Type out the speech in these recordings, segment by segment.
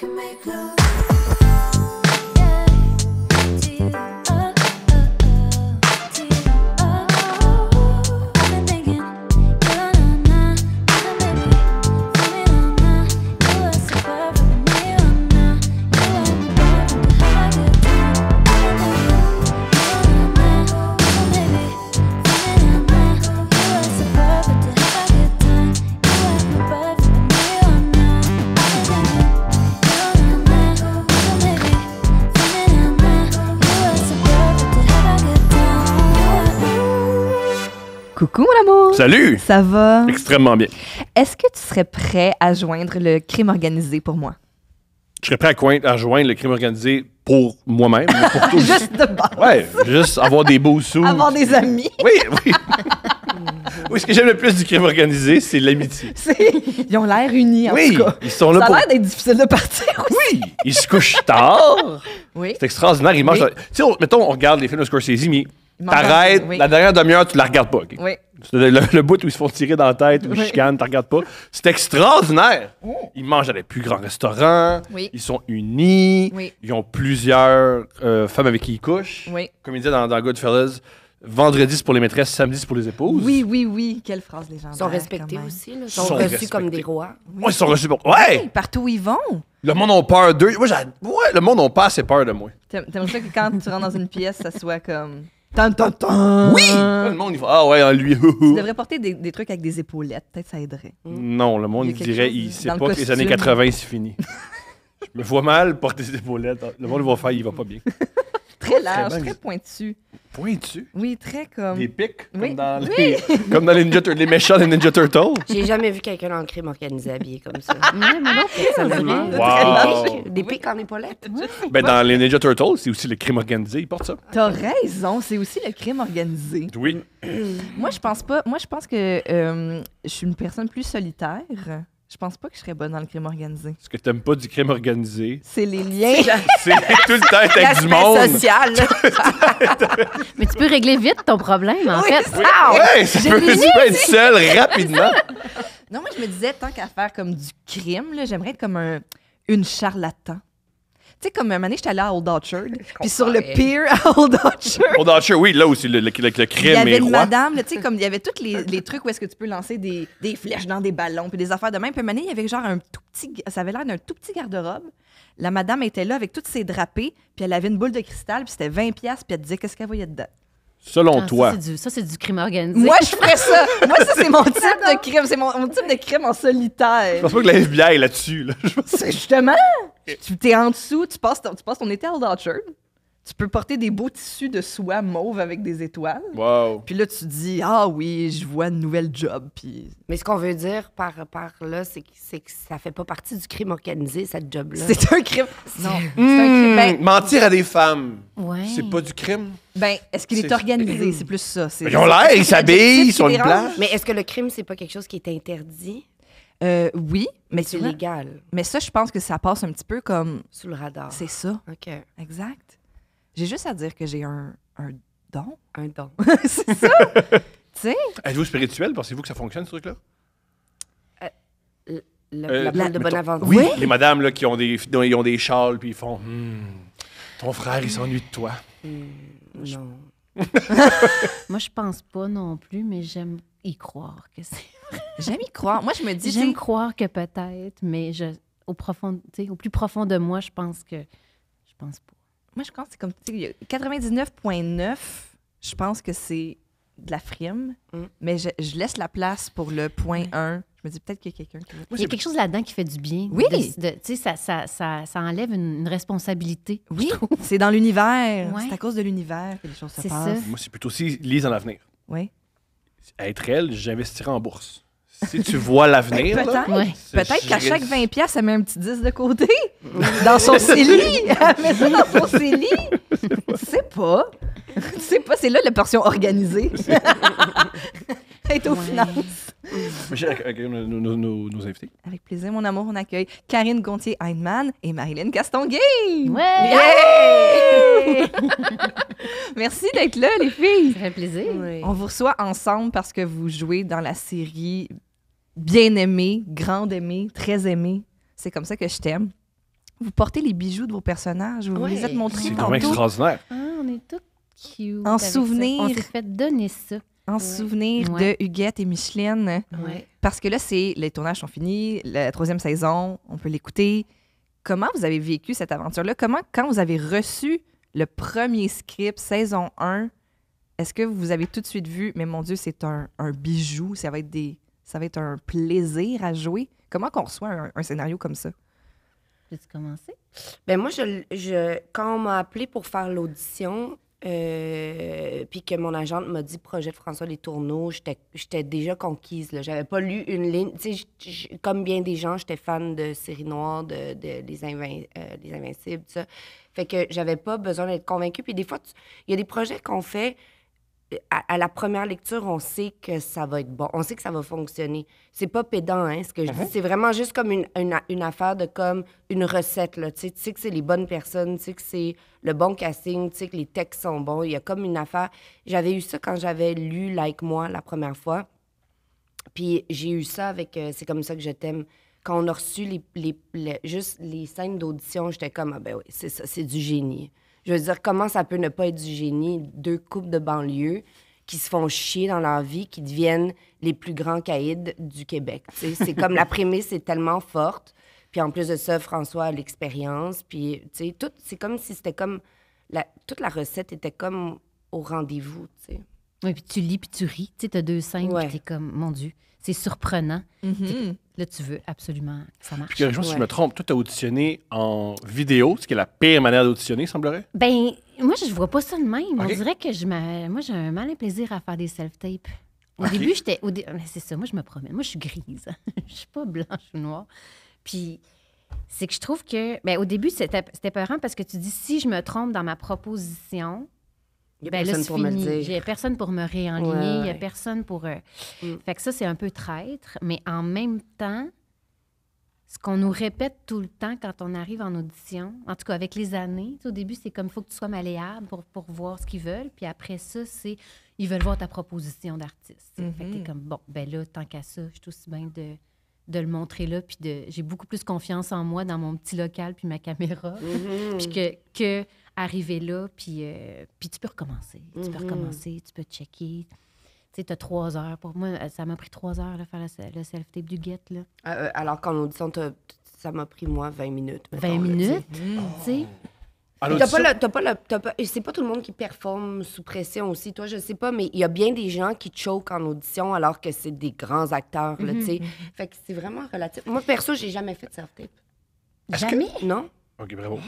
can make love. Salut! Ça va? Extrêmement bien. Est-ce que tu serais prêt à joindre le crime organisé pour moi? Je serais prêt à, à joindre le crime organisé pour moi-même. Pour Juste de base. Ouais, juste avoir des beaux sous. Avoir des amis. Oui, oui. oui, ce que j'aime le plus du crime organisé, c'est l'amitié. C'est- Ils ont l'air unis, en Oui, tout cas. ils sont là Ça a l'air d'être difficile de partir aussi. Oui, ils se couchent tard. Oui. C'est extraordinaire. Ils mangent. Tu sais, mettons, on regarde les films de Scorsese, mais T'arrêtes, la dernière demi-heure, tu la regardes pas. Le, bout où ils se font tirer dans la tête, où ils chicanent, tu regardes pas. C'est extraordinaire. Oh. Ils mangent dans les plus grands restaurants. Ils sont unis. Ils ont plusieurs euh, femmes avec qui ils couchent. Comme il dit dans, dans Goodfellas, Vendredi, c'est pour les maîtresses, samedi, c'est pour les épouses. Oui, oui, oui. Quelle phrase légendaire. Ils sont respectés aussi. Ils sont, reçus comme des rois. Oui, ils sont reçus Ouais! partout où ils vont. Le monde ont peur d'eux. ouais, le monde n'a pas assez peur de moi. T'aimerais ça que quand tu rentres dans une pièce, ça soit comme. Tant, tant, tant. Oui! Le monde, il ah ouais, en hein, lui. tu devrais porter des, des trucs avec des épaulettes. Peut-être ça aiderait. Hmm. Non, le monde, il, dirait, il sait pas que les années 80, c'est fini. Je me vois mal porter des épaulettes. Le monde va faire, il va pas bien. très large, très, pointu. Pointu? Oui, très comme. Des pics, oui. comme, dans les... comme dans les, Ninja Turtles, les méchants des Ninja Turtles. J'ai jamais vu quelqu'un en crime organisé habillé comme ça. Mais non, ça wow. Des pics en épaulette. Ben, dans les Ninja Turtles, c'est aussi le crime organisé, ils portent ça. T'as raison, c'est aussi le crime organisé. Oui. moi, je pense pas. Moi, je pense que euh, je suis une personne plus solitaire. Je pense pas que je serais bonne dans le crime organisé. Ce que t'aimes pas du crime organisé, c'est les liens. c'est tout le temps être avec du monde. social. Mais tu peux régler vite ton problème, en fait. tu peux être seul rapidement. Non, moi, je me disais, tant qu'à faire comme du crime, j'aimerais être comme un, une charlatan. Tu sais, comme un année j'étais allée à Old Orchard, puis sur le pier à Old Orchard. Old Orchard, oui, là aussi, le, le, le, le crème Il y avait une madame, tu sais, comme il y avait tous les, les trucs où est-ce que tu peux lancer des, des flèches dans des ballons, puis des affaires de même. Puis un il y avait genre un tout petit, ça avait l'air d'un tout petit garde-robe. La madame était là avec toutes ses drapés, puis elle avait une boule de cristal, puis c'était 20$, puis elle disait qu'est-ce qu'elle voyait dedans. Selon ah, toi. Ça, c'est du, du, crime organisé. Moi, je ferais ça. Moi, ça, c'est mon type de crime. C'est mon, type de crime en solitaire. Je pense pas que la FBI est là-dessus. Là. justement. Tu t'es en dessous, tu passes ton, tu passes ton été à Tu peux porter des beaux tissus de soie mauve avec des étoiles. Puis là, tu dis, ah oui, je vois une nouvelle job. Puis... Mais ce qu'on veut dire par, là, c'est que, c'est que ça fait pas partie du crime organisé, cette job-là. C'est un crime. Non. c'est un crime. Hmm. mentir à des femmes, ouais. c'est pas du crime. Ben, est-ce qu'il est, organisé? Hmm. C'est plus ça. ils ont l'air, ils s'habillent, ils sont une plage. Mais est-ce que le crime, c'est pas quelque chose qui est interdit? Euh, oui, mais c'est légal. Mais ça, je pense que ça passe un petit peu comme. Sous le radar. C'est ça. OK. Exact. J'ai juste à dire que j'ai un, don. Un don. c'est ça. tu sais. Êtes-vous spirituel? Pensez-vous que ça fonctionne, ce truc-là? Euh, euh, la, de Oui, les madames là, qui ont des, ont des châles puis ils font hmm, Ton frère, il s'ennuie de toi. Hmm, non. Moi, je pense pas non plus, mais j'aime y croire que c'est. J'aime y croire. Moi, je me dis. J'aime croire que peut-être, mais je, au, profond, au plus profond de moi, je pense que. Je pense pas. Moi, je pense que c'est comme. 99,9, je pense que c'est de la frime, mm. mais je, laisse la place pour le point 1. Je me dis peut-être qu'il y a quelqu'un qui. Il y a quelque chose là-dedans qui fait du bien. Oui. Tu sais, ça, ça, ça, ça, enlève une, responsabilité. Oui. C'est dans l'univers. C'est à cause de l'univers que les choses se passent. Moi, c'est plutôt si lise en l'avenir. Oui être elle, j'investirais en bourse. Si tu vois l'avenir. Peut-être qu'à chaque 20 elle met un petit 10 de côté dans son CELI. Elle met dans son CELI. tu sais pas. tu sais pas, c'est là la portion organisée. peut-être aux finances. nos, invités. Avec plaisir, mon amour, on accueille Karine Gontier-Heinemann et Marilyn Castonguay. Ouais! Merci d'être là, les filles. Ça fait plaisir. On vous reçoit ensemble parce que vous jouez dans la série bien aimée, grande aimée, très aimée. C'est comme ça que je t'aime. Vous portez les bijoux de vos personnages. Vous les êtes montrés C'est extraordinaire. Ah, on est toutes cute. En souvenir. On s'est fait donner ça en souvenir de Huguette et Micheline. Parce que là, c'est les tournages sont finis, la troisième saison, on peut l'écouter. Comment vous avez vécu cette aventure-là? Comment, quand vous avez reçu le premier script, saison 1, est-ce que vous avez tout de suite vu, mais mon Dieu, c'est un, bijou, ça va, être des, ça va être un plaisir à jouer? Comment qu'on reçoit un, scénario comme ça? Peux-tu commencer? Ben moi, je, je, quand on m'a appelé pour faire l'audition, euh, puis que mon agente m'a dit projet de François Les Tourneaux, j'étais déjà conquise. Là. J'avais pas lu une ligne. comme bien des gens, j'étais fan de séries noires, de, les, euh, Invincibles, tout ça. Fait que j'avais pas besoin d'être convaincue. Puis des fois, il y a des projets qu'on fait à, la première lecture, on sait que ça va être bon, on sait que ça va fonctionner. C'est pas pédant, hein, ce que je dis. Uh-huh. C'est vraiment juste comme une, affaire de comme une recette, Tu sais, que c'est les bonnes personnes, tu sais que c'est le bon casting, tu sais que les textes sont bons. Il y a comme une affaire. J'avais eu ça quand j'avais lu Like Moi la première fois. Puis j'ai eu ça avec euh, C'est comme ça que je t'aime. Quand on a reçu juste les scènes d'audition, j'étais comme, ah ben oui, c'est ça, c'est du génie. Je veux dire, comment ça peut ne pas être du génie, deux couples de banlieue qui se font chier dans leur vie, qui deviennent les plus grands caïds du Québec. C'est comme la prémisse est tellement forte. Puis en plus de ça, François a l'expérience. Puis, tu c'est comme si c'était comme. La, toute la recette était comme au rendez-vous, tu sais. Oui, puis tu lis, puis tu ris. Tu sais, t'as deux scènes, t'es comme, mon Dieu c'est surprenant. Mm-hmm. Là, tu veux absolument ça marche. Puis, si je me trompe, toi, tu as auditionné en vidéo, ce qui est la pire manière d'auditionner, semblerait? Ben, moi, je vois pas ça de même. On dirait que je moi, j'ai un malin plaisir à faire des self-tapes. Au début, j'étais. C'est ça, moi, je me promène. Moi, je suis grise. je suis pas blanche ou noire. Puis, c'est que je trouve que. Ben, au début, c'était peurant parce que tu dis si je me trompe dans ma proposition, il n'y a ben, personne pour me le dire. Il n'y a personne pour me réenligner, il n'y a personne pour. Euh, mm. Fait que ça, c'est un peu traître, mais en même temps, ce qu'on nous répète tout le temps quand on arrive en audition, en tout cas avec les années, au début, c'est comme il faut que tu sois malléable pour, pour voir ce qu'ils veulent, puis après ça, c'est ils veulent voir ta proposition d'artiste. Fait que t'es mm-hmm. comme, bon, ben là, tant qu'à ça, je suis aussi bien de de le montrer là, puis de, j'ai beaucoup plus confiance en moi, dans mon petit local, puis ma caméra, mm-hmm. puis que, que arriver là, puis, euh, puis tu peux recommencer. Tu peux mhm. recommencer, tu peux checker. Tu sais, t'as trois heures. Pour moi, ça m'a pris trois heures de faire le, self-tape du guette, là. Ah, euh, alors qu'en audition, ça m'a pris, moi, 20 minutes. 20 minutes? Tu sais? C'est pas tout le monde qui performe sous pression aussi. Toi, je sais pas, mais il y a bien des gens qui choquent en audition alors que c'est des grands acteurs, là, mhm. Fait que c'est vraiment relatif. Moi, perso, j'ai jamais fait de self-tape. Jamais? Non. OK, bravo.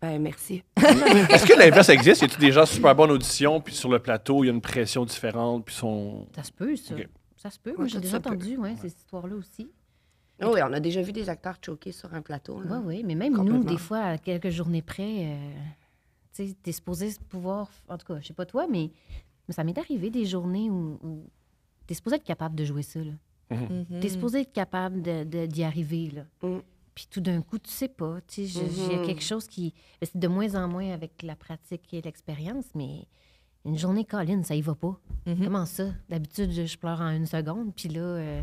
Ben, merci. Est-ce que l'inverse existe? Y a il des gens super bonnes auditions, puis sur le plateau, il y a une pression différente, puis sont. Ça se peut, ça. Ça se peut. Moi, j'ai déjà entendu ouais, ces histoires-là aussi. oui, on a déjà vu des acteurs choquer sur un plateau. Oui, oui, mais même nous, des fois, à quelques journées près, euh, tu sais, t'es supposé pouvoir. En tout cas, je sais pas toi, mais, ça m'est arrivé des journées où, où t'es supposé être capable de jouer ça, là. Mhm. Mhm. T'es supposé être capable d'y arriver, là. Mm. Puis tout d'un coup, tu sais pas. Tu sais, il y a quelque mhm. chose qui. C'est de moins en moins avec la pratique et l'expérience, mais une journée colline, ça y va pas. Mhm. Comment ça? D'habitude, je pleure en une seconde, puis là, euh,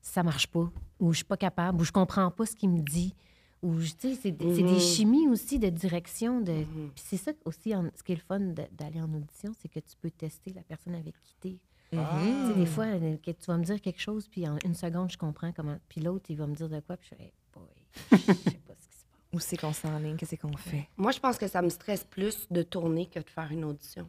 ça marche pas. Ou je suis pas capable, ou je comprends pas ce qu'il me dit. Ou, tu sais, c'est des mhm. chimies aussi de direction. De... c'est ça aussi, ce qui est le fun d'aller en audition, c'est que tu peux tester la personne avec qui tu t'es. Des fois, tu vas me dire quelque chose, puis en une seconde, je comprends comment. Puis l'autre, il va me dire de quoi, puis je fais, je sais pas ce qui se passe. Où c'est qu'on s'enligne? Qu'est-ce qu'on fait? Moi, je pense que ça me stresse plus de tourner que de faire une audition.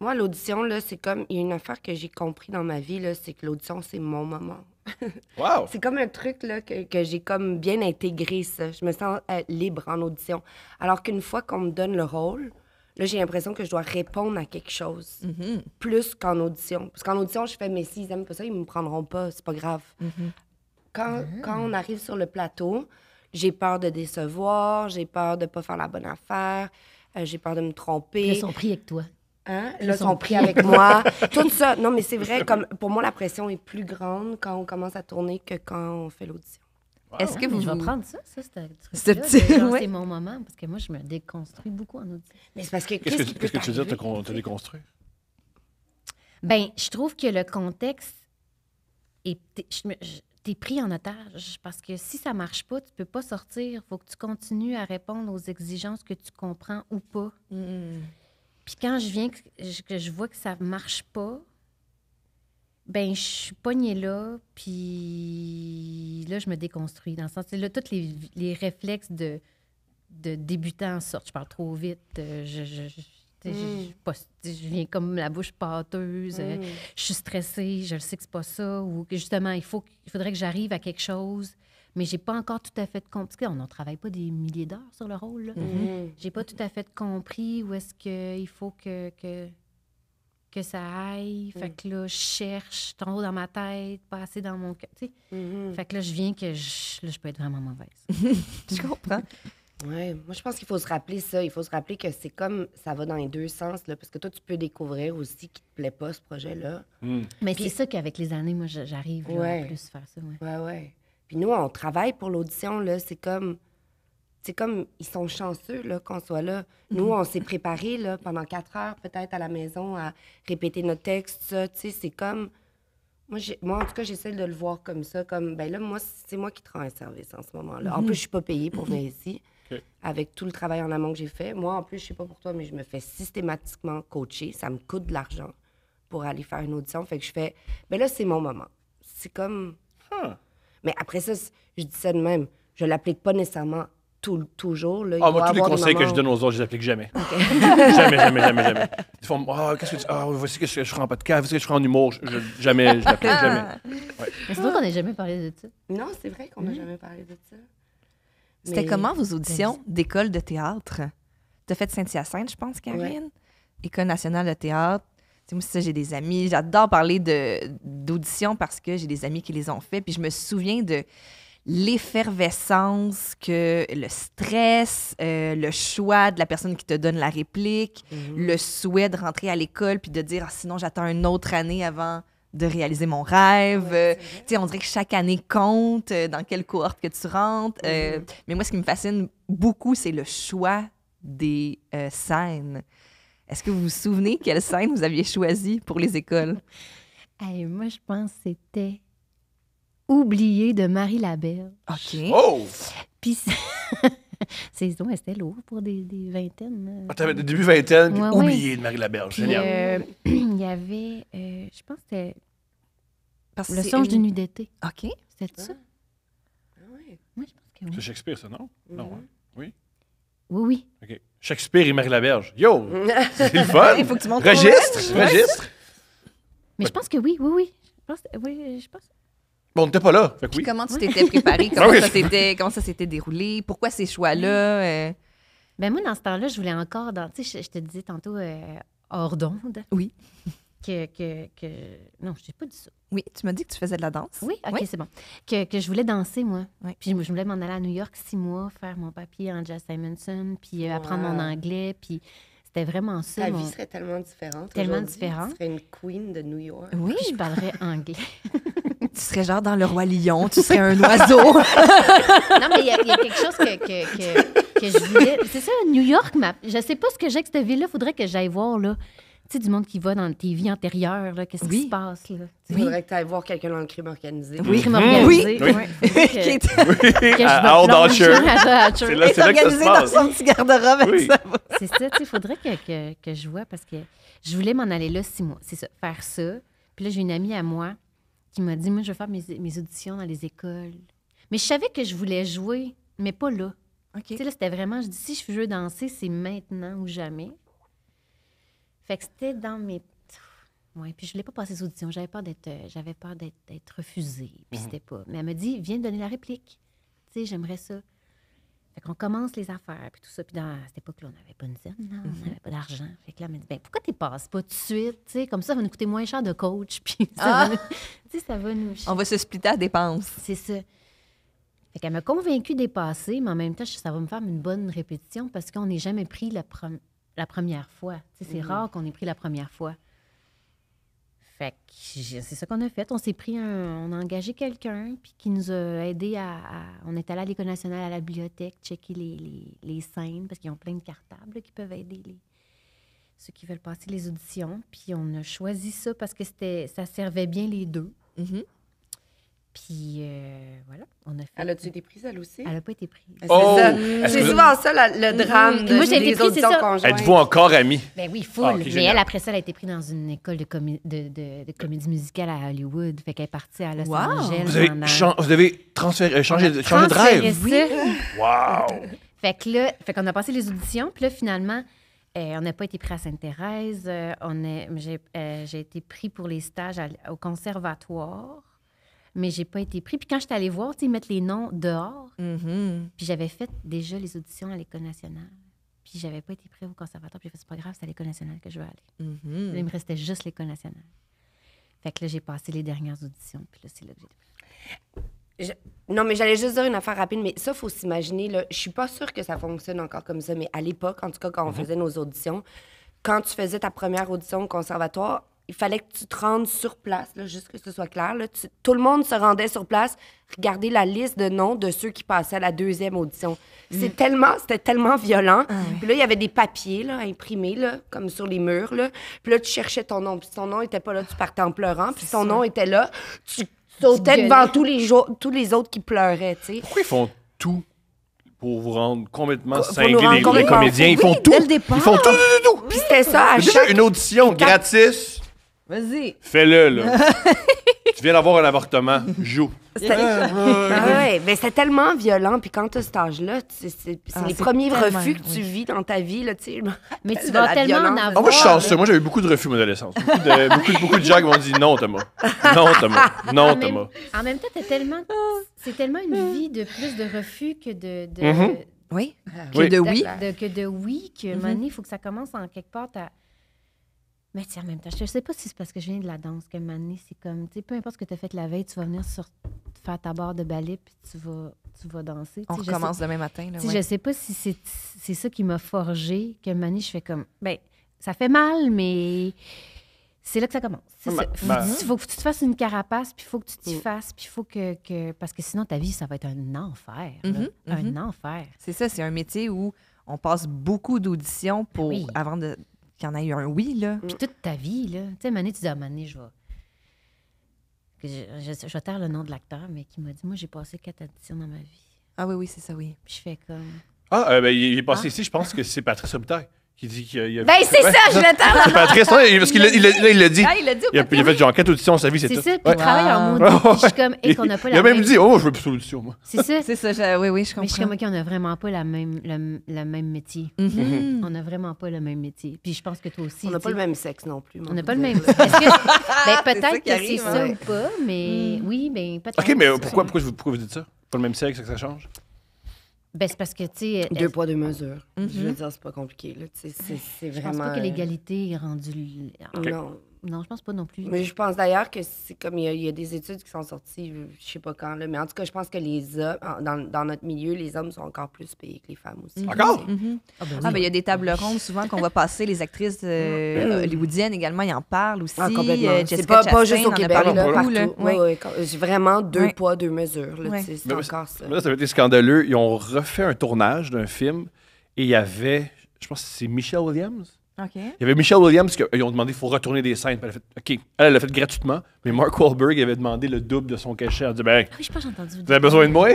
Moi, l'audition, là, c'est comme. Il y a une affaire que j'ai compris dans ma vie, là, c'est que l'audition, c'est mon moment. wow! C'est comme un truc, là, que, que j'ai comme bien intégré, ça. Je me sens euh, libre en audition. Alors qu'une fois qu'on me donne le rôle, là, j'ai l'impression que je dois répondre à quelque chose mm-hmm. plus qu'en audition. Parce qu'en audition, je fais, mais s'ils aiment pas ça, ils me prendront pas, c'est pas grave. Mm-hmm. quand, ah. quand on arrive sur le plateau, j'ai peur de décevoir, j'ai peur de ne pas faire la bonne affaire, euh, j'ai peur de me tromper. Ils sont pris avec toi. Hein? ils sont pris avec moi. Tout ça. Non, mais c'est vrai, comme pour moi, la pression est plus grande quand on commence à tourner que quand on fait l'audition. Est-ce que vous... Je vais prendre ça, ça, c'était. petit... ouais. C'est mon moment, parce que moi, je me déconstruis beaucoup en audition. Mais c'est parce que... Qu'est-ce que, tu veux dire, te, déconstruire? Ben, je trouve que le contexte est t'es pris en otage parce que si ça marche pas, tu peux pas sortir. Faut que tu continues à répondre aux exigences que tu comprends ou pas. Mm-hmm. Puis quand je viens que je, vois que ça marche pas, ben je suis pognée là, puis là je me déconstruis dans le sens là tous les, les réflexes de de débutant sortent. Je parle trop vite, euh, je, Mm. Je, viens comme la bouche pâteuse, euh, mm. je suis stressée, je le sais que c'est pas ça, ou que justement, il, faut, il faudrait que j'arrive à quelque chose, mais j'ai pas encore tout à fait compris. On n'en travaille pas des milliers d'heures sur le rôle. Mm-hmm. Mm-hmm. J'ai pas tout à fait compris où est-ce qu'il faut que, que, ça aille. Fait mm. que là, je cherche, trop dans ma tête, pas assez dans mon cœur. Mm-hmm. Fait que là, je viens que je, je peux être vraiment mauvaise. tu comprends. Oui. moi je pense qu'il faut se rappeler ça. Il faut se rappeler que c'est comme ça va dans les deux sens, là, parce que toi, tu peux découvrir aussi qu'il te plaît pas ce projet-là. Hmm. Mais c'est ça qu'avec les années, moi, j'arrive à plus faire ça. Oui, oui. Puis nous, on travaille pour l'audition, là. C'est comme. C'est comme ils sont chanceux là, qu'on soit là. Nous, mhm. on s'est préparés, pendant quatre heures, peut-être à la maison, à répéter notre texte, Tu sais, c'est comme. Moi, moi, en tout cas, j'essaie de le voir comme ça, comme, ben là, moi, c'est moi qui te rends un service en ce moment-là. En mhm. plus, je suis pas payée pour venir ici avec tout le travail en amont que j'ai fait. Moi, en plus, je ne sais pas pour toi, mais je me fais systématiquement coacher. Ça me coûte de l'argent pour aller faire une audition. Fait que je fais, mais ben là, c'est mon moment. C'est comme. Mais après ça, je dis ça de même. Je ne l'applique pas nécessairement tout, toujours. Là, ah, moi, tous les conseils que je donne aux autres, je ne les applique jamais. jamais, jamais, jamais, jamais. Ils font oh, qu'est-ce que tu. Ah, oh, voici que je, ferai en podcast, voici que je ferai en humour. Je, je, jamais, je l'applique ah. jamais. Ouais. c'est vrai qu'on n'a jamais parlé de ça. Non, c'est vrai qu'on n'a mm. jamais parlé de ça. C'était comment vos auditions d'école de théâtre? T'as fait Saint-Hyacinthe, je pense, Karine? École nationale de théâtre. C'est moi, ça, j'ai des amis. J'adore parler d'auditions parce que j'ai des amis qui les ont fait. Puis je me souviens de l'effervescence que le stress, euh, le choix de la personne qui te donne la réplique, mhm. le souhait de rentrer à l'école puis de dire ah, sinon j'attends une autre année avant de réaliser mon rêve. Euh, on dirait que chaque année compte, euh, dans quelle cohorte que tu rentres. Euh, mm-hmm. Mais moi, ce qui me fascine beaucoup, c'est le choix des scènes. Est-ce que vous vous souvenez quelle scène vous aviez choisi pour les écoles? moi, je pense que c'était Oublié de Marie Labelle. OK. Oh! Puis saison, dons, étaient lourd pour des, vingtaines. Euh, ah, t'avais des début vingtaines, puis oublié de Marie-Laberge. Génial. Euh, il y avait, euh, je pense que c'était. le songe d'une nuit d'été. OK. C'était ça? Oui. Ah. Ah oui, je pense que oui. C'est Shakespeare, ça, non? Mm-hmm. Non, hein? oui. Oui, oui. OK. Shakespeare et Marie-Laberge. Yo! c'est le fun! Il faut que tu montres Registre! Registre! Mais je pense que oui, oui, oui. Je pense, oui, je pense. Bon, on n'était pas là. Comment tu t'étais préparé? Ah comment, ça s'était, comment ça s'était déroulé? Pourquoi ces choix-là? Euh? Ben moi, dans ce temps-là, je voulais encore. Tu sais, je, te disais tantôt euh, hors d'onde. Oui. Que, que, que... Non, je t'ai pas dit ça. Oui, tu m'as dit que tu faisais de la danse. Oui, OK, c'est bon. Que, que, je voulais danser, moi. Puis je, voulais m'en aller à New York six mois, faire mon papier en jazz Simonson, puis euh, apprendre mon anglais, puis c'était vraiment ça. Ta vie serait tellement différente. Tellement différente. Tu serais une queen de New York. Oui, je parlerais anglais. tu serais genre dans le roi lion, tu serais un oiseau. non, mais il y, a quelque chose que, que, que, je voulais. C'est ça, New York, ma... je sais pas ce que j'ai que cette ville-là, il faudrait que j'aille voir, là. Tu sais, du monde qui va dans tes vies antérieures, qu'est-ce qui se passe, là. Il faudrait que tu ailles voir quelqu'un dans le crime organisé. Oui, crime organisé. Oui. oui. Oui. oui. À Old C'est là, là que ça se passe. dans son petit garde-robe oui. C'est ça, tu sais, faudrait que, que, que je vois parce que je voulais m'en aller là six mois. C'est ça, faire ça. Puis là, j'ai une amie à moi qui m'a dit Moi, je vais faire mes, auditions dans les écoles. Mais je savais que je voulais jouer, mais pas là. Tu sais, là, c'était vraiment, je dis Si je veux danser, c'est maintenant ou jamais. Fait que c'était dans mes. Oui, puis je voulais pas passer aux auditions. J'avais peur d'être, euh, j'avais peur d'être, refusée. Puis mhm. c'était pas. Mais elle me dit Viens donner la réplique. Tu sais, j'aimerais ça. Fait qu'on commence les affaires, puis tout ça. Puis dans, à cette époque-là, on n'avait pas une scène, on n'avait mhm. pas d'argent. Fait que là, elle m'a dit, ben, pourquoi tu passes pas tout de suite? comme ça, ça va nous coûter moins cher de coach, puis ça, va, ah! ça va nous... On va se splitter à dépenses. C'est ça. Fait qu'elle m'a convaincue d'y passer, mais en même temps, ça va me faire une bonne répétition parce qu'on n'est jamais pris la, première fois. C'est mhm. rare qu'on ait pris la première fois. Fait que c'est ça qu'on a fait. On s'est pris un, On a engagé quelqu'un, puis qui nous a aidé à, On est allé à l'École nationale, à la bibliothèque, checker les, les, scènes, parce qu'ils ont plein de cartables qui peuvent aider les, ceux qui veulent passer les auditions. Puis on a choisi ça parce que c'était ça servait bien les deux. Mm-hmm. Puis euh, voilà, on a fait. Elle a-tu euh, été prise, elle aussi? Elle n'a pas été prise. Oh! C'est souvent ça le mm-hmm. drame Moi, j'ai été prise, c'est Êtes-vous encore amie? Ben oui, full. Ah, mais elle, après ça, elle a été prise dans une école de, de, comédie musicale à Hollywood. Fait qu'elle est partie à Los Angeles. Vous avez, changé, de rêve? Oui. wow! fait que là, fait qu'on a passé les auditions. Puis là, finalement, euh, on n'a pas été pris à Sainte-Thérèse. on est, j'ai, été pris pour les stages au conservatoire mais j'ai pas été pris. Puis quand je allée voir, tu mettre les noms dehors, mm-hmm. puis j'avais fait déjà les auditions à l'École nationale. Puis j'avais pas été pris au conservatoire. Puis j'ai fait, c'est pas grave, c'est à l'École nationale que je veux aller. Mm-hmm. il me restait juste l'École nationale. Fait que là, j'ai passé les dernières auditions. Puis là, c'est là que j'ai Non, mais j'allais juste dire une affaire rapide, mais ça, faut s'imaginer. Je suis pas sûre que ça fonctionne encore comme ça, mais à l'époque, en tout cas, quand on mm-hmm. faisait nos auditions, quand tu faisais ta première audition au conservatoire, il fallait que tu te rendes sur place, là, juste que ce soit clair. tout le monde se rendait sur place, regarder la liste de noms de ceux qui passaient à la deuxième audition. C'est mm. tellement, c'était tellement violent. Ah Puis là, il y avait des papiers là, imprimés, là, comme sur les murs. Là. Puis là, tu cherchais ton nom. Puis si ton nom était pas là, tu partais en pleurant. Puis si ton nom était là, tu sautais devant tous les, tous les autres qui pleuraient. Pourquoi ils font tout pour vous rendre complètement cinglés les, comédiens. Ils, font tout. Ils font tout, Puis c'était ça à Une audition gratis. Vas-y. Fais-le, là. tu viens d'avoir un avortement, joue. Ah ah ouais, mais c'est tellement violent. Puis quand tu as cet âge-là, c'est ah, les premiers refus que tu vis dans ta vie. Là, tu Mais tu vas tellement en avoir. moi, je suis chanceux. Moi, j'avais beaucoup de refus, mon adolescence. Beaucoup de, beaucoup, de gens m'ont dit non, Thomas. Non, Thomas. Non, en, Thomas. même, en même temps, tellement, c'est tellement une vie de plus de refus que de, mm-hmm. Oui. Que Oui. de oui. que de oui, que Manny, mm-hmm. il faut que ça commence en quelque part. à... Mais tiens, en même temps, je sais pas si c'est parce que je viens de la danse que Mané, c'est comme, tu sais, peu importe ce que tu as fait la veille, tu vas venir sur, faire ta barre de ballet puis tu vas, tu vas danser. On recommence demain matin. Là, ouais. Je sais pas si c'est, c'est ça qui m'a forgé que Manny, je fais comme, ben, ça fait mal, mais c'est là que ça commence. Il ah, ben, ben, faut, que tu te fasses une carapace, puis il faut que tu t'y mm. fasses, puis il faut que, Parce que sinon, ta vie, ça va être un enfer. Mm-hmm, mm-hmm. un enfer. C'est ça, c'est un métier où on passe beaucoup d'auditions pour, avant de il y en a eu un oui, là. Puis toute ta vie, là. Tu sais, Mané, tu dis Mané, je vais. Je, vais taire le nom de l'acteur, mais qui m'a dit Moi, j'ai passé quatre additions dans ma vie. Ah oui, oui, c'est ça, oui. Puis je fais comme. Ah, euh, ben, il est passé ah. ici, je pense que c'est Patrice Robitaille qui dit qu'il y a. Ben, c'est ça, je l'attends. C'est Patrice, ouais, hein, parce qu'il l'a dit. il l'a dit. Ah, il l'a dit. Il a, il a fait genre auditions sa vie, c'est ça. C'est ça, puis il travaille en mode. Ah, je suis comme, qu'on n'a pas la même. Il a même dit, oh, je veux plus solution. moi. C'est ça. C'est ça, oui, oui, je comprends. Mais je suis comme, OK, on n'a vraiment pas même, le, même métier. Mm-hmm. On n'a vraiment pas le même métier. Puis je pense que toi aussi. On n'a pas le même sexe non plus. On n'a pas le même. Ben, peut-être que c'est ça hein. ou pas, mais mm. oui, ben, peut-être. OK, mais pourquoi vous dites ça? Pas le même sexe, que ça change? Ben, c'est parce que, tu sais. Deux euh, poids, deux mesures. Je veux mhm. dire, c'est pas compliqué, là. C'est vraiment. Je pense pas que euh, l'égalité est rendue. Non. Non, je pense pas non plus. Mais je pense d'ailleurs que c'est comme il y, a, des études qui sont sorties, je sais pas quand, là, mais en tout cas, je pense que les dans, notre milieu, les hommes sont encore plus payés que les femmes aussi. Mm-hmm. Encore? Mm-hmm. Ah, ben, ah ben, il y a des tables rondes souvent qu'on voit passer. Les actrices euh, mm-hmm. hollywoodiennes également, ils en parlent aussi. Ah, euh, c'est pas, juste au Québec, partout. Vraiment deux poids, deux mesures. C'est encore ça. Là, ça a été scandaleux. Ils ont refait un tournage d'un film et il y avait, je pense que c'est Michelle Williams il y avait Michelle Williams, qui, ont demandé qu'il faut retourner des scènes. Elle, l'a fait gratuitement, mais Mark Wahlberg avait demandé le double de son cachet. Elle a dit ben, ah oui, je entendu. Vous avez besoin de moi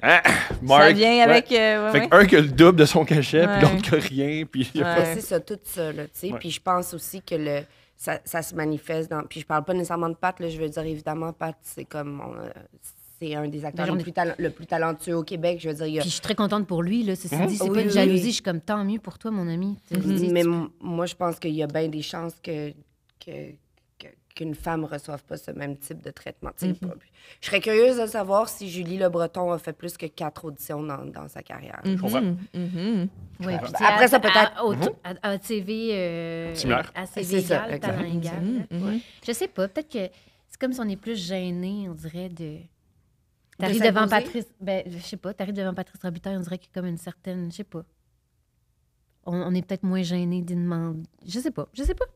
ah, Mark, ça avec. Euh, fait un qui a le double de son cachet, puis l'autre qui rien. Puis C'est ça, tout ça. Là, Puis je pense aussi que le, ça, se manifeste dans. Puis je parle pas nécessairement de Pat, je veux dire évidemment, Pat, c'est comme c'est un des acteurs ben, le plus talentueux au Québec. Je veux dire, Puis je suis très contente pour lui, là. Ceci mhm. dit, c'est pas une jalousie. Je suis comme tant mieux pour toi, mon ami. Mhm. Mais moi, je pense qu'il y a bien des chances que, qu'une femme ne reçoive pas ce même type de traitement. Mhm. Je serais curieuse de savoir si Julie Le Breton a fait plus que quatre auditions dans, sa carrière. après ça, peut-être. À, à, à, euh, à CV ça, talent Je sais pas, peut-être que c'est comme si on est plus gêné, on dirait, de T'arrives devant Patrice. Ben, je sais pas, t'arrives devant Patrice Robitaille, on dirait qu'il y a comme une certaine. Je sais pas. On, est peut-être moins gêné d'une demander. Je sais pas. Je sais pas.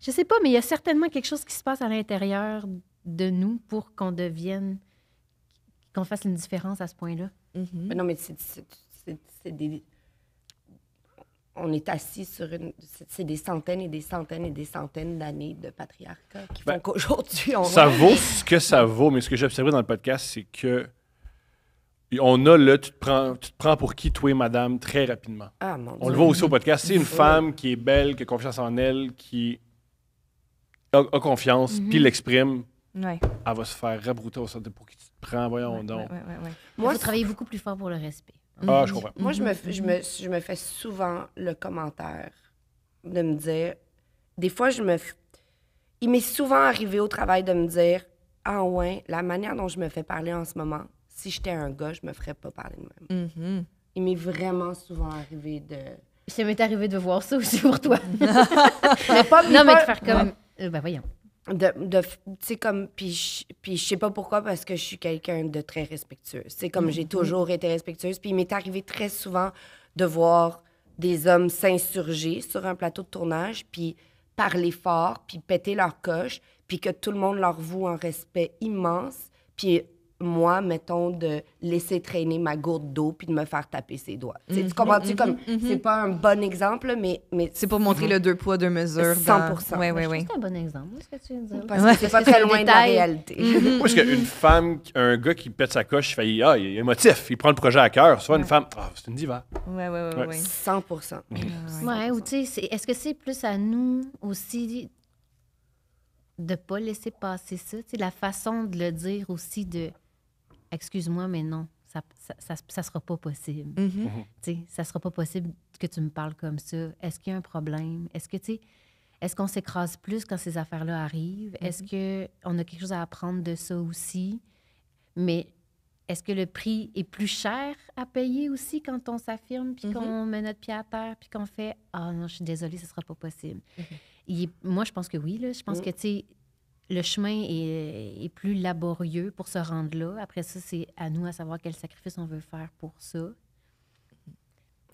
Je sais pas, mais il y a certainement quelque chose qui se passe à l'intérieur de nous pour qu'on devienne. qu'on fasse une différence à ce point-là. Mm-hmm. non, mais c'est des on est assis sur une. C'est des centaines et des centaines et des centaines d'années de patriarcat qui font ben, qu'aujourd'hui, on. Ça vaut ce que ça vaut, mais ce que j'ai observé dans le podcast, c'est que. On a le tu te prends, pour qui, toi, madame, très rapidement. Ah, mon on le voit aussi au podcast. C'est une femme qui est belle, qui a confiance en elle, qui a, confiance, puis mm-hmm. l'exprime. Elle va se faire rabrouter au centre pour qui tu te prends, voyons donc. Moi, je travaille beaucoup plus fort pour le respect. Ah, mhm. Moi, je me, mhm. je, je me fais souvent le commentaire de me dire. Des fois, je me. Il m'est souvent arrivé au travail de me dire Ah, ouais, la manière dont je me fais parler en ce moment, si j'étais un gars, je me ferais pas parler de même. Mhm. Il m'est vraiment souvent arrivé de. Ça m'est arrivé de voir ça aussi pour toi. non, mais de faire comme. Euh, ben voyons de, de tu sais comme puis je sais pas pourquoi parce que je suis quelqu'un de très respectueux c'est comme j'ai mhm. toujours été respectueuse puis il m'est arrivé très souvent de voir des hommes s'insurger sur un plateau de tournage puis parler fort puis péter leur coche puis que tout le monde leur voue un respect immense puis moi, mettons, de laisser traîner ma gourde d'eau puis de me faire taper ses doigts. tu mhm, comprends mhm, comme, mhm, c'est pas un bon exemple, mais. mais c'est pour montrer le deux poids, deux mesures. 100 dans... Oui, oui, oui. C'est un bon exemple, ce que tu Parce que c'est pas très loin de la réalité. Moi, est-ce qu'une femme, un gars qui pète sa coche, il fait, ah, il est émotif, il prend le projet à cœur. Soit une femme, ah, c'est une diva. Oui, oui, oui. 100 Oui, ou tu sais, est-ce que c'est plus à nous aussi de pas laisser passer ça? c'est la façon de le dire aussi, de excuse-moi, mais non, ça ça, sera pas possible. Ça mhm. mhm. mhm. ça sera pas possible que tu me parles comme ça. Est-ce qu'il y a un problème? Est-ce que, tu est-ce qu'on s'écrase plus quand ces affaires-là arrivent? Est-ce qu'on a quelque chose à apprendre de ça aussi? Mais est-ce que le prix est plus cher à payer aussi quand on s'affirme, puis qu'on met notre pied à terre, puis qu'on fait Ah non, je suis désolée, ce ne sera pas possible. moi, je pense que oui. Je pense que, tu sais, le chemin est, plus laborieux pour se rendre là. Après ça, c'est à nous à savoir quel sacrifice on veut faire pour ça.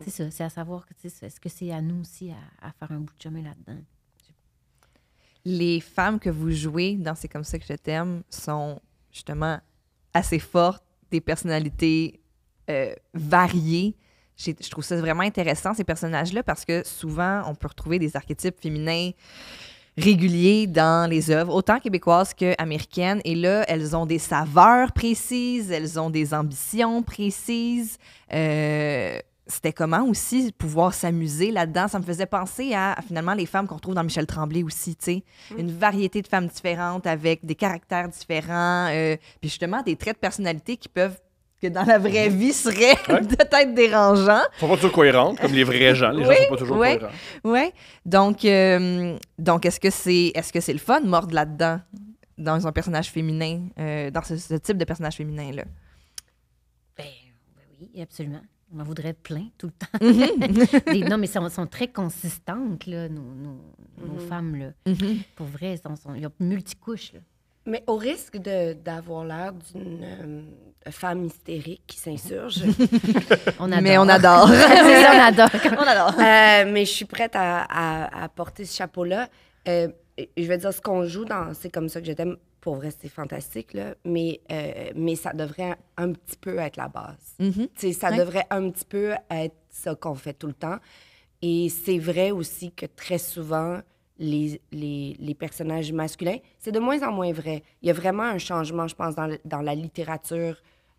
C'est ça, c'est à savoir est-ce que c'est à nous aussi à, faire un bout de chemin là-dedans. Les femmes que vous jouez dans C'est comme ça que je t'aime sont justement assez fortes, des personnalités euh, variées. Je trouve ça vraiment intéressant, ces personnages-là, parce que souvent, on peut retrouver des archétypes féminins régulier dans les œuvres, autant québécoises qu'américaines. Et là, elles ont des saveurs précises, elles ont des ambitions précises. Euh, c'était comment aussi pouvoir s'amuser là-dedans. Ça me faisait penser à, finalement les femmes qu'on trouve dans Michel Tremblay aussi, tu sais. Mm. Une variété de femmes différentes avec des caractères différents, euh, puis justement des traits de personnalité qui peuvent que dans la vraie vie serait peut-être dérangeant. Ils sont pas toujours cohérents, comme les vrais gens. Les gens gens sont pas toujours cohérents. Oui. Donc, euh, donc est-ce que c'est est-ce que c'est le fun mordre là-dedans dans un personnage féminin, euh, dans ce, type de personnage féminin là ben, ben, oui, absolument. On en voudrait plein tout le temps. Mhm. non, mais ils sont très consistantes, là, nos, mhm. femmes. Là. Mhm. Pour vrai, il y a multicouches. Mais au risque d'avoir l'air d'une euh, femme hystérique qui s'insurge. on adore. Mais on adore. on adore. on adore. Euh, mais je suis prête à, à, porter ce chapeau-là. Euh, je vais dire, ce qu'on joue dans C'est comme ça que je t'aime, pour vrai, c'est fantastique, là. Mais, mais ça devrait un, petit peu être la base. Mm-hmm. Ça devrait un petit peu être ça qu'on fait tout le temps. Et c'est vrai aussi que très souvent, les, personnages masculins, c'est de moins en moins vrai. Il y a vraiment un changement, je pense, dans, la littérature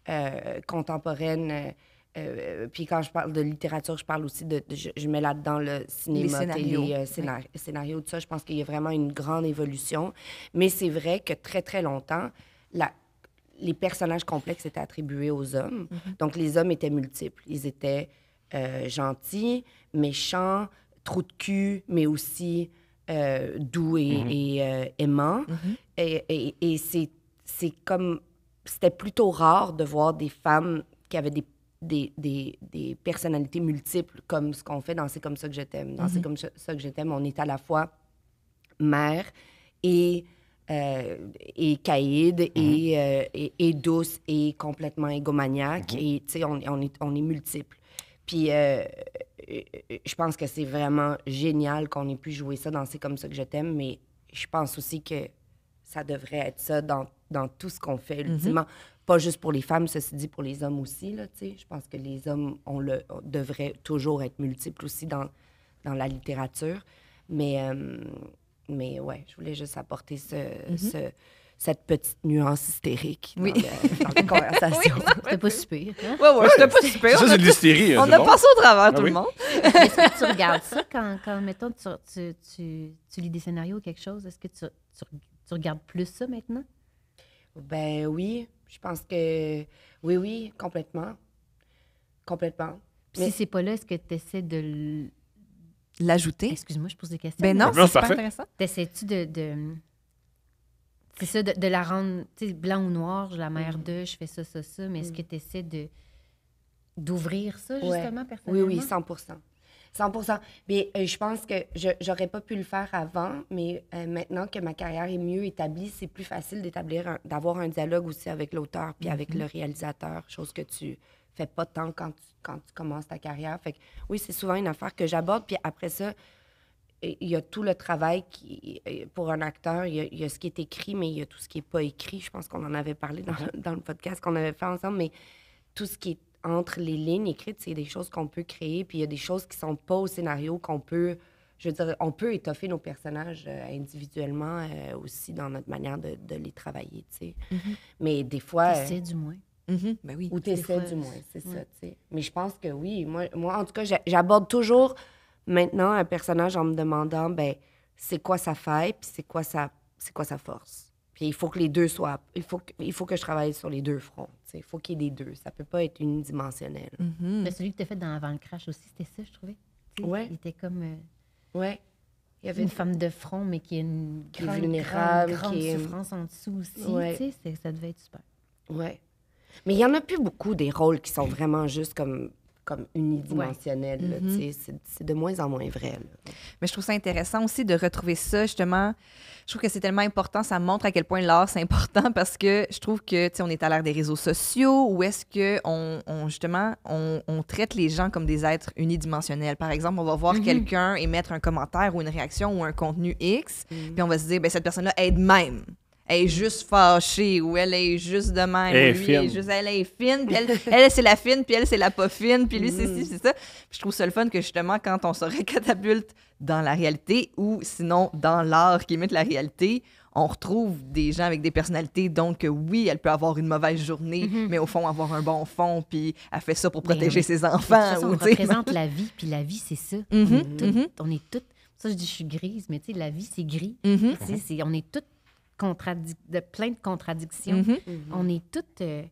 euh, contemporaine. Euh, euh, puis quand je parle de littérature, je parle aussi de. je, mets là-dedans le cinéma, les scénarios. scénarios, tout ça. Je pense qu'il y a vraiment une grande évolution. Mais c'est vrai que très, très longtemps, les personnages complexes étaient attribués aux hommes. Mm-hmm. Donc les hommes étaient multiples. Ils étaient gentils, méchants, trous de cul, mais aussi euh, doux et, mhm. euh, aimant. Mhm. Et, c'est comme. C'était plutôt rare de voir des femmes qui avaient des, personnalités multiples comme ce qu'on fait dans C'est comme ça que je t'aime. Dans mhm. C'est comme ça que je t'aime, on est à la fois mère et. Euh, et caïde et, douce et complètement égomaniaque. Et, tu sais, on, on, est, on est multiple. Puis euh, euh, euh, je pense que c'est vraiment génial qu'on ait pu jouer ça dans C'est comme ça que je t'aime, mais je pense aussi que ça devrait être ça dans, tout ce qu'on fait mhm. ultimement. Pas juste pour les femmes, ceci dit, pour les hommes aussi. Là, je pense que les hommes on le, devrait toujours être multiples aussi dans, dans la littérature. Mais, mais ouais, je voulais juste apporter ce mhm cette petite nuance hystérique dans, une conversation. C'était pas super. Hein? c'était pas super. Ça, c'est de l'hystérie. Hein, On a passé au travers, ah tout le monde. Est-ce que tu regardes ça quand, quand mettons, tu, tu, tu, lis des scénarios ou quelque chose? Est-ce que tu, tu regardes plus ça maintenant? Ben oui, je pense que oui, oui, complètement. Complètement. Puis si c'est pas là, est-ce que tu essaies de l'ajouter? Excuse-moi, je pose des questions. Ben non, c'est pas intéressant. T'essaies-tu de, c'est ça, de, la rendre blanc ou noir, la mère mm je fais ça, ça, ça, mais est-ce mm. que tu essaies de, d'ouvrir ça, justement, personnellement? Oui, oui, 100 100 Mais euh, je pense que je j'aurais pas pu le faire avant, mais euh, maintenant que ma carrière est mieux établie, c'est plus facile d'établir d'avoir un dialogue aussi avec l'auteur puis avec mm-hmm. le réalisateur, chose que tu fais pas tant quand tu, quand tu commences ta carrière. Fait oui, c'est souvent une affaire que j'aborde, puis après ça, il y a tout le travail qui, pour un acteur, il y, a, ce qui est écrit, mais il y a tout ce qui n'est pas écrit. Je pense qu'on en avait parlé dans, le podcast qu'on avait fait ensemble, mais tout ce qui est entre les lignes écrites, c'est des choses qu'on peut créer, puis il y a des choses qui ne sont pas au scénario qu'on peut, je veux dire, on peut étoffer nos personnages euh, individuellement euh, aussi dans notre manière de, les travailler, tu sais. Mm-hmm. Mais des fois... C'est euh, du moins. Mm-hmm. Ben oui, ou du moins, c'est ça, tu sais. Mais je pense que oui, moi, moi en tout cas, j'aborde toujours maintenant un personnage en me demandant, ben, c'est quoi sa faille, puis c'est quoi sa, c'est quoi sa force. Puis il faut que les deux soient, il faut, que, il faut que je travaille sur les deux fronts. Il faut qu'il y ait des deux. Ça peut pas être unidimensionnel. Mm-hmm. Mais celui que tu as fait dans Avant le crash aussi, c'était ça, je trouvais. Il était comme. Euh, ouais. Il y avait une femme de front, mais qui est une qui est vulnérable, grande, qui souffrance en dessous aussi. ça devait être super. Ouais. Mais il y en a plus beaucoup des rôles qui sont vraiment juste comme comme unidimensionnel. Mhm. C'est de moins en moins vrai. Mais je trouve ça intéressant aussi de retrouver ça, justement. Je trouve que c'est tellement important. Ça montre à quel point l'art, c'est important parce que je trouve que, tu sais, on est à l'ère des réseaux sociaux où est-ce que on, justement, on, traite les gens comme des êtres unidimensionnels. Par exemple, on va voir mhm. quelqu'un émettre un commentaire ou une réaction ou un contenu X, mhm. puis on va se dire, ben, cette personne-là aide même elle est juste fâchée ou elle est juste de même. Elle lui, est, fine. elle est fine, elle, c'est la fine, puis elle, c'est la pas fine, puis lui, c'est ci, mm. c'est ça. je trouve ça le fun que justement, quand on se récatapulte dans la réalité ou sinon dans l'art qui imite la réalité, on retrouve des gens avec des personnalités. Donc, oui, elle peut avoir une mauvaise journée, mm-hmm. mais au fond, avoir un bon fond, puis elle fait ça pour ben, protéger ses enfants. Ça représente la vie, puis la vie, c'est ça. on, est mm-hmm, tout mm-hmm. on est toutes... Ça, je dis je suis grise, mais tu sais, la vie, c'est gris. On est toutes de plein de contradictions. Mm-hmm. Mm-hmm. On est toutes. Euh,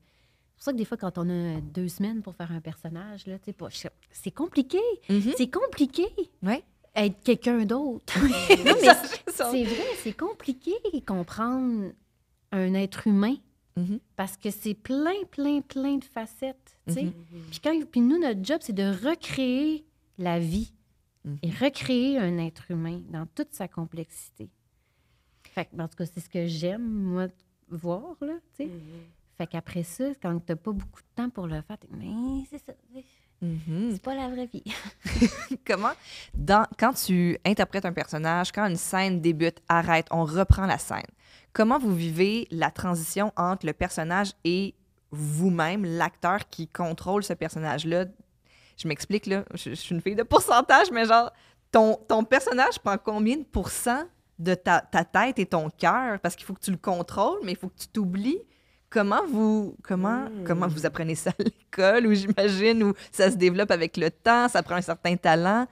c'est pour ça que des fois, quand on a deux semaines pour faire un personnage, c'est compliqué. Mm-hmm. C'est compliqué. Ouais. Être quelqu'un d'autre. c'est vrai, c'est compliqué comprendre un être humain parce que c'est plein, plein, plein de facettes. Puis, quand, puis nous, notre job, c'est de recréer la vie et recréer un être humain dans toute sa complexité. Fait que, en tout cas, c'est ce que j'aime, moi, voir, là, tu sais. Mm-hmm. Fait qu'après ça, quand t'as pas beaucoup de temps pour le faire, t'es mais c'est ça. Mm-hmm. C'est pas la vraie vie. Comment, dans, quand tu interprètes un personnage, quand une scène débute, arrête, on reprend la scène. Comment vous vivez la transition entre le personnage et vous-même, l'acteur qui contrôle ce personnage-là? Je m'explique, là, je, suis une fille de pourcentage, mais genre, ton, ton personnage prend combien de pourcents de ta, tête et ton cœur, parce qu'il faut que tu le contrôles, mais il faut que tu t'oublies. Comment vous, comment, hmm. comment vous apprenez ça à l'école, ou j'imagine, où ça se développe avec le temps, ça prend un certain talent.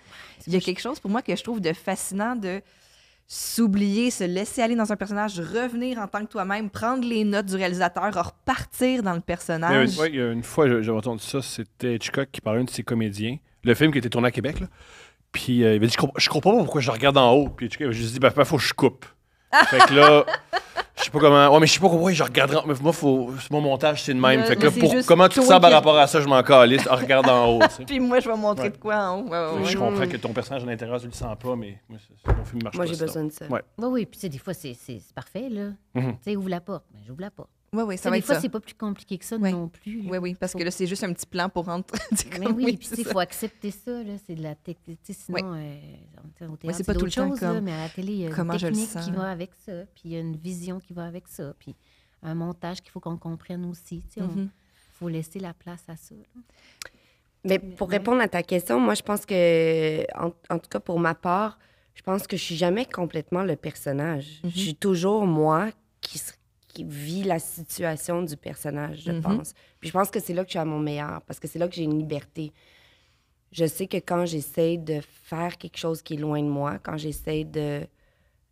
Il y a quelque chose pour moi que je trouve de fascinant de s'oublier, se laisser aller dans un personnage, revenir en tant que toi-même, prendre les notes du réalisateur, repartir dans le personnage. une fois, j'avais entendu ça, c'était Hitchcock qui parlait d'un de ses comédiens. Le film qui était tourné à Québec, là. Puis euh, il m'a dit, je comprends, comprends pas pourquoi je regarde en haut. Puis je lui ai dit, papa, faut que je coupe. fait que là, je sais pas comment. Ouais, mais je sais pas pourquoi je regarderai. Mais moi, faut... mon montage, c'est le même. fait que là, comment tu te sens par rapport à ça, je m'en calisse en regarde en haut. Puis moi, je vais montrer de quoi en haut. je comprends mm. que ton personnage n'intéresse intérieur, tu le sens pas, mais moi, mon film marche moi, pas. Moi, j'ai besoin de ça. Oui, oui. Puis tu sais, des fois, c'est parfait, là. Mm-hmm. Tu sais, ouvre la porte. mais ben, J'ouvre la porte. Oui, ça va des fois, ce c'est pas plus compliqué que ça non plus. Oui, oui, parce que là, c'est juste un petit plan pour rentrer. Mais oui, oui puis il faut accepter ça. Là, c'est de la technique. Sinon, ouais. Euh, c'est pas tout le comme... mais à la télé, il y a une technique qui va avec ça, puis il y a une vision qui va avec ça, puis un montage qu'il faut qu'on comprenne aussi. Il mm-hmm. faut laisser la place à ça. Mais pour répondre à ta question, moi, je pense que, en, tout cas pour ma part, je pense que je suis jamais complètement le personnage. Mm-hmm. Je suis toujours moi qui, qui vit la situation du personnage, je mhm. pense. Puis je pense que c'est là que je suis à mon meilleur, parce que c'est là que j'ai une liberté. Je sais que quand j'essaie de faire quelque chose qui est loin de moi, quand j'essaie de...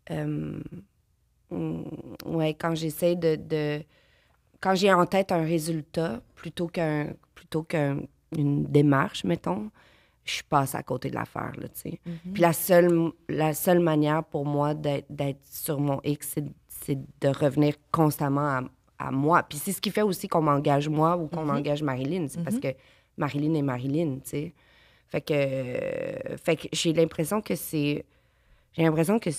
Euh, mm, ouais, quand j'essaie de, Quand j'ai en tête un résultat plutôt qu'un plutôt qu'une démarche, mettons, je passe à côté de l'affaire, là, tu sais. Mhm. Puis la seule, la seule manière pour moi d'être sur mon X, c'est c'est de revenir constamment à, moi. Puis c'est ce qui fait aussi qu'on m'engage moi ou qu'on m'engage mhm. Marilyn. C'est parce mhm. que Marilyn est Marilyn, tu sais. Fait que, fait que j'ai l'impression que c'est. J'ai l'impression que.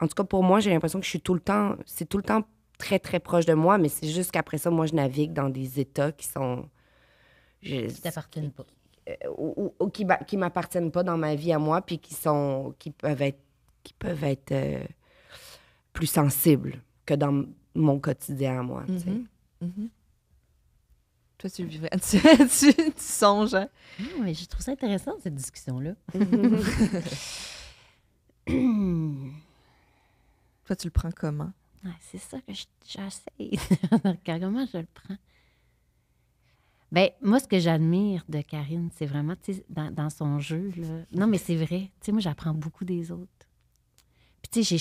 En tout cas, pour moi, j'ai l'impression que je suis tout le temps. C'est tout le temps très, très proche de moi, mais c'est juste qu'après ça, moi, je navigue dans des états qui sont. qui t'appartiennent pas. Euh, ou, qui, m'appartiennent pas dans ma vie à moi, puis qui sont. qui peuvent être. qui peuvent être. Euh, plus sensible que dans mon quotidien à moi. Mm-hmm. Mm-hmm. Toi, tu, tu, tu, tu songes. Hein? mais ah je trouve ça intéressant, cette discussion-là. Toi, tu le prends comment? c'est ça que j'essaie. comment je le prends? Ben, moi, ce que j'admire de Karine, c'est vraiment dans, dans, son jeu. Là. Non, mais c'est vrai. moi, j'apprends beaucoup des autres. Puis, tu sais,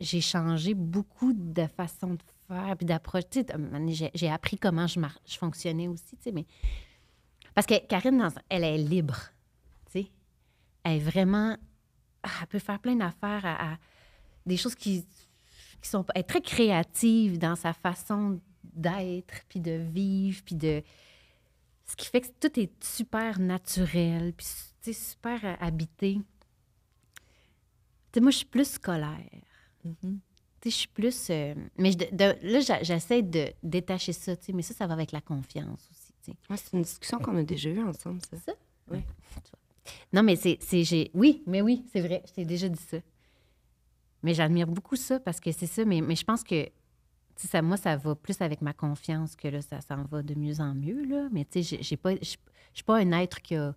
j'ai changé beaucoup de façons de faire puis d'approche. J'ai appris comment je, je fonctionnais aussi, mais... Parce que Karine, dans, elle est libre, sais Elle est vraiment... Ah, elle peut faire plein d'affaires, à, des choses qui, qui sont... Elle est très créative dans sa façon d'être, puis de vivre, puis de... Ce qui fait que tout est super naturel, puis super habité. moi, je suis plus scolaire. Mm-hmm. Tu sais, Je suis plus. Euh, mais là, j'essaie de détacher ça, tu mais ça, ça va avec la confiance aussi. c'est une discussion qu'on a déjà eue ensemble, ça. Ça? Oui. Non, mais c'est. Oui, mais oui, c'est vrai, je t'ai déjà dit ça. Mais j'admire beaucoup ça parce que c'est ça, mais, mais je pense que ça, moi, ça va plus avec ma confiance que là, ça s'en va de mieux en mieux. Là. Mais tu sais, je ne suis pas un être qui a.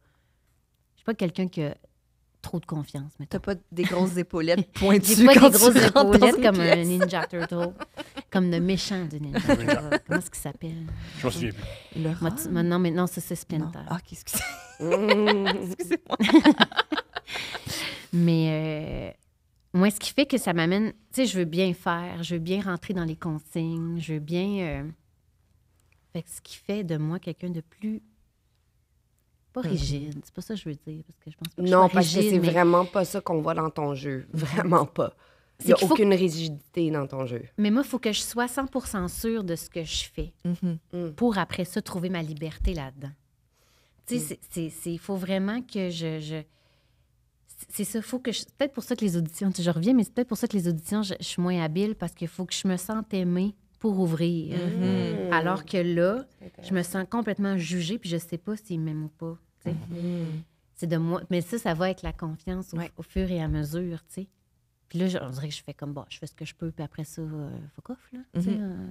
Je suis pas quelqu'un qui a trop de confiance. Tu T'as pas des grosses épaulettes pointues. pas des grosses épaulettes comme un Ninja Turtle, comme le méchant du Ninja Turtle. Comment est-ce qu'il s'appelle? Je m'en souviens plus. Le Moi, non, mais non, ça, c'est Splinter. Ah, quest excusez-moi. mais euh, moi, ce qui fait que ça m'amène, tu sais, je veux bien faire, je veux bien rentrer dans les consignes, je veux bien... Euh, fait ce qui fait de moi quelqu'un de plus pas mm-hmm. rigide, c'est pas ça que je veux dire, parce que je pense que Non, parce que c'est vraiment pas ça qu'on voit dans ton jeu. Vraiment pas. Il n'y a aucune rigidité dans ton jeu. Mais moi, il faut que je sois 100 sûre de ce que je fais mm-hmm. mm. pour après ça trouver ma liberté là-dedans. Tu sais, mm. il faut vraiment que je. C'est ça, faut que je. peut-être pour ça que les auditions, je reviens, mais c'est peut-être pour ça que les auditions, je, suis moins habile parce qu'il faut que je me sente aimée pour ouvrir. Mm-hmm. Alors que là, je me sens complètement jugée puis je sais pas s'ils m'aiment ou pas. Mm. C'est de moi. Mais ça, ça va être la confiance au, fur et à mesure, tu sais. Puis là, on dirait que je fais comme, bon, bah, je fais ce que je peux, puis après ça, euh, fuck là. Mm-hmm. Euh,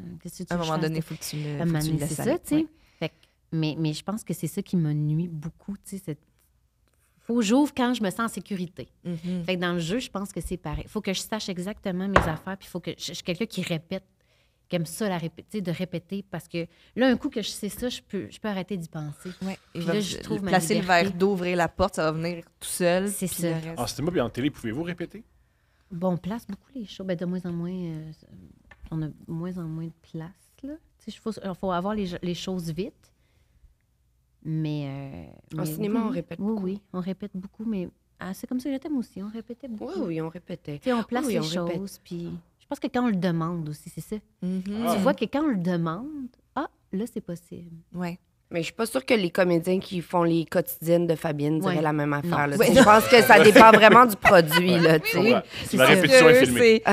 à un moment donné, il faut que tu le. fasses ça, mais, mais je pense que c'est ça qui me nuit beaucoup, tu faut que j'ouvre quand je me sens en sécurité. Mm-hmm. Fait dans le jeu, je pense que c'est pareil. Il faut que je sache exactement mes affaires, puis faut que je suis quelqu'un qui répète J'aime ça la répéter, de répéter parce que là, un coup que je sais ça, je peux, je peux arrêter d'y penser. Ouais. là, je trouve ma Placer le verre d'ouvrir la porte, ça va venir tout seul. C'est ça. En ah, cinéma puis en télé, pouvez-vous répéter? Bon, on place beaucoup les choses. Ben, de moins en moins, euh, on a moins en moins de place. Il faut, faut, avoir les, les, choses vite. Mais. Euh, en cinéma, on répète beaucoup. Oui, on répète beaucoup, mais ah, c'est comme ça que je aussi. On répétait beaucoup. Oui, oui, on répétait. T'sais, on place les choses, puis. Je que quand on le demande aussi, c'est ça. Mm-hmm. Tu vois que quand on le demande, ah, là, c'est possible. Ouais. Mais je suis pas sûre que les comédiens qui font les quotidiennes de Fabienne diraient la même affaire. je pense que ça dépend vraiment du produit. La répétition est filmée. oui.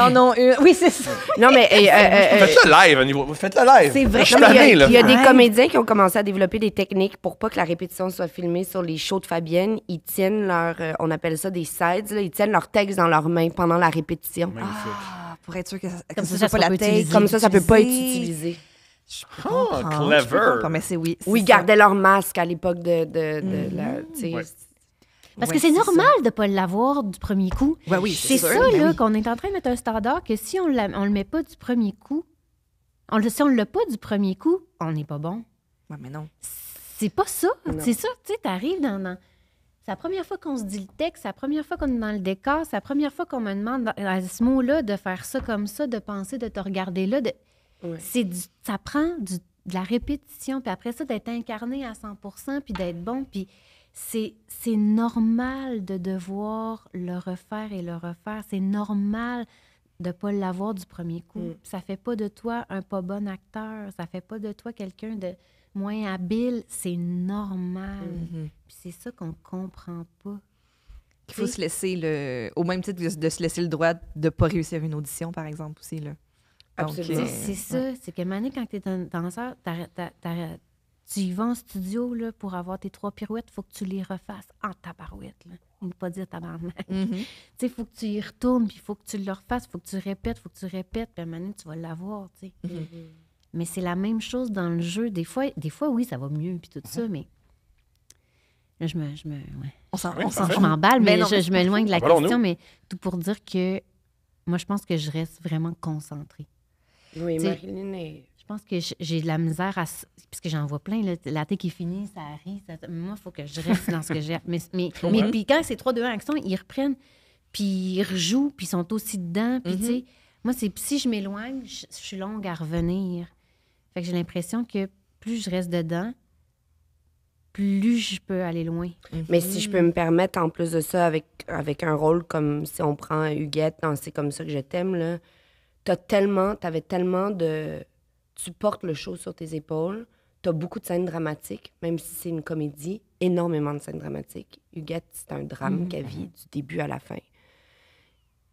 Ah, en ont Oui, c'est ça. Non, mais. Euh, euh, euh, faites le live, niveau... faites le live. C'est vrai. il, y a, des comédiens qui ont commencé à développer des techniques pour pas que la répétition soit filmée sur les shows de Fabienne. Ils tiennent leur. on appelle ça des sides. Ils tiennent leur texte dans leurs mains pendant la répétition. Ah, pour être sûr que, ça, ne Comme ça, ça peut pas être utilisé oh, clever. mais c'est oui. Oui, ils gardaient leur masque à l'époque de, mhm. la, Parce que c'est normal de ne pas l'avoir du premier coup. c'est ça, là, ben qu'on est en train de mettre un standard que si on ne le met pas du premier coup, si on ne l'a pas du premier coup, on n'est pas bon. Oui, mais non. C'est pas ça. C'est ça, tu sais, t'arrives dans, C'est la première fois qu'on se dit le texte, c'est la première fois qu'on est dans le décor, c'est la première fois qu'on me demande à ce mot-là de faire ça comme ça, de penser, de te regarder là. De... C'est ça prend de la répétition, puis après ça, d'être incarné à 100 puis d'être bon, puis c'est, c'est normal de devoir le refaire et le refaire. C'est normal de ne pas l'avoir du premier coup. Ça mm. Ça fait pas de toi un pas bon acteur, ça fait pas de toi quelqu'un de moins habile. C'est normal. Mm-hmm. Puis c'est ça qu'on comprend pas. Il faut se laisser le. Au même titre de se laisser le droit de ne pas réussir une audition, par exemple, aussi. Là. C'est ça. C'est que Mané, quand tu es danseur, tu y vas en studio là, pour avoir tes trois pirouettes, il faut que tu les refasses en tabarouette. On ne pas dire tabarnak. Mm mm-hmm. Il faut que tu y retournes, puis il faut que tu le refasses, il faut que tu répètes, faut que tu répètes, puis Mané, tu vas l'avoir. Mm-hmm. Mais c'est la même chose dans le jeu. Des fois, des fois oui, ça va mieux, puis tout ça, mm-hmm. mais. Là, je me. Je m'emballe, mais, je, m'éloigne de la bah, question, mais tout pour dire que moi, je pense que je reste vraiment concentrée. Oui, Marilyn est. Je pense que j'ai de la misère à. Puisque j'en vois plein, là. La tête qui finit, ça arrive. Ça... Moi, il faut que je reste dans ce que j'ai. Mais, mais, puis quand c'est 3, 2, 1 action, ils reprennent, puis ils rejouent, puis ils sont aussi dedans. Puis, tu sais, mm-hmm. moi, c'est si je m'éloigne, je, suis longue à revenir. Fait que j'ai l'impression que plus je reste dedans, plus je peux aller loin. Mais si je peux me permettre, en plus de ça, avec, avec un rôle comme si on prend Huguette C'est comme ça que je t'aime, là, t'as tellement, t'avais tellement de... Tu portes le show sur tes épaules, t'as beaucoup de scènes dramatiques, même si c'est une comédie, énormément de scènes dramatiques. Huguette, c'est un drame qui mm. qu'elle mm-hmm. du début à la fin.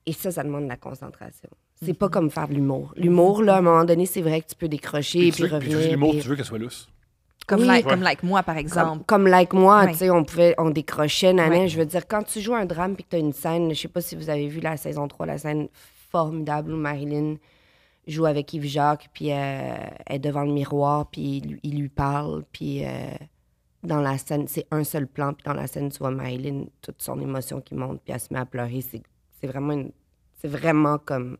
Et ça, ça demande de la concentration. C'est mm-hmm. pas comme faire de l'humour. L'humour, là, à un moment donné, c'est vrai que tu peux décrocher et puis, revenir. Puis l'humour, tu veux qu'elle soit Comme, like, comme moi, par exemple. Comme, like moi, tu sais, on pouvait, on décrochait, nanan. Je veux dire, quand tu joues un drame et que tu une scène, je sais pas si vous avez vu la saison 3, la scène formidable où Marilyn joue avec Yves Jacques, puis euh, elle est devant le miroir, puis il, lui parle, puis euh, dans la scène, c'est un seul plan, puis dans la scène, tu vois Marilyn, toute son émotion qui monte, puis elle se met à pleurer. C'est vraiment une, c'est vraiment comme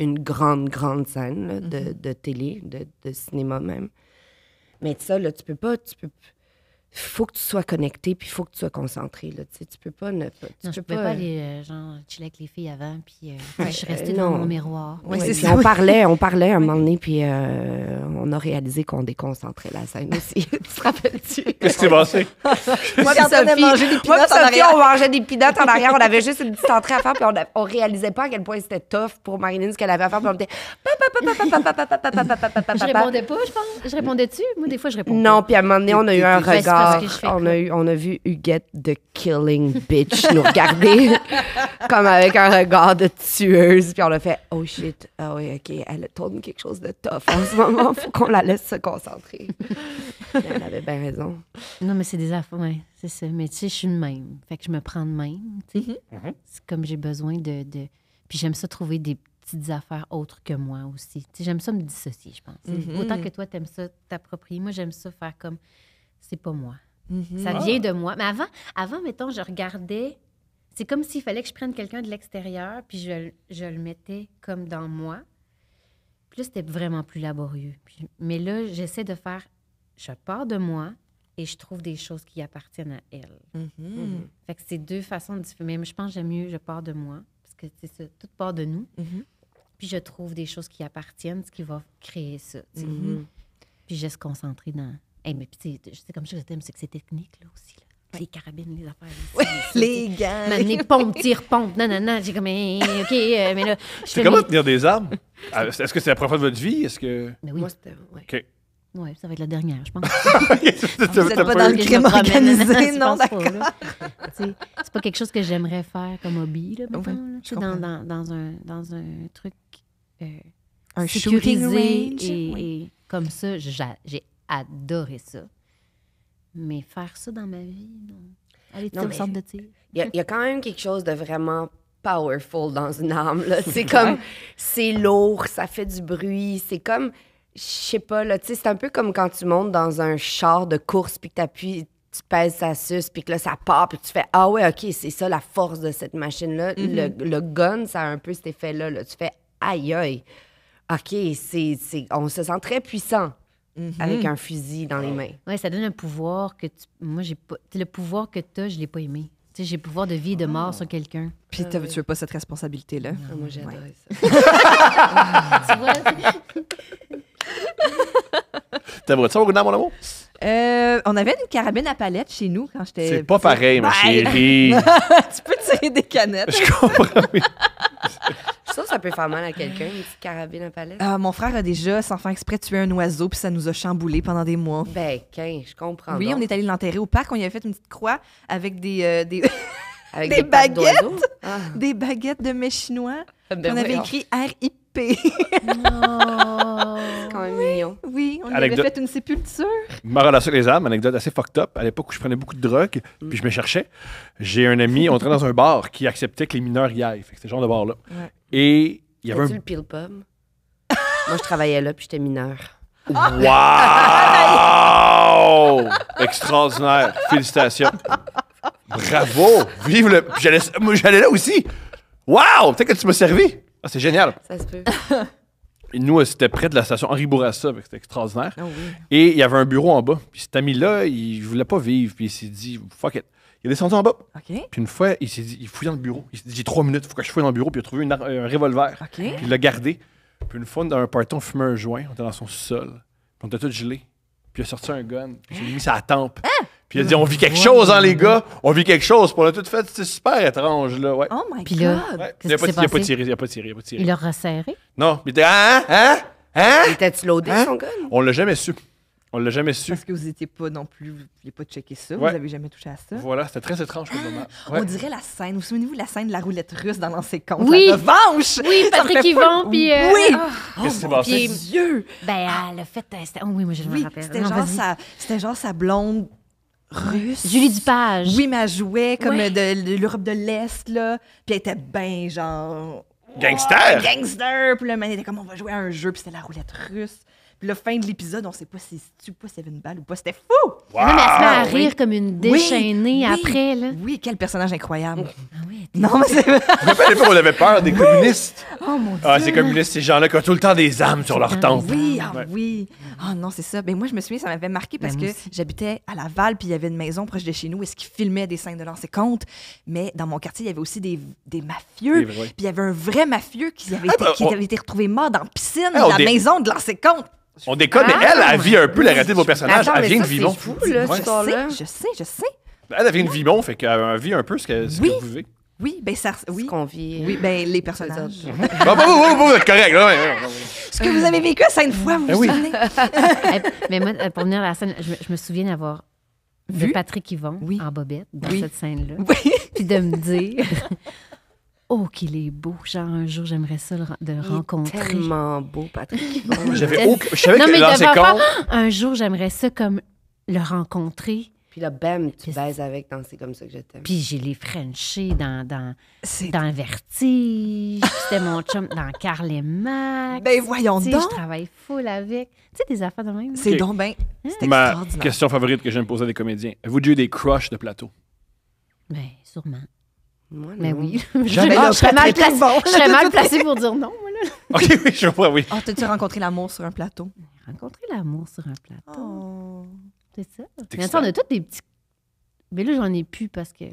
une grande, grande scène mm-hmm. de, télé, de, de, cinéma même. Mais ça, là, tu peux pas, tu peux, faut que tu sois connecté, puis il faut que tu sois concentré. Là. Tu, sais, peux pas ne pas. Tu non, peux pas, aller, genre, chiller avec les filles avant, puis je suis restée dans mon miroir. ça. On parlait, on parlait à un moment donné, puis on a réalisé qu'on déconcentrait la scène aussi. tu te rappelles-tu? Qu'est-ce qui s'est passé? Moi, puis Sophie, on mangeait des peanuts en arrière. On avait juste une petite entrée à faire, puis on, ne réalisait pas à quel point c'était tough pour Marilyn ce qu'elle avait à faire. Puis on était. Je répondais pas, je pense. Je répondais-tu? Moi, des fois, je répondais Non, puis à un moment donné, on a eu un regard on, a vu Huguette the Killing Bitch nous regarder comme avec un regard de tueuse. Puis on a fait Oh shit, ah oui, OK, elle tourne quelque chose de tough en ce moment. faut qu'on la laisse se concentrer. elle avait bien raison. Non, mais c'est des affaires, ouais, c'est ça. Mais tu sais, je suis de même. Fait que je me prends de même. tu sais. Mm-hmm. Mm-hmm. C'est comme j'ai besoin de. Puis j'aime ça trouver des petites affaires autres que moi aussi. j'aime ça me dissocier, je pense. Mm-hmm. Autant que toi, t'aimes ça t'approprier. Moi, j'aime ça faire comme c'est pas moi. Mm-hmm. Ça ah. vient de moi. Mais avant, avant, mettons, je regardais. C'est comme s'il fallait que je prenne quelqu'un de l'extérieur, puis je, le mettais comme dans moi. Puis là, c'était vraiment plus laborieux. mais là, j'essaie de faire. Je pars de moi et je trouve des choses qui appartiennent à elle. Mm-hmm. Mm-hmm. Fait que c'est deux façons de Mais je pense que j'aime mieux, je pars de moi, parce que c'est ça, tout part de nous. Puis je trouve des choses qui appartiennent, ce qui va créer ça. Puis je se concentrer dans, Hey, mais puis, je sais comme je t'aime, c'est que c'est technique, là aussi. Là. Les carabines, les affaires. les gars. M'amener pompe, tire, pompe. Non, non, non. J'ai comme, OK, euh, mais là. C'est comment tenir des armes? Ah, est-ce que c'est la première de votre vie? Est-ce que. Mais oui. c'était. Ouais. Oui, ça va être la dernière, je pense. Vous êtes pas dans le crime organisé, non, d'accord. C'est pas quelque chose que j'aimerais faire comme hobby, là, dans, dans, un, dans un truc euh, un sécurisé et, comme ça, j'ai adorer ça. Mais faire ça dans ma vie, non. Aller une sorte de tir. Il y, a quand même quelque chose de vraiment powerful dans une arme. C'est comme, c'est lourd, ça fait du bruit. C'est comme, je sais pas, là, c'est un peu comme quand tu montes dans un char de course puis que appuies, tu pèses ça suce, puis que là, ça part, puis tu fais « Ah ouais, OK, c'est ça la force de cette machine-là. le, mm-hmm. gun, ça a un peu cet effet-là. Là. Tu fais « Aïe, aïe. OK, c'est, on se sent très puissant avec mhm. un fusil dans les mains. Oui, ça donne un pouvoir que tu... Moi, j'ai pas... Le pouvoir que tu as, je l'ai pas aimé. Tu sais, j'ai pouvoir de vie et de ah. mort sur quelqu'un. Puis ah tu veux pas cette responsabilité-là. Ah, moi, j'adore ça. tu vois? T'aimerais-tu au mon amour? Euh, on avait une carabine à palette chez nous quand j'étais. C'est pas pareil, ma chérie. tu peux tirer des canettes. Je comprends, oui. ça, ça peut faire mal à quelqu'un, une petite carabine à palette. Ah, mon frère a déjà, sans faire exprès, tué un oiseau, puis ça nous a chamboulé pendant des mois. Ben, je comprends. Oui, on est allé l'enterrer au parc, on y avait fait une petite croix avec des. Euh, des... baguettes, ah. des baguettes de mets chinois. Ben on avait écrit RIP non. C'est quand même oui, mignon. Oui, on avait fait une sépulture. Ma relation avec les armes, anecdote assez fucked up. À l'époque où je prenais beaucoup de drogue, puis je me cherchais, j'ai un ami, on traînait dans un bar qui acceptait que les mineurs y aillent. C'est que ce genre de bar-là. Et il y avait un. le pile pomme? Moi, je travaillais là, puis j'étais mineur. Wow! Extraordinaire. Félicitations. Bravo! Vive le. J'allais, là aussi. Wow! Peut-être que tu m'as servi. Ah, c'est génial. Ça se peut. Et nous, euh, c'était près de la station Henri Bourassa, c'était extraordinaire. Ah Et il y avait un bureau en bas. Puis cet ami-là, il voulait pas vivre. Puis il s'est dit, fuck it. Il est descendu en bas. OK. Puis une fois, il s'est dit, il fouille dans le bureau. Il s'est dit, j'ai trois minutes, faut que je fouille dans le bureau. Puis il a trouvé un revolver. OK. Puis il l'a gardé. Puis une fois, dans un party, on fumait un joint. On était dans son sol. Puis on était tout gelé. Puis il a sorti un gun. Puis il a mis sa tempe. Hein? Puis il a dit, on vit quelque chose, hein, les gars. On vit quelque chose. Pour la toute fête, c'était super étrange, là. Ouais. Oh my God. Il pas, tiré, il pas tiré, il l'a resserré. Non, il était, hein, hein, hein? Il était-tu loadé, hein? son gars? On l'a jamais su. On l'a jamais su. Parce que vous n'étiez pas non plus, vous n'avez pas checké ça, vous n'avez jamais touché à ça. Voilà, c'était très étrange comme moment. On dirait la scène. Vous souvenez-vous de la scène de la roulette russe dans l'ancien compte? Oui. La revanche! Oui, Patrick puis... Euh, oui! Oh, Qu'est-ce Ben, le fait... Euh, oh oui, moi, je me rappelle. c'était genre, sa- c'était genre sa blonde russe. Julie Dupage. Oui, mais elle jouait comme de, l'Europe de l'Est, là. Puis elle était bien, genre. Gangster! Oh, gangster! Puis là, man, était comme on va jouer à un jeu, puis c'était la roulette russe. Puis la fin de l'épisode, on ne sait pas si tu pas s'il une balle ou pas. C'était fou! elle se à rire comme une déchaînée après. Là. Oui, quel personnage incroyable. Ah oui, non, mais c'est rappelez pas on avait peur des communistes. Oh mon ah, Dieu. Ah, ces communistes, ces gens-là qui ont tout le temps des âmes sur leur ah temple. Oui, ah oui. Ah non, c'est ça. Ben, moi, je me souviens, ça m'avait marqué parce ben, que j'habitais à Laval, puis il y avait une maison proche de chez nous et est-ce qu'ils filmaient des scènes de lancer compte. Mais dans mon quartier, il y avait aussi des, mafieux. Puis il y avait un vrai mafieux qui avait, ben, été, retrouvé mort dans la piscine, la maison de lancer compte. On déconne, mais elle, elle vit un peu la réalité de vos ah, personnages. elle vient de vivre. C'est fou, là, Je sais, je sais, ben, Elle, elle vient de Vivon, fait qu'elle vit un peu ce que, vous vivez. Oui, ben ça, oui. qu'on vit. Euh, oui, ben les personnages. vous êtes correct. Là, Ce que vous avez vécu à sainte fois, vous vous ben souvenez? Eh, mais moi, euh, pour venir à la scène, je, me- souviens d'avoir vu Patrick Yvon en bobette dans cette scène-là. Oui. Puis de me dire Oh, qu'il est beau. Genre, un jour, j'aimerais ça le, de le rencontrer. Est tellement beau, Patrick. J'avais aucun... Je savais non, dans ses comptes... Un jour, j'aimerais ça comme le rencontrer. Puis là, bam, tu baises avec dans C'est comme ça que je t'aime. Puis j'ai les Frenchés dans, dans, dans Vertige. C'était mon chum dans Carl et Max. Ben voyons donc. Je travaille full avec. Tu sais, des affaires de même. C'est donc ben. C'était C'est hein? extraordinaire. Ma question favorite que j'aime poser à des comédiens. Avez-vous déjà eu des crushs de plateau? Ben, sûrement. Moi, mais oui. je, serais mal placée, je mal placé pour dire non. Moi, là. OK, oui, je vois, oui. Oh, t'as-tu rencontré l'amour sur un plateau? Rencontrer l'amour sur un plateau. Oh. C'est ça. Mais attends, on a tous des petits... Mais là, j'en ai plus parce que...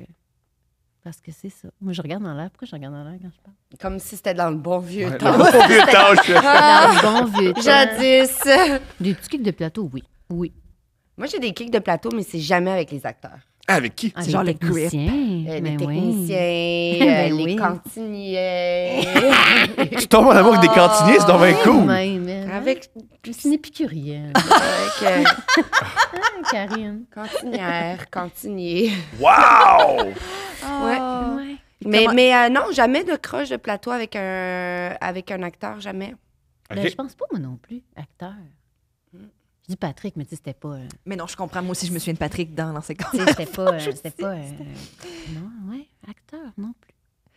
Parce que c'est ça. Moi, je regarde dans l'air. Pourquoi je regarde dans l'air quand je parle? Comme si c'était dans le bon vieux temps. Dans le bon vieux temps, je... dans le bon Jadis. Des petits clics de plateau, oui. Oui. Moi, j'ai des clics de plateau, mais c'est jamais avec les acteurs. Avec qui? Ah, genre les les techniciens, les cantiniers. tu tombes en amour avec des oh, cantiniers, c'est dans cool. Même, avec une épicurienne. avec, euh, ah, Karine. Cantinière, cantinier. Wow! ouais. Mais, euh, non, jamais de croche de plateau avec un, avec un acteur, jamais. Ben, je pense pas, moi non plus, acteur. Je dis Patrick, mais tu sais, c'était pas. Euh, mais non, je comprends. Moi aussi, je me souviens de Patrick dans l'ancien C'était pas. Euh, c'était pas. Euh, non, ouais, acteur non plus.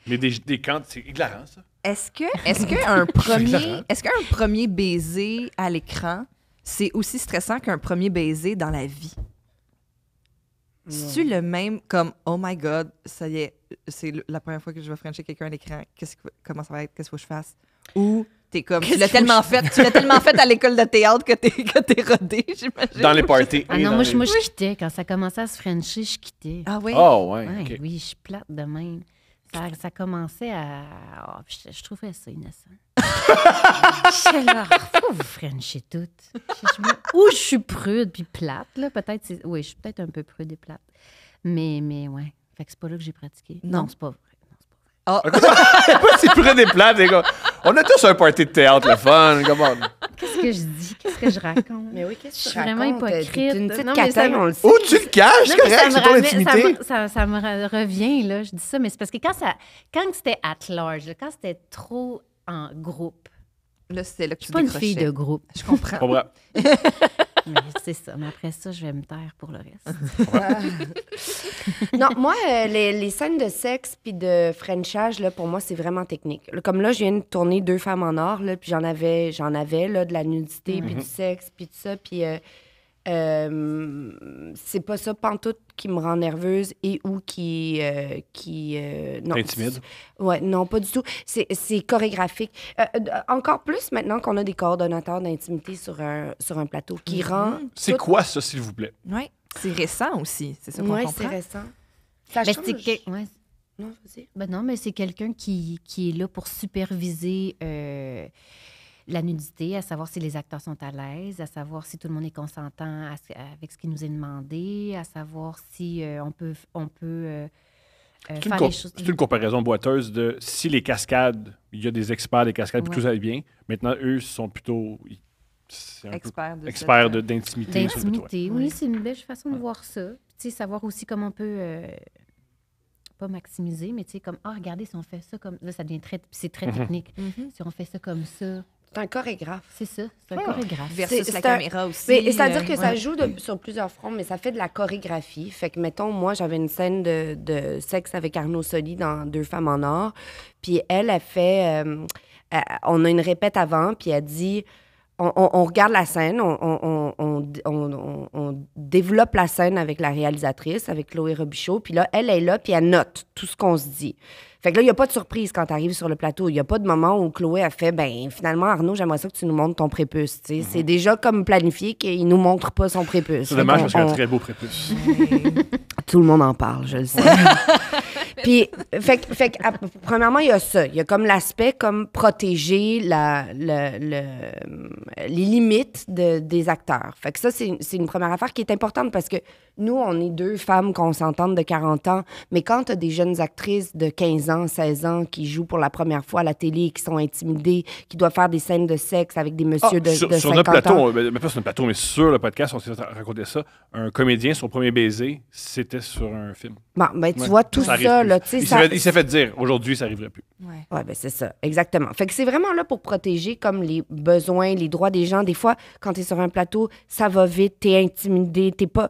Mais des, des camps, c'est hilarant, ça. Est-ce que, est-ce qu'un premier, est-ce qu'un premier baiser à l'écran, c'est aussi stressant qu'un premier baiser dans la vie? C'est-tu le même comme Oh my God, ça y est, c'est la première fois que je vais frencher quelqu'un à l'écran, qu'est-ce que, comment ça va être, qu'est-ce que je fasse? Ou tu l'as tellement fait, tu l'as tellement fait à l'école de théâtre que t'es, que t'es j'imagine. Dans les parties. Ah non, moi, je moi, je quittais. Quand ça commençait à se frencher, je quittais. Ah oui? ouais, ah Oui, je suis plate de même. Ça, ça commençait à... Oh, je, trouvais ça innocent. je là, faut vous frenchez toutes. Ou je suis prude puis plate, là, peut-être. Oui, je suis peut-être un peu prude et plate. Mais, mais ouais. Fait que c'est pas là que j'ai pratiqué. Non, non c'est pas ah. des les gars. On a tous un party de théâtre, le fun. on. Qu'est-ce que je dis? Qu'est-ce que je raconte? Mais oui, qu'est-ce que je suis vraiment euh, hypocrite. tu le caches, correct, c'est Ça, ça, me revient, là, je dis ça, mais c'est parce que quand, ça, quand c'était at large, quand c'était trop en groupe, là, c'est là que je suis pas une fille de groupe. Je comprends. Je comprends. c'est ça. Mais après ça, je vais me taire pour le reste. non, moi, euh, les, scènes de sexe puis de Frenchage, là, pour moi, c'est vraiment technique. Comme là, je viens de tourner Deux femmes en or, là, puis j'en avais, j'en avais là, de la nudité, puis mhm. du sexe, puis tout ça. Puis. Euh, euh, c'est pas ça pantoute qui me rend nerveuse et ou qui euh, qui euh, non ouais non pas du tout c'est chorégraphique encore plus maintenant qu'on a des coordonnateurs d'intimité sur un sur un plateau qui mhm. rend c'est quoi ça s'il vous plaît ouais c'est récent aussi c'est ça qu'on ouais, c'est récent ça mais change ouais. non, ben non mais c'est quelqu'un qui, qui est là pour superviser la nudité, à savoir si les acteurs sont à l'aise, à savoir si tout le monde est consentant avec ce qui nous est demandé, à savoir si euh, on peut, on peut euh, euh, faire les choses. C'est une comparaison boiteuse de si les cascades, il y a des experts des cascades, puis tout ça bien. Maintenant, eux sont plutôt experts d'intimité. oui, c'est une belle façon de voir ça. Puis, savoir aussi comment on peut pas maximiser, mais tu sais, comme, ah, regardez, si on fait ça comme. Là, ça devient très. c'est très mm-hmm. technique. Mm-hmm. Si on fait ça comme ça, c'est un chorégraphe. C'est ça, c'est un ah. chorégraphe. Versus la caméra aussi. C'est-à-dire euh, que ça joue sur plusieurs fronts, mais ça fait de la chorégraphie. Fait que, mettons, moi, j'avais une scène de, sexe avec Arnaud Soli dans Deux femmes en or. Puis elle, a fait... Euh, on a une répète avant, puis elle dit on, regarde la scène, on, développe la scène avec la réalisatrice, avec Chloé Robichaud, puis là, elle est là, puis elle note tout ce qu'on se dit. Fait que là, il n'y a pas de surprise quand tu arrives sur le plateau. Il n'y a pas de moment où Chloé a fait, ben finalement, Arnaud, j'aimerais ça que tu nous montres ton prépuce. C'est mhm. déjà comme planifié qu'il ne nous montre pas son prépuce. C'est dommage parce qu'il a un très beau prépuce. tout le monde en parle, je le sais. Puis, fait, fait ah, premièrement, il y a ça. Il y a comme l'aspect comme protéger la, le, les limites de, des acteurs. Fait que ça, c'est une première affaire qui est importante parce que nous, on est deux femmes qu'on s'entende de 40 ans, mais quand tu des jeunes actrices de 15 ans, 16 ans qui jouent pour la première fois à la télé, qui sont intimidées, qui doivent faire des scènes de sexe avec des ah, messieurs de, sur, sur plateau, ben, Mais pas sur plateau, mais sur le podcast, on s'est raconté ça. Un comédien, son premier baiser, c'était sur un film. Bon, ben, tu vois, tout ça, là, il, S'est fait, dire, aujourd'hui, ça n'arriverait plus. Oui. ouais ben, c'est ça, exactement. Fait que c'est vraiment là pour protéger comme les besoins, les droits des gens. Des fois, quand tu es sur un plateau, ça va vite, tu es intimidé, t'es pas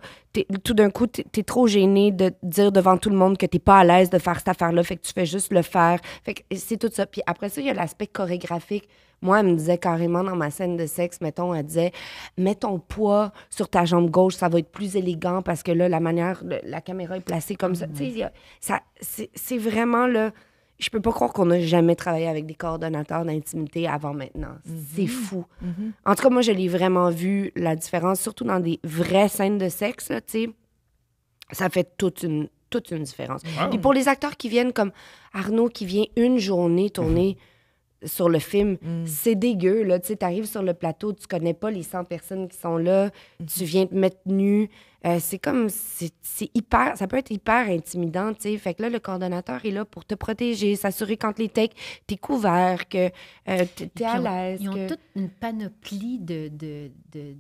tout d'un coup, tu es, trop gêné de dire devant tout le monde que t'es pas à l'aise de faire cette affaire-là, fait que tu fais juste le faire. Fait que c'est tout ça. Puis après ça, il y a l'aspect chorégraphique. Moi, elle me disait carrément dans ma scène de sexe, mettons, elle disait Mets ton poids sur ta jambe gauche, ça va être plus élégant parce que là, la manière, la caméra est placée comme ça. Tu sais, c'est vraiment Le je peux pas croire qu'on a jamais travaillé avec des coordonnateurs d'intimité avant maintenant. C'est mhm. fou. Mhm. En tout cas, moi, je l'ai vraiment vu, la différence, surtout dans des vraies scènes de sexe, tu sais. Ça fait toute une, toute une différence. Et Puis pour les acteurs qui viennent, comme Arnaud qui vient une journée tourner mhm sur le film. Mm. C'est dégueu, là. Tu sais, t'arrives sur le plateau, tu connais pas les 100 personnes qui sont là, mm-hmm. tu viens te mettre nu. Euh, c'est comme, c'est hyper, ça peut être hyper intimidant, tu sais. Fait que là, le coordonnateur est là pour te protéger, s'assurer quand les techs t'es couvert, que euh, t'es à l'aise. Ils ont toute une panoplie de, de, de,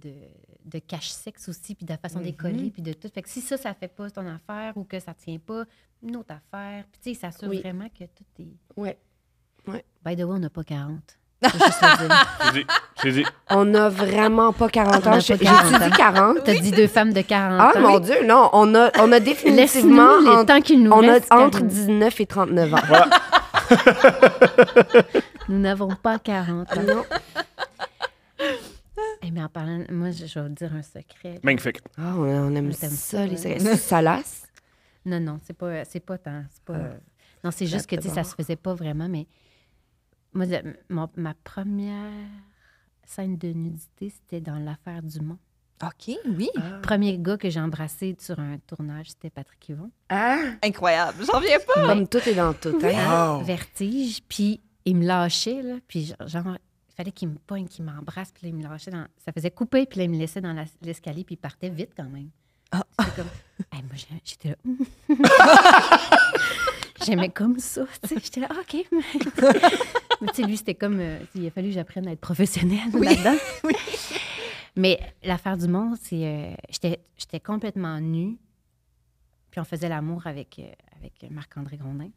de, cache-sexe aussi, puis de la façon mm puis de tout. Fait que si ça, ça fait pas ton affaire ou que ça tient pas, une autre affaire. Puis tu sais, ils s'assurent vraiment que tout est... Ouais. By the way, on n'a pas 40. dit. dit. On n'a vraiment pas 40 ans. J'ai dit 40. T'as dit deux femmes de 40 ah, ans. Ah, mon Dieu, non. On a, on a définitivement. Les nous on a entre 19 et 39 ans. Voilà. nous n'avons pas 40 ans. Non. Eh mais en parlant, moi, je, vais vous dire un secret. Magnifique. Oh, on, aime ça, ça, les secrets. Salace? Non, non, c'est pas, pas tant. Pas, ah. non, c'est juste que bon. ça se faisait pas vraiment, mais ma première scène de nudité, c'était dans l'affaire Dumont. OK, oui. Ah. premier gars que j'ai embrassé sur un tournage, c'était Patrick Yvon. Ah! Incroyable. J'en viens pas. tout est dans tout. Hein. Vertige, puis il me lâchait, là, puis genre- il fallait qu'il me poigne qu'il m'embrasse, puis il me lâchait. Dans... Ça faisait couper, puis il me laissait dans l'escalier, puis il partait vite quand même. Ah. C'était comme... moi, j'étais là... J'aimais comme ça. tu sais. J'étais là, OK. Mais, tu sais, lui, c'était comme. Euh, il a fallu que j'apprenne à être professionnelle là-dedans. Mais l'affaire du monde, c'est. Euh, j'étais complètement nue. Puis on faisait l'amour avec, euh, avec Marc-André Grondin.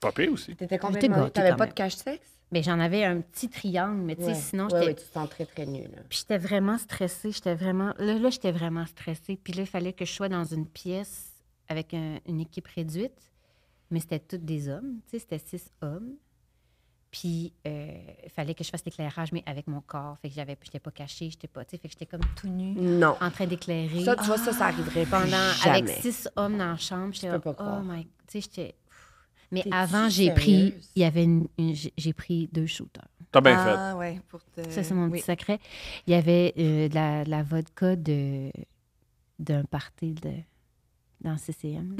Pas aussi. T'étais complètement. T'avais pas de cache-sexe? Mais j'en avais un petit triangle, mais tu sais, sinon j'étais. Ouais, tu te sens très, très là Puis j'étais vraiment stressée. J'étais vraiment. Là, là j'étais vraiment stressée. Puis là, il fallait que je sois dans une pièce avec une équipe réduite mais c'était toutes des hommes, tu sais, c'était six hommes. Puis, il euh, fallait que je fasse l'éclairage, mais avec mon corps. Fait que j'avais, j'étais pas cachée, j'étais pas, tu sais, fait que j'étais comme tout nu, en train d'éclairer. Ça, tu vois, ça, ça arriverait pendant, avec six hommes dans la chambre, j'étais oh croire. my, tu sais, j'étais. Mais avant, j'ai pris, il y avait une, j'ai pris deux shooters. T'as bien ah, fait. Ah ouais, pour Ça, c'est mon petit secret. Il y avait euh, de, la, vodka de d'un party de dans CCM.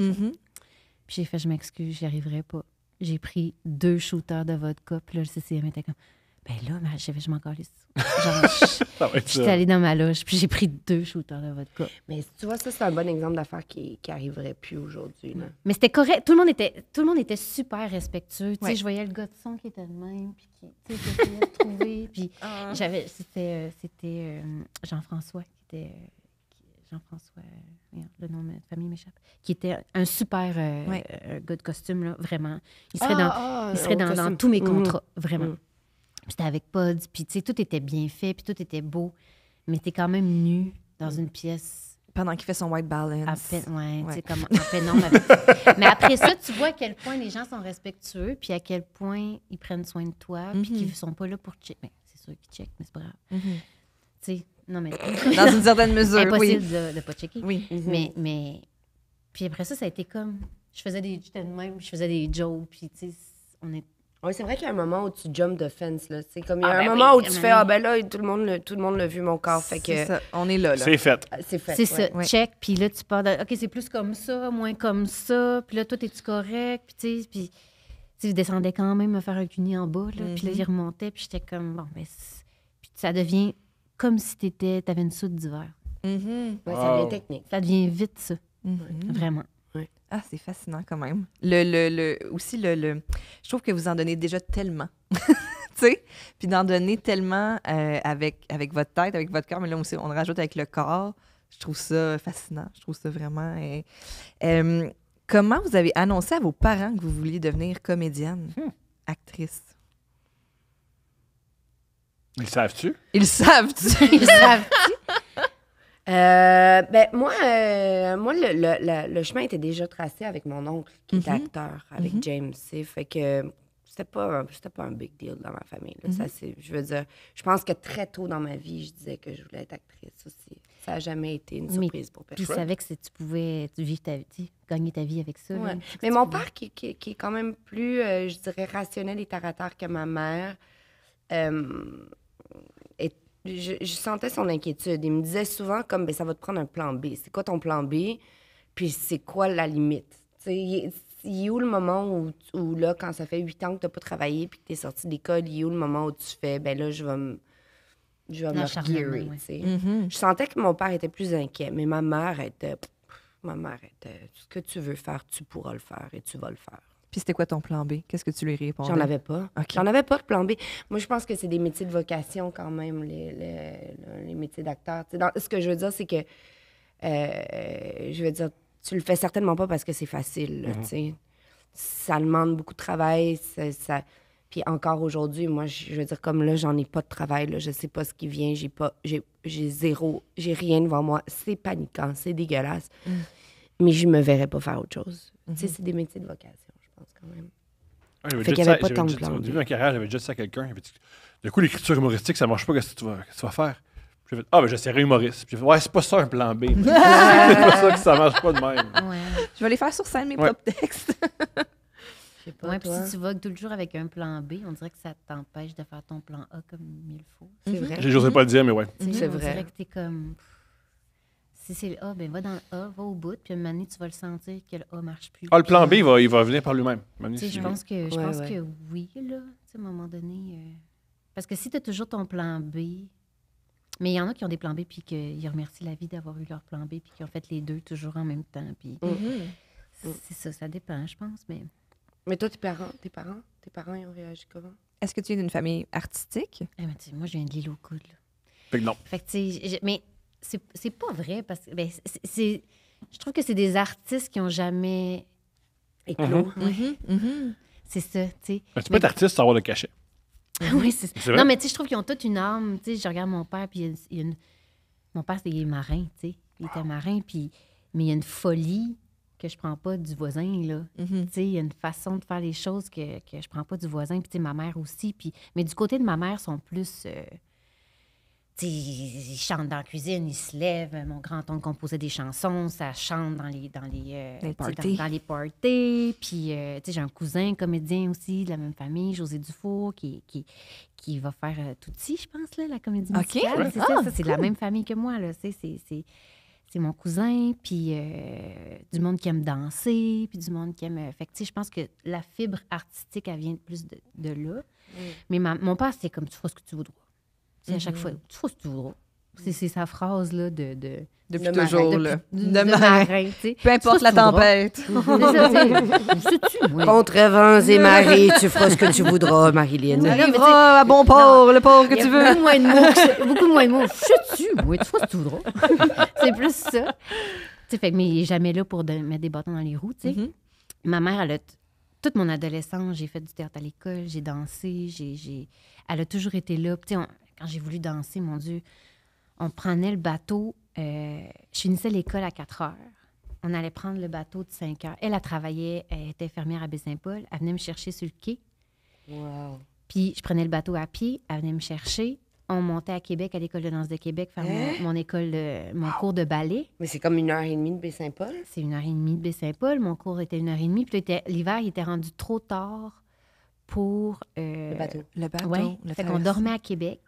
Puis j'ai fait, je m'excuse, j'y arriverai pas. J'ai pris deux shooters de vodka, puis là, le CCM était comme, ben là, je je, je m'en calisse. Genre, j'étais allée dans ma loge, puis j'ai pris deux shooters de vodka. Mais tu vois, ça, c'est un bon exemple d'affaire qui, qui arriverait plus aujourd'hui. Là. Mais c'était correct. Tout le monde était, tout le monde était super respectueux. Tu sais, je voyais le gars de son qui était le même, puis qui, tu sais, qui de trouver. Puis ah. j'avais, c'était, euh, c'était euh, Jean-François qui était... Euh, Jean-François, le nom de famille m'échappe, qui était un super euh, euh, costume, là, vraiment. Il serait, ah, dans, ah, serait dans, tous mes mm. contrats, vraiment. Mm. Puis t'es avec Pods, puis tu sais, tout était bien fait, puis tout était beau, mais t'es quand même nu dans mm. une pièce. Pendant qu'il fait son white balance. ouais, comme mais après ça, tu vois à quel point les gens sont respectueux, puis à quel point ils prennent soin de toi, puis mm-hmm. qu'ils sont pas là pour check. Ben, c'est sûr qu'ils check, mais c'est pas grave. Mm-hmm non, mais. Dans une certaine mesure. Impossible oui. de ne pas checker. Oui. Mhm. mais, mais. Puis après ça, ça a été comme. Je faisais des. J'étais même, je faisais des jobs puis tu sais, on est. Oui, c'est vrai qu'il y a un moment où tu jump de fence. Là. C'est comme il y a ah, un ben moment où tu fais Ah ben là, tout le monde, tout le monde l'a vu, mon corps. Fait que... Ça. On est là. là. C'est fait. Ah, c'est fait. C'est ça. Check. Puis là, tu pars. De... OK, c'est plus comme ça, moins comme ça. Puis là, toi, es-tu correct? Puis tu sais, puis. Tu descendais quand même me faire un cunier en bas. Là, Puis là, il mhm. remontait. Puis j'étais comme Bon, mais ben, Puis ça devient comme si tu avais une soude d'hiver. Mm-hmm. Ça devient technique. Ça devient vite, ça. Mm-hmm. Vraiment. Ah, c'est fascinant quand même. Le, le, aussi, le, je trouve que vous en donnez déjà tellement. Puis d'en donner tellement euh, avec, avec votre tête, avec votre cœur, mais là aussi, on rajoute avec le corps. Je trouve ça fascinant. Je trouve ça vraiment. Euh, euh, comment vous avez annoncé à vos parents que vous vouliez devenir comédienne, hmm. actrice? Ils savent-tu? Ils savent-tu? Ils savent-tu? Euh, ben, moi, euh, moi le, chemin était déjà tracé avec mon oncle, qui est mhm. acteur, avec mhm. James C. Fait que c'était pas, un, pas un big deal dans ma famille. Mhm. je veux dire, je pense que très tôt dans ma vie, je disais que je voulais être actrice aussi. Ça n'a jamais été une surprise pour personne. Tu savais que tu pouvais vivre ta vie, gagner ta vie avec ça. Mais mon père, qui, est quand même plus, euh, je dirais, rationnel et tarateur que ma mère, je, sentais son inquiétude. Il me disait souvent comme, ben, ça va te prendre un plan B. C'est quoi ton plan B? Puis c'est quoi la limite? Il, y est où le moment où, là, quand ça fait huit ans que n'as pas travaillé puis que es sorti d'école, il est où le moment où tu fais, ben là, je vais me... Je vais mm-hmm. Je sentais que mon père était plus inquiet, mais ma mère était... Ma mère était... Ce que tu veux faire, tu pourras le faire et tu vas le faire c'était quoi ton plan B? Qu'est-ce que tu lui répondais? J'en avais pas. J'en avais pas de plan B. Moi, je pense que c'est des métiers de vocation quand même, les, les, métiers d'acteur. Ce que je veux dire, c'est que, euh, je veux dire, tu le fais certainement pas parce que c'est facile, là, mhm. Ça demande beaucoup de travail, ça, Puis encore aujourd'hui, moi, je, veux dire, comme là, j'en ai pas de travail, je sais pas ce qui vient, j'ai pas, j'ai, zéro, j'ai rien devant moi. C'est paniquant, c'est dégueulasse. Mm. Mais je me verrais pas faire autre chose. Mhm. c'est des métiers de vocation quand même. fait qu'il n'y avait ça, pas tant de Au début de ma carrière, j'avais déjà dit ça à quelqu'un. Du coup, l'écriture humoristique, ça ne marche pas. Qu'est-ce que tu vas, faire? J'ai fait, ah, ben, j'essaierai humoriste. Puis fait, ouais, c'est pas ça un plan B. c'est pas ça que ça marche pas de même. Ouais. Je vais les faire sur scène, mes propres textes. Je sais pas. Ouais, si tu vas toujours avec un plan B, on dirait que ça t'empêche de faire ton plan A comme il faut. C'est mhm. vrai. -hmm. vrai. J'osais pas le dire, mais ouais. C'est vrai. On dirait que es comme. Si c'est le A, ben va dans le A, va au bout, puis à un moment tu vas le sentir que le A marche plus. Ah, le plan B, il va, il va venir par lui-même. je pense, que, oui, là, à un moment donné. Parce que si tu as toujours ton plan B, mais il y en a qui ont des plans B, puis qu'ils remercient la vie d'avoir eu leur plan B, puis qui ont fait les deux toujours en même temps. Puis... Mm. C'est mm. ça, ça dépend, je pense. Mais, mais toi, tes parents, tes parents, tes parents, ils ont réagi comment? Est-ce que tu es d'une famille artistique? Eh ben, moi, je viens de l'île au coude, Fait que non. Fait que, mais c'est pas vrai parce que ben, c'est je trouve que c'est des artistes qui ont jamais éclos. Mm-hmm. Mm-hmm. Mm-hmm. C'est ça, tu sais. Ben, tu peux être artiste sans avoir le cachet. Ah oui, c'est ça. Non, mais tu sais, je trouve qu'ils ont toute une âme. Tu sais, je regarde mon père, puis il y a une... Mon père, c'est marin, tu sais. Il était marin, puis... Mais il y a une folie que je prends pas du voisin, là. Tu sais, il y a une façon de faire les choses que, que je prends pas du voisin. Puis, tu sais, ma mère aussi. Puis... Mais du côté de ma mère, sont plus... Euh, il chante dans la cuisine, il se lève. Mon grand-oncle composait des chansons, ça chante dans les, dans les, euh, parties. Dans, les Puis, euh, j'ai un cousin comédien aussi de la même famille, José Dufour, qui, qui, va faire euh, tout petit, je pense, là, la comédie musicale. Ah, c'est de la même famille que moi. C'est mon cousin, puis du monde qui aime danser, puis du monde qui aime... fait que, je pense que la fibre artistique, elle vient plus de, là. Mais mon père, c'est comme, tu feras ce que tu voudras à chaque fois, je mm-hmm. ce c'est tu voudras. » C'est sa phrase là, de, de depuis toujours, marin, là. de, de Peu importe la tempête. Contre vents et marées, tu feras ce que tu voudras, Marilyn. Tu arriveras à bon port, le port que tu veux. Beaucoup moins de mots. Beaucoup moins de mots. Je oui, tu feras ce que tu voudras. c'est plus ça. fait, mais il n'est jamais là pour mettre des bâtons dans les roues. tu sais mm-hmm. Ma mère, elle toute mon adolescence, j'ai fait du théâtre à l'école, j'ai dansé, j'ai, elle a toujours été là. On, quand j'ai voulu danser, mon Dieu, on prenait le bateau. Euh, je finissais l'école à 4 heures. On allait prendre le bateau de 5 heures. Elle, a travaillé, elle était infirmière à Baie-Saint-Paul. Elle venait me chercher sur le quai. Puis je prenais le bateau à pied. Elle venait me chercher. On montait à Québec, à l'école de danse de Québec, faire mon, hein? école, mon cours de ballet. Mais c'est comme une heure et demie de Baie-Saint-Paul? C'est une heure et demie de Baie-Saint-Paul. Mon cours était une heure et demie. Puis l'hiver, il était rendu trop tard pour... Euh, le bateau. Le bateau. fait qu'on dormait à Québec.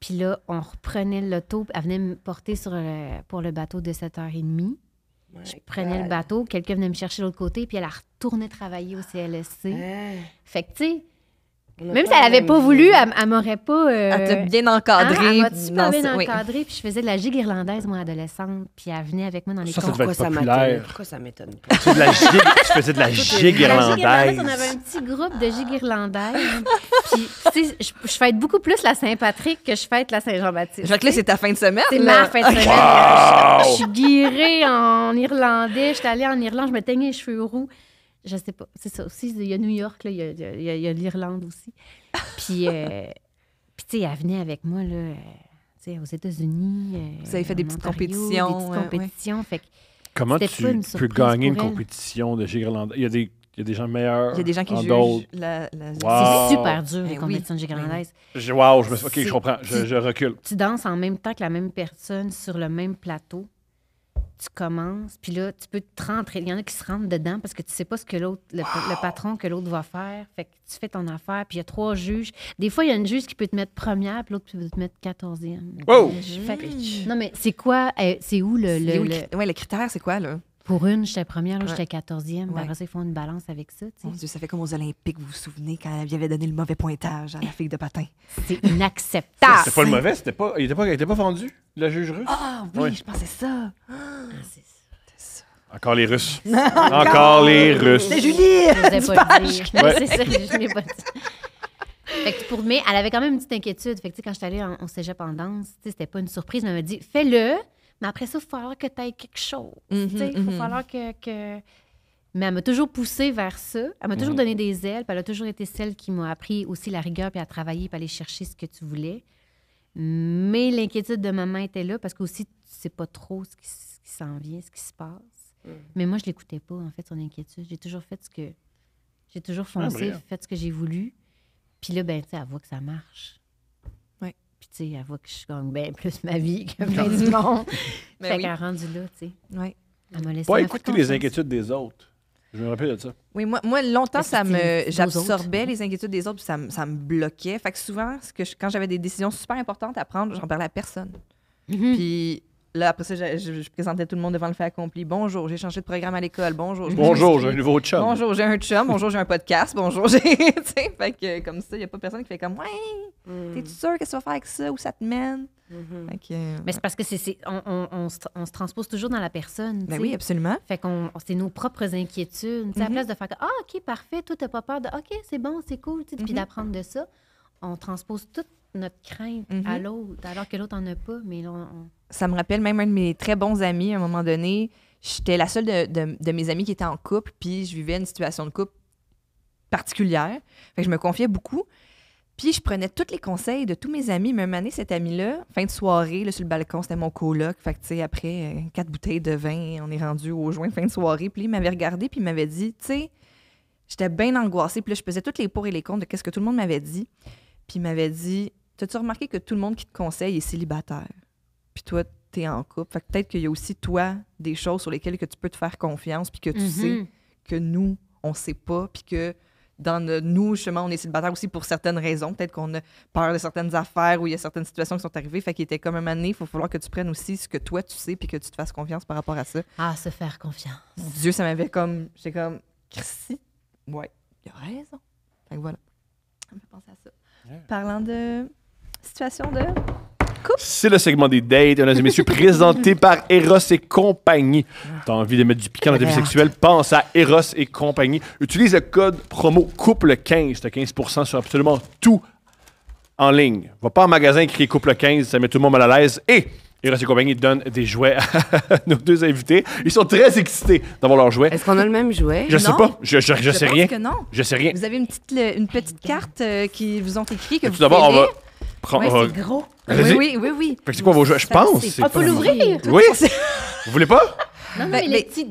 Puis là, on reprenait l'auto. Elle venait me porter euh, pour le bateau de 7h30. je prenais le bateau, quelqu'un venait me chercher de l'autre côté, puis elle a retourné travailler au CLSC. Hein? Fait que, tu sais, même si elle n'avait pas voulu, elle, m'aurait pas. Euh, elle t'a bien encadré Ah, elle m'a super bien encadrée. Puis je faisais de la gigue irlandaise, moi, adolescente. Puis elle venait avec moi dans les ça, Ça ça Pourquoi ça m'étonne pas? tu, de la faisais de la gigue irlandaise. La gigue irlandaise. On avait un petit groupe de gigue irlandaise. puis, tu sais, je, fête beaucoup plus la Saint-Patrick que je fête la Saint-Jean-Baptiste. crois que là, c'est ta fin de semaine. C'est ma fin de semaine. Je, suis guirée en irlandais. suis allée en Irlande. Je me teignais les cheveux roux je sais pas. C'est ça aussi. Il y a New York, là, il, y a, l'Irlande aussi. Puis, euh, puis tu sais, elle venait avec moi, là, euh, tu sais, aux États-Unis. Euh, Vous avez fait des petites compétitions. Des petites compétitions. Fait que Comment tu peux gagner une compétition de géant Il y a des il y a des gens meilleurs. Il y a des gens qui jugent la, la... C'est super dur, ben les compétitions de ben irlandaises. Je, wow, je me suis... OK, je comprends. je, recule. Tu danses en même temps que la même personne sur le même plateau tu commences, puis là, tu peux te rentrer. Il y en a qui se rentrent dedans parce que tu sais pas ce que l'autre, le, patron que l'autre va faire. Fait que tu fais ton affaire, puis il y a trois juges. Des fois, il y a une juge qui peut te mettre première, puis l'autre peut te mettre quatorzième. Wow! Mm. Non, mais c'est quoi, euh, c'est où le. le critère, c'est quoi, là? Pour une, j'étais première, ouais. j'étais quatorzième. Ouais. Après ça, ils font une balance avec ça. Mon Dieu, ça fait comme aux Olympiques, vous vous souvenez, quand elle avait donné le mauvais pointage à la fille de patin. C'est inacceptable. C'était pas le mauvais, c'était pas, il n'était pas, était pas vendu, la juge russe. Ah oui, je pensais ah, ça. Encore les Russes. Encore les Russes. C'est Julie! Je pas dit. C'est ça, je pas Fait pour, mais elle avait quand même une petite inquiétude. Fait quand je suis allée en, cégep en danse, c'était pas une surprise, mais elle m'a dit fais-le. Mais après ça, il faut falloir que tu quelque chose. Mm-hmm, il faut mm-hmm. falloir que, Mais elle m'a toujours poussée vers ça. Elle m'a toujours mm-hmm. donné des ailes. elle a toujours été celle qui m'a appris aussi la rigueur, puis à travailler, puis à aller chercher ce que tu voulais. Mais l'inquiétude de maman était là parce qu'aussi, tu sais pas trop ce qui, s'en vient, ce qui se passe. Mm. Mais moi, je l'écoutais pas, en fait, son inquiétude. J'ai toujours fait ce que. J'ai toujours ah, foncé, fait ce que j'ai voulu. Puis là, ben, tu sais, elle voit que ça marche. Puis, tu sais, elle voit que je gagne bien plus ma vie que plein du monde. Mais ben fait oui. qu'elle rendu là, tu sais. Oui. Elle m'a laissé. Pas écouter les inquiétudes des autres. Je me rappelle de ça. Oui, moi, moi longtemps, j'absorbais les inquiétudes des autres, puis ça, me, bloquait. Fait que souvent, quand j'avais des décisions super importantes à prendre, j'en parlais à personne. Mm-hmm. Puis Là, après ça, je, présentais tout le monde devant le fait accompli. Bonjour, j'ai changé de programme à l'école. Bonjour. Bonjour, j'ai un nouveau chum. Bonjour, j'ai un chum. Bonjour, j'ai un podcast. Bonjour, j'ai. fait que comme ça, il n'y a pas personne qui fait comme Ouais, hmm. t'es-tu sûr qu'est-ce que ça va faire avec ça? Où ça te mène? Mm-hmm. Euh, Mais c'est parce que c'est, on, se, on, se, transpose toujours dans la personne. Ben oui, absolument. Fait qu'on, c'est nos propres inquiétudes. Mm À la mm-hmm. place de faire Ah, OK, parfait, tout, t'as pas peur de OK, c'est bon, c'est cool, puis mm-hmm. d'apprendre de ça, on transpose tout notre crainte à mhm. l'autre, alors que l'autre en a pas, mais Ça me rappelle même un de mes très bons amis, à un moment donné, j'étais la seule de, mes amis qui était en couple, puis je vivais une situation de couple particulière. Fait je me confiais beaucoup. Puis je prenais tous les conseils de tous mes amis. Même année, cet ami-là, fin de soirée, là, sur le balcon, c'était mon coloc. après euh, quatre bouteilles de vin, on est rendu au joint, fin de soirée. Puis il m'avait regardé, puis il m'avait dit, tu sais, j'étais bien angoissée. Puis là, je faisais tous les pour et les contre de qu'est-ce que tout le monde m'avait dit. Puis il m'avait dit T'as-tu remarqué que tout le monde qui te conseille est célibataire Puis toi, t'es en couple. Fait peut-être qu'il y a aussi, toi, des choses sur lesquelles que tu peux te faire confiance, puis que tu mm-hmm. sais que nous, on sait pas, puis que dans nous, justement, on est célibataire aussi pour certaines raisons. Peut-être qu'on a peur de certaines affaires ou il y a certaines situations qui sont arrivées. Fait qu'il était comme un année, il faut falloir que tu prennes aussi ce que toi, tu sais, puis que tu te fasses confiance par rapport à ça. Ah, se faire confiance. Dieu, ça m'avait comme. J'étais comme. merci ouais, il a raison. Fait voilà. Ça me fait penser à ça. Parlant de situation de couple. c'est le segment des dates, mesdames et messieurs, présenté par Eros et compagnie. T'as envie de mettre du piquant dans ta vie sexuelle? Pense à Eros et compagnie. Utilise le code promo couple15. T'as 15% sur absolument tout en ligne. Va pas en magasin crée couple15, ça met tout le monde mal à l'aise. Et et Rossi Compagnie donne des jouets à nos deux invités. Ils sont très excités d'avoir leurs jouets. Est-ce qu'on a le même jouet? Je ne sais pas. Je, je, je, sais rien. que non. Je sais rien. Vous avez une petite, une petite carte euh, qui vous ont écrit que vous Tout d'abord, on va prendre. c'est gros. Oui, oui, oui, oui. c'est quoi vos jouets? Je pense. On peut l'ouvrir. Oui. Vous voulez pas? Non, ben, mais les petits,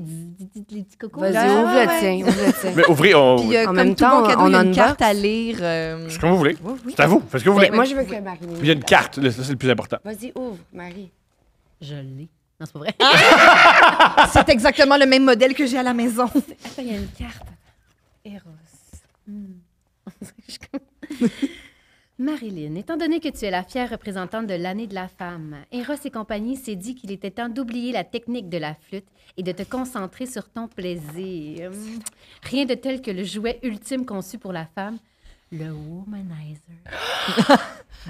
les petits cocos. Vas-y, ouvre le ah, tien, ouvre le tien. Mais ouvrez. on- Puis euh, En comme même temps, on a une carte à lire. euh, C'est comme vous voulez. C'est à vous. Faites ce que vous voulez. moi, je veux que Marie. Puis Il y a une carte. ça, c'est le plus important. Vas-y, ouvre, Marie. Je l'ai. Non, c'est pas vrai. Ah! c'est exactement le même modèle que j'ai à la maison. Attends, il y a une carte. Eros. Hmm. Marilyn, étant donné que tu es la fière représentante de l'année de la femme, Eros et compagnie s'est dit qu'il était temps d'oublier la technique de la flûte et de te concentrer sur ton plaisir. Rien de tel que le jouet ultime conçu pour la femme, le womanizer.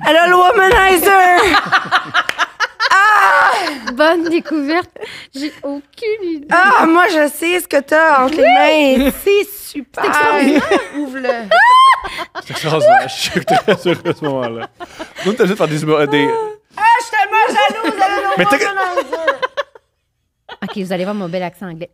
Elle a le womanizer! Ah Bonne découverte. J'ai aucune idée. Ah, moi, je sais ce que t'as entre les mains. C'est super. Ouvre-le. C'est extraordinaire. Je suis très sûr à ce moment-là. Nous, t'as juste en euh, des... Ah, je suis tellement jalouse. Mais t'es... OK, vous allez voir mon bel accent anglais.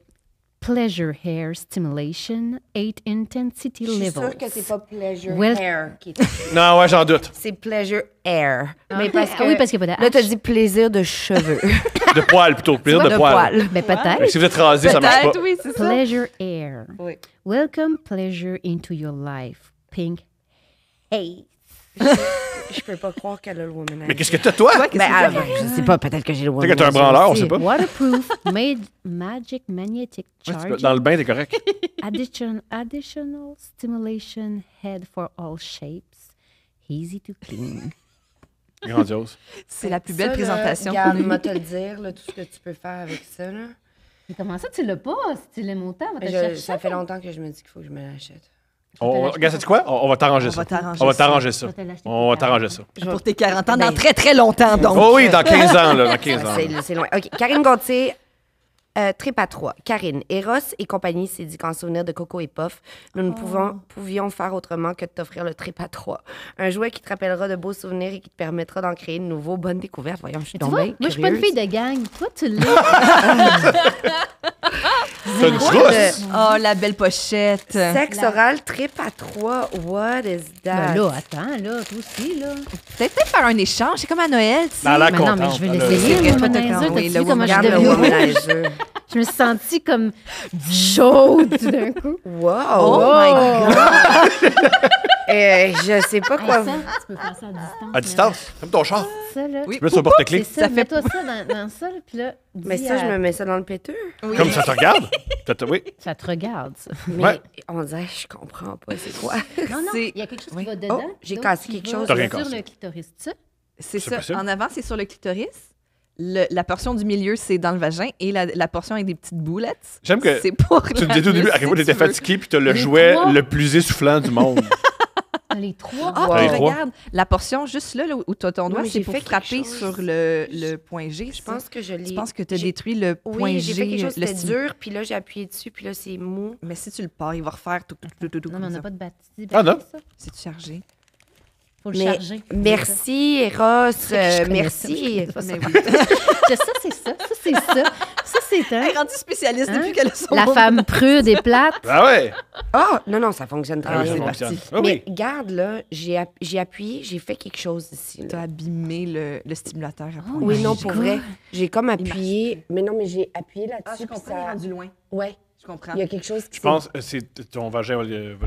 Pleasure Hair Stimulation 8 Intensity Levels. Je suis sûre que c'est pas Pleasure Hair qui est... Non, ouais, j'en doute. C'est Pleasure Hair. Ah. Mais parce ah que, oui, parce qu'il n'y a pas de Là, tu as dit plaisir de cheveux. de poils plutôt, plaisir de, poils. Mais peut-être. si vous êtes rasé, ça marche pas. Oui, c'est ça. Pleasure Hair. Oui. Welcome pleasure into your life. Pink 8 je peux pas croire qu'elle a le womanizer. Mais qu'est-ce que t'as, toi? Toi, Ben, ah, je sais pas, peut-être que j'ai le Tu sais que t'es un branleur, on sait pas. Waterproof made Magic Magnetic Ouais, Dans le bain, t'es correct. Addition, additional stimulation head for all shapes. Easy to clean. Grandiose. C'est la plus belle présentation Regarde, qu'on vais moi, te le dire, tout ce que tu peux faire avec ça. Là. Mais comment ça, tu l'as pas? Si tu l'aimes autant, va te ça. ça fait longtemps que je me dis qu'il faut que je me l'achète. On, regarde, c'est quoi? On, va t'arranger ça. On va t'arranger ça. On va t'arranger ça. Pour tes 40 ans, dans très, très longtemps, donc. Oh oui, dans 15 ans, là. Dans ans. C'est loin. OK. Karine Gauthier, euh, à 3, Karine, Eros et compagnie s'est dit qu'en souvenir de Coco et Puff nous ne oh. pouvions faire autrement que de t'offrir le à 3. Un jouet qui te rappellera de beaux souvenirs et qui te permettra d'en créer de nouveaux, bonnes découvertes. Voyons, je suis tombée. Moi, je suis pas une fille de gang. Toi, tu l'es. C'est une Oh, la belle pochette. Sexe oral, Trépa 3, what is ben that? Ben attends, là, toi aussi, là. Peut-être faire un échange. C'est comme à Noël, tu ben, sais. Ben, non, mais je vais l'essayer. Oui, le, le, le, le, je me suis sentie comme chaude d'un coup. Wow! Oh, my oh! God! Eh, je sais pas quoi. À tu peux faire à distance. À distance? Comme ton chat. Ça, là. Oui. Tu sur le porte-clés. Ça, fait... Mets-toi ça dans, ça, là, puis là... Mais ça, je me mets ça dans le péteur. Comme ça te regarde? ça te, oui. ça te regarde, ça. Mais on dirait, je comprends pas, c'est quoi? Non, non, il y a quelque chose qui va oh, dedans. j'ai cassé quelque chose. Sur le clitoris, ça? C'est ça. En avant, c'est sur le clitoris la portion du milieu, c'est dans le vagin et la, portion avec des petites boulettes. J'aime que. C'est pour. Tu me disais au début à quel point t'étais fatigué puis t'as le jouet le plus essoufflant du monde. Ah, les trois. Ah, regarde, la portion juste là, où t'as ton doigt, c'est pour fait frapper sur le, point G. Je pense que je l'ai. tu pense que détruit le point G. fait le dur, puis là, j'ai appuyé dessus, puis là, c'est mou. Mais si tu le pars, il va refaire tout, tout, tout, Non, mais on n'a pas de bâtisse. Ah, non. C'est chargé mais Merci, Eros. Euh, merci. Ça, c'est ça. Ça, c'est ça. Ça, c'est un. grand spécialiste hein? depuis qu'elle est La femme prude et plate. Ah ouais. Ah non, non, ça fonctionne très ah bien. Ah mais garde, là, j'ai appuyé, j'ai fait quelque chose ici. Tu as abîmé le, stimulateur. après. oui, non, pour vrai. J'ai comme appuyé. Mais non, mais j'ai appuyé là-dessus. Ah, je comprends, ça... du loin. Ouais. Je comprends. Il y a quelque chose qui. Je pense que euh, ton vagin va le.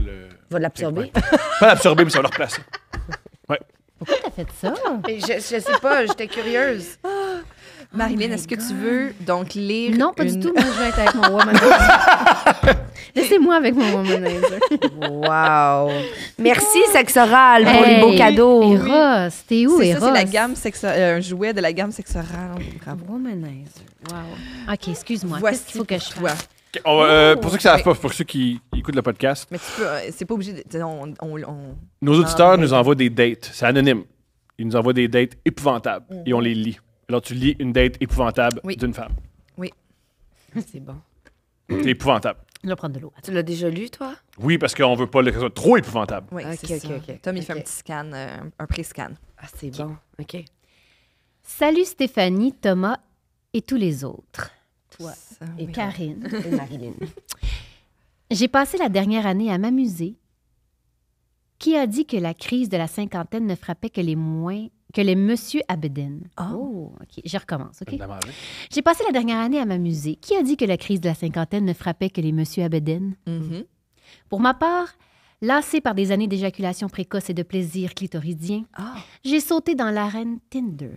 Va l'absorber. Pas l'absorber, mais ça va le replacer. Ouais. Pourquoi t'as fait ça? je, je sais pas, j'étais curieuse. Oh Marilyn, est-ce que tu veux donc lire Non, pas du tout. Moi, je vais être avec mon womanizer. Laissez-moi avec mon womanizer. Wow. Merci, sexoral pour les beaux cadeaux. Eros, t'es où, C'est ça, c'est la gamme euh, un jouet de la gamme sexoral Bravo. Womanizer. OK, excuse-moi. Qu'est-ce qu'il faut que je fasse? Euh, oh! pour ceux qui savent pour ceux qui écoutent le podcast. Mais tu peux, euh, c'est pas obligé de. Nos auditeurs nous envoient des dates. C'est anonyme. Ils nous envoient des dates épouvantables et on mhm. les lit. Alors, tu lis une date épouvantable d'une femme. oui, ah, C'est bon. épouvantable. On va prendre de l'eau. Tu l'as déjà lu, toi? Oui, parce qu'on veut pas que ce soit trop épouvantable. Oui, Ok, ok, ok. Tom, il fait un petit scan, euh, un pré-scan. Ah, c'est bon. OK. Salut Stéphanie, Thomas et tous les autres et Karine et Marilyn. J'ai passé la dernière année à m'amuser. Qui a dit que la crise de la cinquantaine ne frappait que les moins que les monsieur Abedin. Ah. Oh, OK. Je recommence, OK? Hein. J'ai passé la dernière année à m'amuser. Qui a dit que la crise de la cinquantaine ne frappait que les monsieur Abedin? Mm-hmm. Pour ma part, lassé par des années d'éjaculation précoce et de plaisir clitoridien, ah. j'ai sauté dans l'arène Tinder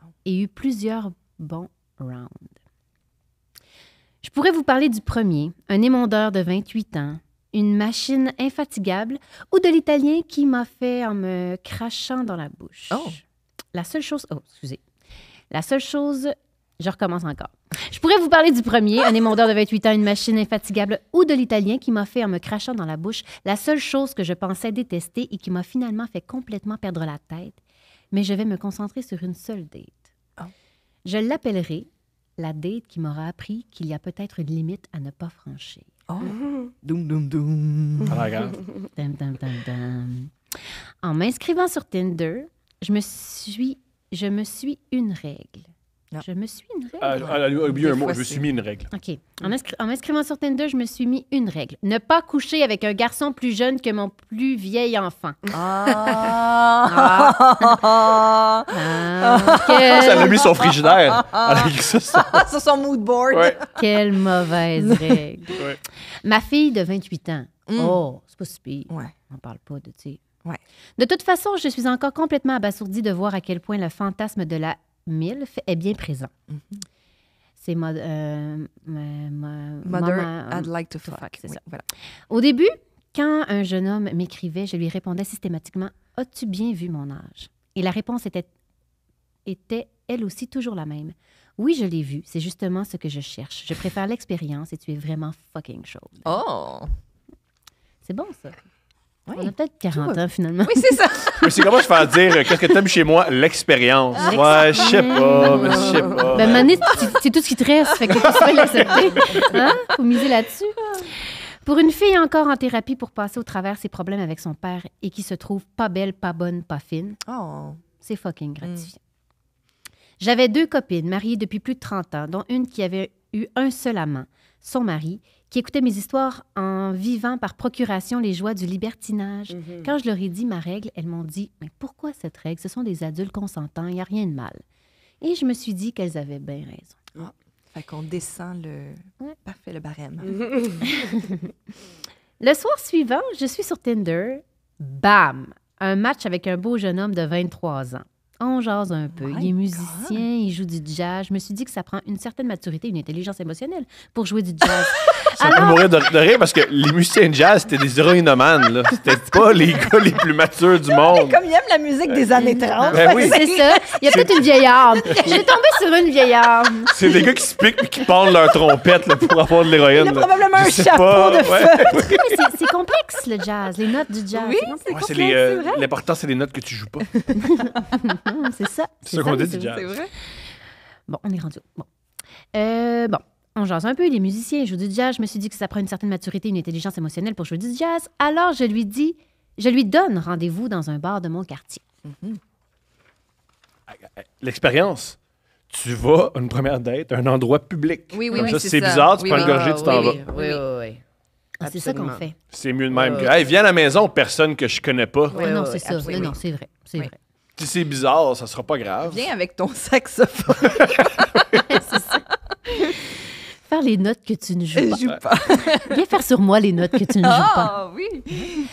oh. et eu plusieurs bons rounds. Je pourrais vous parler du premier, un émondeur de 28 ans, une machine infatigable, ou de l'italien qui m'a fait en me crachant dans la bouche. Oh. La seule chose. Oh, excusez. La seule chose. Je recommence encore. Je pourrais vous parler du premier, un émondeur de 28 ans, une machine infatigable, ou de l'italien qui m'a fait en me crachant dans la bouche la seule chose que je pensais détester et qui m'a finalement fait complètement perdre la tête. Mais je vais me concentrer sur une seule date. Oh. Je l'appellerai la date qui m'aura appris qu'il y a peut-être une limite à ne pas franchir. Oh! Mm-hmm. doum, doum, en m'inscrivant sur Tinder, je je me suis une règle. Je me suis une règle. Ah, ah, un mot. Je me suis mis une règle. OK. En m'inscrivant sur Tinder, je me suis mis une règle. Ne pas coucher avec un garçon plus jeune que mon plus vieil enfant. Ah! ah. Ça a mis son frigidaire. Sur son mood board. Quelle mauvaise règle. Ma fille de 28 ans. Mm. Oh, c'est pas si Ouais. On parle pas de, tu De toute façon, je suis encore complètement abasourdi de voir à quel point le fantasme de la est bien présent. Mm-hmm. C'est ma euh, euh, Mother, euh, I'd like to fuck. C'est ça. Voilà. Au début, quand un jeune homme m'écrivait, je lui répondais systématiquement As-tu bien vu mon âge Et la réponse était, était elle aussi toujours la même. Oui, je l'ai vu. C'est justement ce que je cherche. Je préfère l'expérience et tu es vraiment fucking show. Oh! C'est bon, ça. On a peut-être 40 ans, finalement. Oui, c'est ça. mais c'est comment je fais à dire euh, qu'est-ce que t'aimes chez moi? L'expérience. Ouais, je sais pas, hmm. mais je sais pas. Ben, Mané, c'est tout ce qui te reste. Fait que tu peux l'accepter. Hein? Faut miser là-dessus. Pour une fille encore en thérapie pour passer au travers ses problèmes avec son père et qui se trouve pas belle, pas bonne, pas fine, oh. c'est fucking hmm. gratifiant. J'avais deux copines mariées depuis plus de 30 ans, dont une qui avait eu un seul amant, son mari, qui écoutaient mes histoires en vivant par procuration les joies du libertinage. Mhm. Quand je leur ai dit ma règle, elles m'ont dit Mais pourquoi cette règle Ce sont des adultes consentants, il n'y a rien de mal. Et je me suis dit qu'elles avaient bien raison. Ah, fait qu'on descend le. Parfait, le barème. le soir suivant, je suis sur Tinder. Bam! Un match avec un beau jeune homme de 23 ans on jase un peu. il est musicien, il joue du jazz. Je me suis dit que ça prend une certaine maturité, une intelligence émotionnelle pour jouer du jazz. ça Alors... peut mourir de, rire parce que les musiciens de jazz, c'était des là. C'était pas les gars les plus matures du monde. comme ils aiment la musique des années 30. Ben oui. C'est ça. Il y a peut-être une vieille arme. J'ai tombé sur une vieille arme. C'est des gars qui se piquent et qui parlent leur trompette là, pour avoir de l'héroïne. Il a probablement un chapeau de feu. c'est complexe le jazz, les notes du jazz. Oui, c'est euh, L'important, c'est les notes que tu joues pas. Hein, c'est ça. C'est qu'on dit du jazz. vrai. Bon, on est rendu. Bon. Euh, bon. On jase un peu, il est musicien, il joue du jazz. Je me suis dit que ça prend une certaine maturité, une intelligence émotionnelle pour jouer du jazz. Alors, je lui dis, je lui donne rendez-vous dans un bar de mon quartier. Mm-hmm. Euh, l'expérience. Tu vas à une première date, un endroit public. Oui, oui, oui C'est bizarre, tu prends le gorgé, tu t'en vas. Oui, oui, oui. Ah, c'est ça qu'on fait. C'est mieux de même viens à la maison, personne que je connais pas. non, c'est ça. non, c'est vrai. C'est vrai. Si c'est bizarre, ça sera pas grave. Viens avec ton saxophone. c'est ça. Faire les notes que tu ne joues pas. Joue pas. Viens faire sur moi les notes que tu ne joues pas. Ah oui.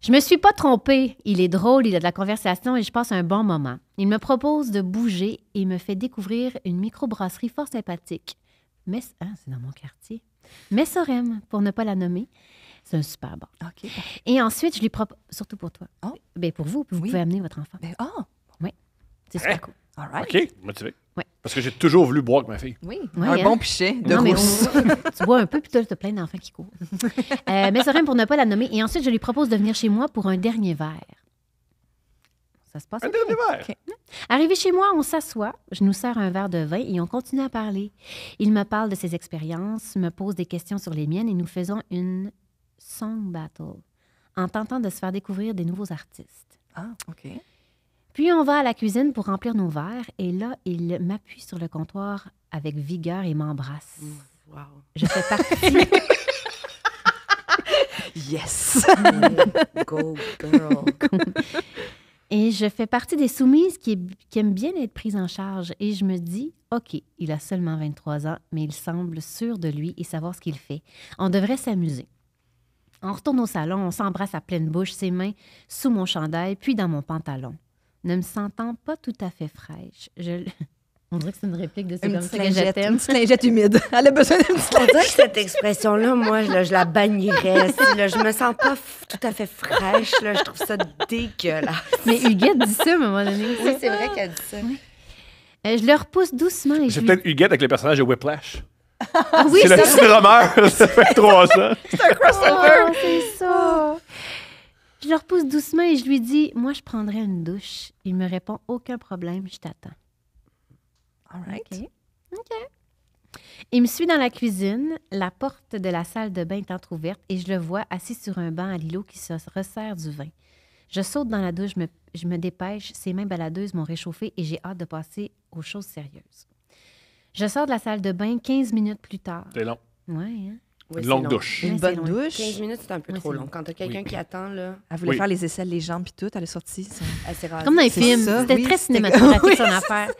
Je me suis pas trompée. Il est drôle, il a de la conversation et je passe un bon moment. Il me propose de bouger et me fait découvrir une microbrasserie fort sympathique. Mais, hein, c'est dans mon quartier. Messorem, pour ne pas la nommer, c'est un super bon. OK. Et ensuite, je lui propose, surtout pour toi, oh. ben pour vous, vous pouvez amener votre enfant. Ben, ah! Oui, c'est super hein? cool. OK, motivé. Ouais. Parce que j'ai toujours voulu boire avec ma fille. Oui. un hein? bon pichet de non, tu bois un peu, puis tu plein d'enfants qui courent. Euh, mais c'est rien pour ne pas la nommer. Et ensuite, je lui propose de venir chez moi pour un dernier verre. Ça se passe. Un dernier verre. Arrivé chez moi, on s'assoit, je nous sers un verre de vin et on continue à parler. Il me parle de ses expériences, me pose des questions sur les miennes et nous faisons une Song Battle en tentant de se faire découvrir des nouveaux artistes. Ah, OK. Puis on va à la cuisine pour remplir nos verres et là, il m'appuie sur le comptoir avec vigueur et m'embrasse. wow. Je fais partie. yes! Mm. Go girl! Et je fais partie des soumises qui, qui, aiment bien être prises en charge. Et je me dis, OK, il a seulement 23 ans, mais il semble sûr de lui et savoir ce qu'il fait. On devrait s'amuser. On retourne au salon, on s'embrasse à pleine bouche, ses mains sous mon chandail, puis dans mon pantalon. Ne me sentant pas tout à fait fraîche, On dirait que c'est une réplique de ce comme ça que Une petite lingette humide. Elle a besoin d'une petite On cette expression-là, moi, je la bannirais. là, je me sens pas tout à fait fraîche. je trouve ça dégueulasse. Mais Huguette dit ça à un moment donné. Oui, c'est vrai qu'elle dit ça. Euh, je le repousse doucement. Et c'est peut-être Huguette avec le personnage de Whiplash. Ah c'est la fait C'est un crossover. Oh, c'est ça. Je le repousse doucement et je lui dis Moi, je prendrai une douche. Il me répond Aucun problème, je t'attends. All OK. Il me suit dans la cuisine. La porte de la salle de bain est entr'ouverte et je le vois assis sur un banc à l'îlot qui se resserre du vin. Je saute dans la douche, je me, je me dépêche. Ses mains baladeuses m'ont réchauffé et j'ai hâte de passer aux choses sérieuses. Je sors de la salle de bain 15 minutes plus tard. C'est long. Ouais, hein? Oui, une longue douche. Une bonne douche. 15 minutes, c'est un peu trop long. Quand Quand t'as quelqu'un qui attend, là. Elle voulait faire les aisselles, les jambes, puis tout. Elle est sortie. C'est rare. Comme dans les films. C'était très cinématographique, son affaire.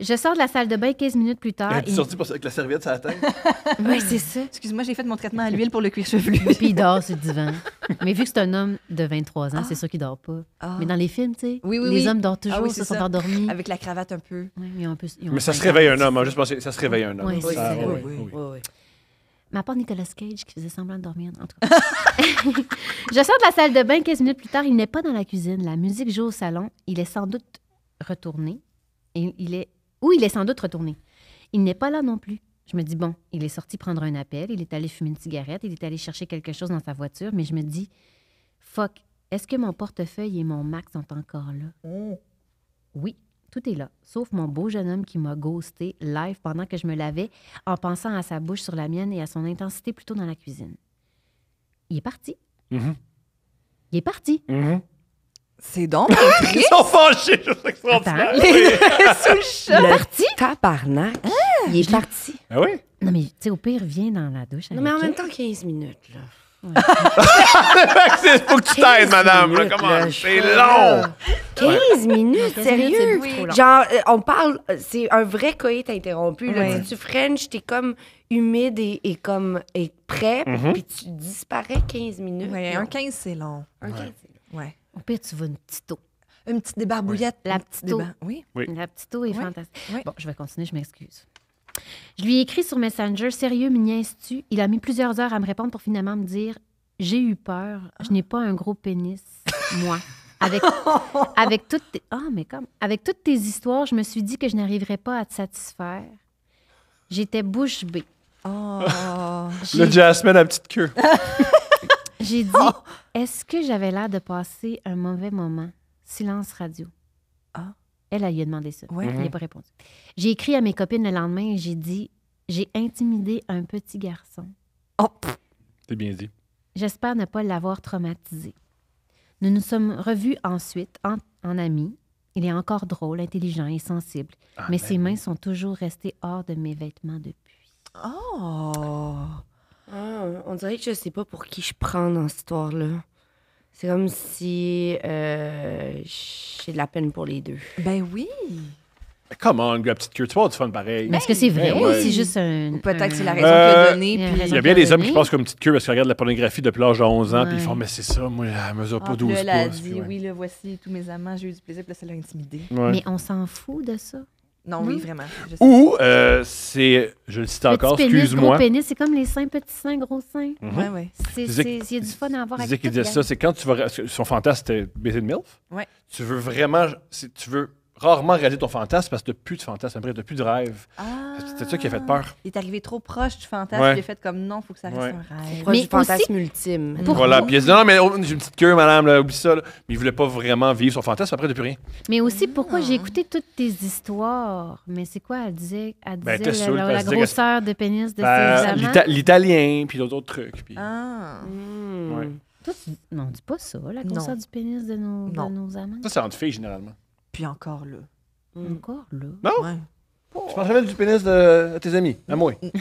Je sors de la salle de bain 15 minutes plus tard. Tu es sorti avec la serviette sur la tête? oui, c'est ça. Excuse-moi, j'ai fait mon traitement à l'huile pour le cuir chevelu. Puis il dort sur le divan. Mais vu que c'est un homme de 23 ans, ah. c'est sûr qu'il dort pas. Ah. Mais dans les films, tu sais, les hommes dorment ah toujours, ils se sont endormis. Avec la cravate un peu. Mais ça se réveille un homme, hein, juste penser, ça se réveille un homme. Oui, oui, Ma part Nicolas Cage qui faisait semblant de dormir. En tout cas. je sors de la salle de bain 15 minutes plus tard. Il n'est pas dans la cuisine. La musique joue au salon. Il est sans doute retourné. Et il est où il est sans doute retourné. Il n'est pas là non plus. Je me dis, bon, il est sorti prendre un appel, il est allé fumer une cigarette, il est allé chercher quelque chose dans sa voiture, mais je me dis, fuck, est-ce que mon portefeuille et mon Mac sont encore là? Hein? Oui, tout est là, sauf mon beau jeune homme qui m'a ghosté live pendant que je me lavais en pensant à sa bouche sur la mienne et à son intensité plutôt dans la cuisine. Il est parti. Mm-hmm. Il est parti. Mm-hmm. C'est donc Ils sont fâchés, je sais Sous le parti? Tabarnak. Ah, il est parti. Ah oui? Non, mais tu sais, au pire, viens dans la douche. Non, mais en même temps, 15 minutes, là. c'est faut que tu t'aides, madame. C'est long. 15 minutes, sérieux? Genre, euh, on parle, euh, c'est un vrai coït interrompu. là. Ouais. tu es comme humide et, et prêt, mm-hmm. puis tu disparais 15 minutes. un 15, c'est long. Un 15, long. Ouais. Au pire, tu veux une petite eau. Une petite débarbouillette. La petite eau. Oui. La petite eau est fantastique. Bon, je vais continuer, je m'excuse. Je lui ai écrit sur Messenger Sérieux, mini tu Il a mis plusieurs heures à me répondre pour finalement me dire J'ai eu peur, je n'ai pas un gros pénis, moi. Avec, avec, toutes tes, ah, mais comme, avec toutes tes histoires, je me suis dit que je n'arriverais pas à te satisfaire. J'étais bouche bée. Oh. Le Jasmine à petite queue. J'ai dit, oh! est-ce que j'avais l'air de passer un mauvais moment? Silence radio. Ah. Elle, a lui a demandé ça. Oui. Elle n'a pas répondu. J'ai écrit à mes copines le lendemain et j'ai dit, j'ai intimidé un petit garçon. Oh! C'est bien dit. J'espère ne pas l'avoir traumatisé. Nous nous sommes revus ensuite en, amis. Il est encore drôle, intelligent et sensible, ah, mais ben ses mains sont toujours restées hors de mes vêtements depuis. Oh! Ah, on dirait que je sais pas pour qui je prends dans cette histoire-là. C'est comme si euh, j'ai de la peine pour les deux. Ben oui. Come on, gars, petite queue, tu vas avoir du fun pareil. Mais est-ce que c'est vrai ben ou c'est juste un. Ou peut-être que c'est la raison qu'il a donnée. il y a bien des hommes qui pensent comme petite queue parce qu'ils regardent la pornographie depuis l'âge de 11 ans, puis ils font Mais c'est ça, moi, elle mesure pas 12 ah, a dit, oui, le voici tous mes amants, j'ai eu du plaisir, puis là, ça l'a intimidé. Mais on s'en fout de ça. Non, oui, hmm? vraiment. Ou, euh, c'est, je le cite encore, excuse-moi. pénis, c'est comme les seins, petits seins, gros seins. Oui, mhm. oui. ouais, ouais. C'est, il y a du fun à avoir avec disait ça, c'est quand tu vas. Son fantasme, c'était baiser de MILF. Ouais. Tu veux vraiment. Tu veux rarement réalisé ton fantasme parce que t'as plus de fantasme, après t'as plus de rêve. Ah, c'est ça qui a fait peur. Il est arrivé trop proche du fantasme, il a fait comme non, faut que ça reste un rêve. Proche mais du fantasme aussi, ultime. voilà, puis il dit non, mais oh, j'ai une petite queue, madame, là, oublie ça. Mais il voulait pas vraiment vivre son fantasme, après, depuis rien. Mais aussi, pourquoi j'ai ah. écouté toutes tes histoires? Mais c'est quoi, elle disait, elle ben, disait la, grosseur de pénis de ben, ses amants? L'italien, puis d'autres trucs. Puis... Ah. Ouais. Hmm. non, dis pas ça, la grosseur du pénis de nos, de nos amants. Ça, c'est entre filles, généralement. Puis encore là. Mm. Encore là? Non? Je Tu parles jamais du pénis de tes amis, à moi. Mm.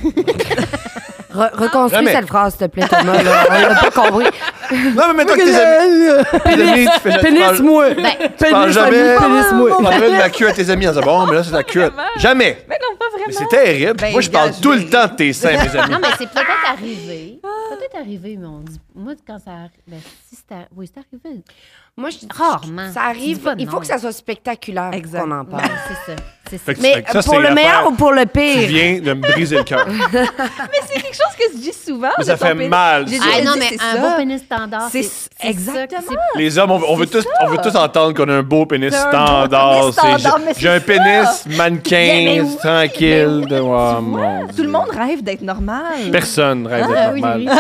reconstruis cette phrase, s'il te plaît, Thomas. Là. On n'a pas compris. Non, mais maintenant que tes amis. Pénis, pénis, moi. Ben, pénis, jamais. Pénis, moi. Tu parles de ma queue à tes amis en disant, bon, mais là, c'est la queue. Jamais. Mais non, pas vraiment. Mais c'est terrible. Ben, moi, je parle tout le temps de tes seins, mes amis. Non, mais c'est peut-être arrivé. Ah. Peut-être arrivé, mais on dit. Moi, quand ça arrive. Ben, si oui, c'est arrivé. Moi, je dis. Rarement. Ça arrive. il faut que ça soit spectaculaire qu'on en parle. c'est ça. Mais euh, pour le meilleur ou pour le pire? Tu viens de me briser le cœur. mais c'est quelque chose que je dis souvent. ça fait mal. Ah, non, mais un beau pénis standard. C'est exactement. Les hommes, on, veut tous, on veut tous entendre qu'on a un beau pénis standard. J'ai un pénis mannequin, tranquille. Tout le monde rêve d'être normal. Personne rêve ah, d'être normal.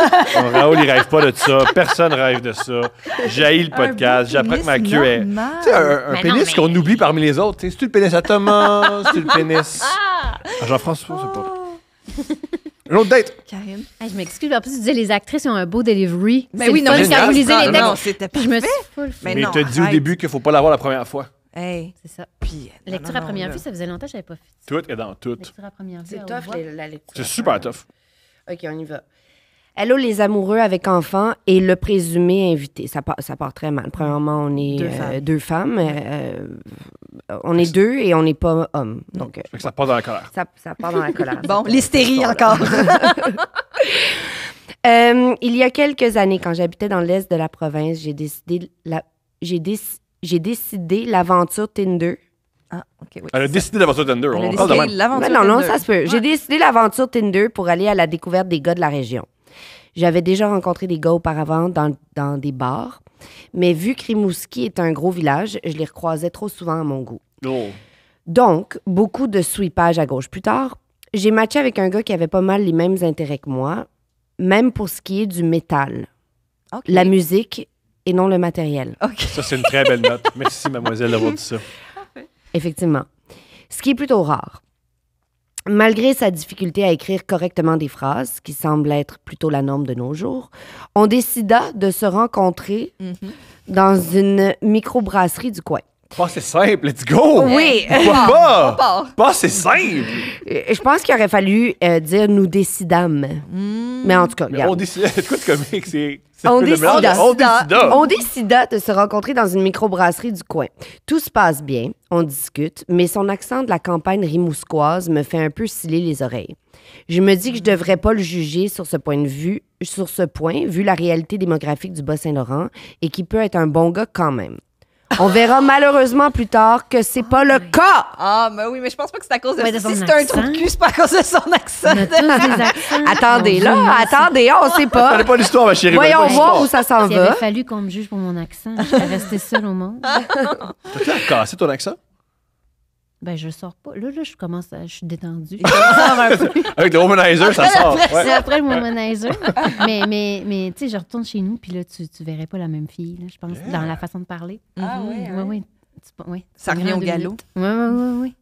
Raoul, il rêve pas de ça. Personne rêve de ça. J'ai le podcast j'apprends que ma queue est. Tu sais, un, pénis qu'on oublie parmi les autres. C'est-tu le pénis à Thomas? C'est-tu le pénis. Ah! À Jean-François, c'est pas. Ah! Une date. Karine. je m'excuse, en plus, tu disais les actrices ont un beau delivery. Ben mais oui, non, c'est quand vous lisez les textes. Non, pas. Je me suis Mais, mais tu dit au début qu'il faut pas l'avoir la première fois. Hey. C'est ça. Puis, euh, lecture à première vue, ça faisait longtemps que je n'avais pas fait. Tout est dans tout. Lecture à première vue. C'est tough, la, lecture. C'est super tough. OK, on y va. Allô, les amoureux avec enfants et le présumé invité. Ça part, très mal. Premièrement, on est deux euh, femmes. Euh, on est deux et on n'est pas hommes. Donc, euh, ça part dans la colère. Ça, part dans la colère. bon, l'hystérie encore. il y a quelques années, quand j'habitais dans l'est de la province, j'ai décidé la, j'ai décidé l'aventure Tinder. Ah, ok, Elle a décidé l'aventure Tinder. on Non, non, ça se peut. J'ai décidé l'aventure Tinder pour aller à la découverte des gars de la région. J'avais déjà rencontré des gars auparavant dans, des bars, mais vu que Rimouski est un gros village, je les recroisais trop souvent à mon goût. Oh. Donc, beaucoup de sweepage à gauche. Plus tard, j'ai matché avec un gars qui avait pas mal les mêmes intérêts que moi, même pour ce qui est du métal. La musique et non le matériel. Ça, c'est une très belle note. Merci, mademoiselle, d'avoir dit ça. Effectivement. Ce qui est plutôt rare. Malgré sa difficulté à écrire correctement des phrases, qui semble être plutôt la norme de nos jours, on décida de se rencontrer mm-hmm. dans une microbrasserie du coin. Pas c'est simple, let's go! Oui! Pourquoi pas? pas? c'est simple! Euh, je pense qu'il aurait fallu euh, dire nous décidâmes. Hmm. Mais en tout cas, regarde. On décida. de se rencontrer dans une microbrasserie du coin. Tout se passe bien, on discute, mais son accent de la campagne rimousquoise me fait un peu sciller les oreilles. Je me dis que je devrais pas le juger sur ce point de vue, sur ce point, vu la réalité démographique du Bas-Saint-Laurent, et qu'il peut être un bon gars quand même. On verra malheureusement plus tard que c'est pas le ah, cas. Ah, mais oui, mais je pense pas que c'est à cause de, son Si c'est un truc trou de cul, c'est pas à cause de son accent. Attendez, là, attendez, on sait pas. connais pas l'histoire, ma chérie. Voyons voir où ça s'en va. Il avait fallu qu'on me juge pour mon accent. Je suis restée seule au monde. T'as-tu à ton accent? Ben, je sors pas. Là, là, je commence à. Je suis détendue. Avec le womanizer, ça sort. C'est après le womanizer. mais, mais, mais tu sais, je retourne chez nous, puis là, tu, tu verrais pas la même fille, là, je pense, dans la façon de parler. Ah, oui, mhm. oui, Ça revient au galop. Oui, oui, oui.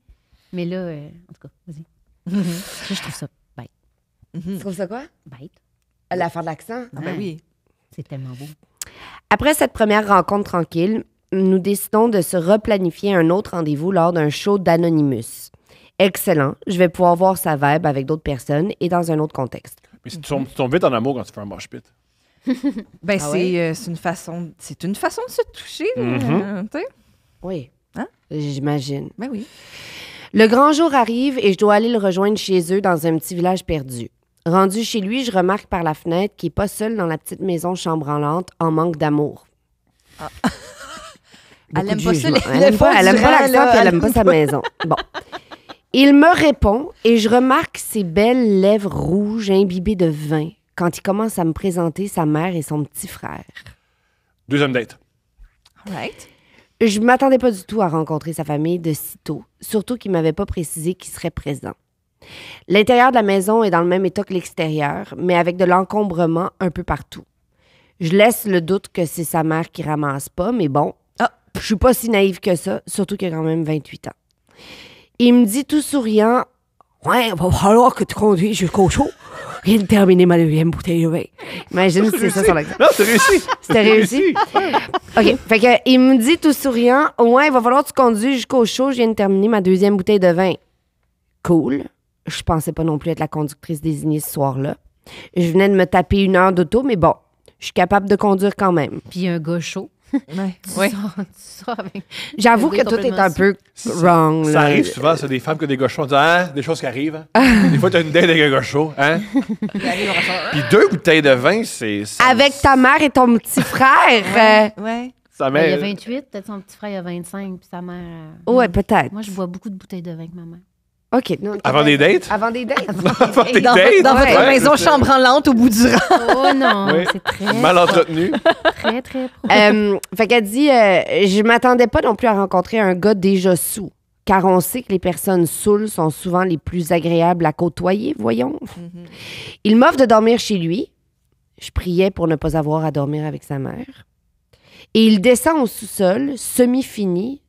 Mais là, euh, en tout cas, vas-y. Je trouve ça bête. Mhm. Tu trouves ça quoi? Bête. L'affaire de l'accent? Ah, ben oui. C'est tellement beau. Après cette première rencontre tranquille, nous décidons de se replanifier un autre rendez-vous lors d'un show d'Anonymous. Excellent, je vais pouvoir voir sa vibe avec d'autres personnes et dans un autre contexte. Mais tu, tombes, vite en amour quand tu fais un mosh ben, ah euh, c'est une façon c'est une façon de se toucher, euh, mm-hmm. euh, tu Oui. Hein? J'imagine. Ben oui. Le grand jour arrive et je dois aller le rejoindre chez eux dans un petit village perdu. Rendu chez lui, je remarque par la fenêtre qu'il n'est pas seul dans la petite maison chambranlante en manque d'amour. Ah. Elle aime, pas elle aime pas elle aime pas sa maison. Bon. Il me répond et je remarque ses belles lèvres rouges imbibées de vin quand il commence à me présenter sa mère et son petit frère. Deuxième date. All right. Je m'attendais pas du tout à rencontrer sa famille de si surtout qu'il m'avait pas précisé qu'il serait présent. L'intérieur de la maison est dans le même état que l'extérieur, mais avec de l'encombrement un peu partout. Je laisse le doute que c'est sa mère qui ramasse pas, mais bon, je suis pas si naïve que ça, surtout qu'il a quand même 28 ans. Il me dit tout souriant Ouais, va falloir que tu conduis jusqu'au chaud. de terminer ma deuxième bouteille de vin. Imagine si c'est ça sur Non, c'est réussi. C'était réussi. OK. Fait que, il me dit tout souriant Ouais, il va falloir que tu conduis jusqu'au chaud. Je viens de terminer ma deuxième bouteille de vin. Cool. Je pensais pas non plus être la conductrice désignée ce soir-là. Je venais de me taper une heure d'auto, mais bon, je suis capable de conduire quand même. Puis un gars chaud. J'avoue que tout est un peu wrong. Ça arrive souvent, c'est des femmes que des On disent Ah, des choses qui arrivent. Hein. des fois, t'as une date avec un hein. hein? Puis deux bouteilles de vin, c'est. Avec ta mère et ton petit frère. ouais. Euh, ben, sa mère... Il y a 28, peut-être son petit frère il a 25, puis sa mère. Euh, ouais, peut-être. Moi, je bois beaucoup de bouteilles de vin avec ma mère avant des dates? Avant des dates. Avant des dans, dates? Dans, votre maison au bout du rang. Oh non, c'est très... Mal entretenu. très, très... Euh, fait qu'elle dit, euh, je m'attendais pas non plus à rencontrer un gars déjà sous, car on sait que les personnes saoules sont souvent les plus agréables à côtoyer, voyons. Mm-hmm. Il m'offre de dormir chez lui. Je priais pour ne pas avoir à dormir avec sa mère. Et il descend au sous-sol, semi-fini,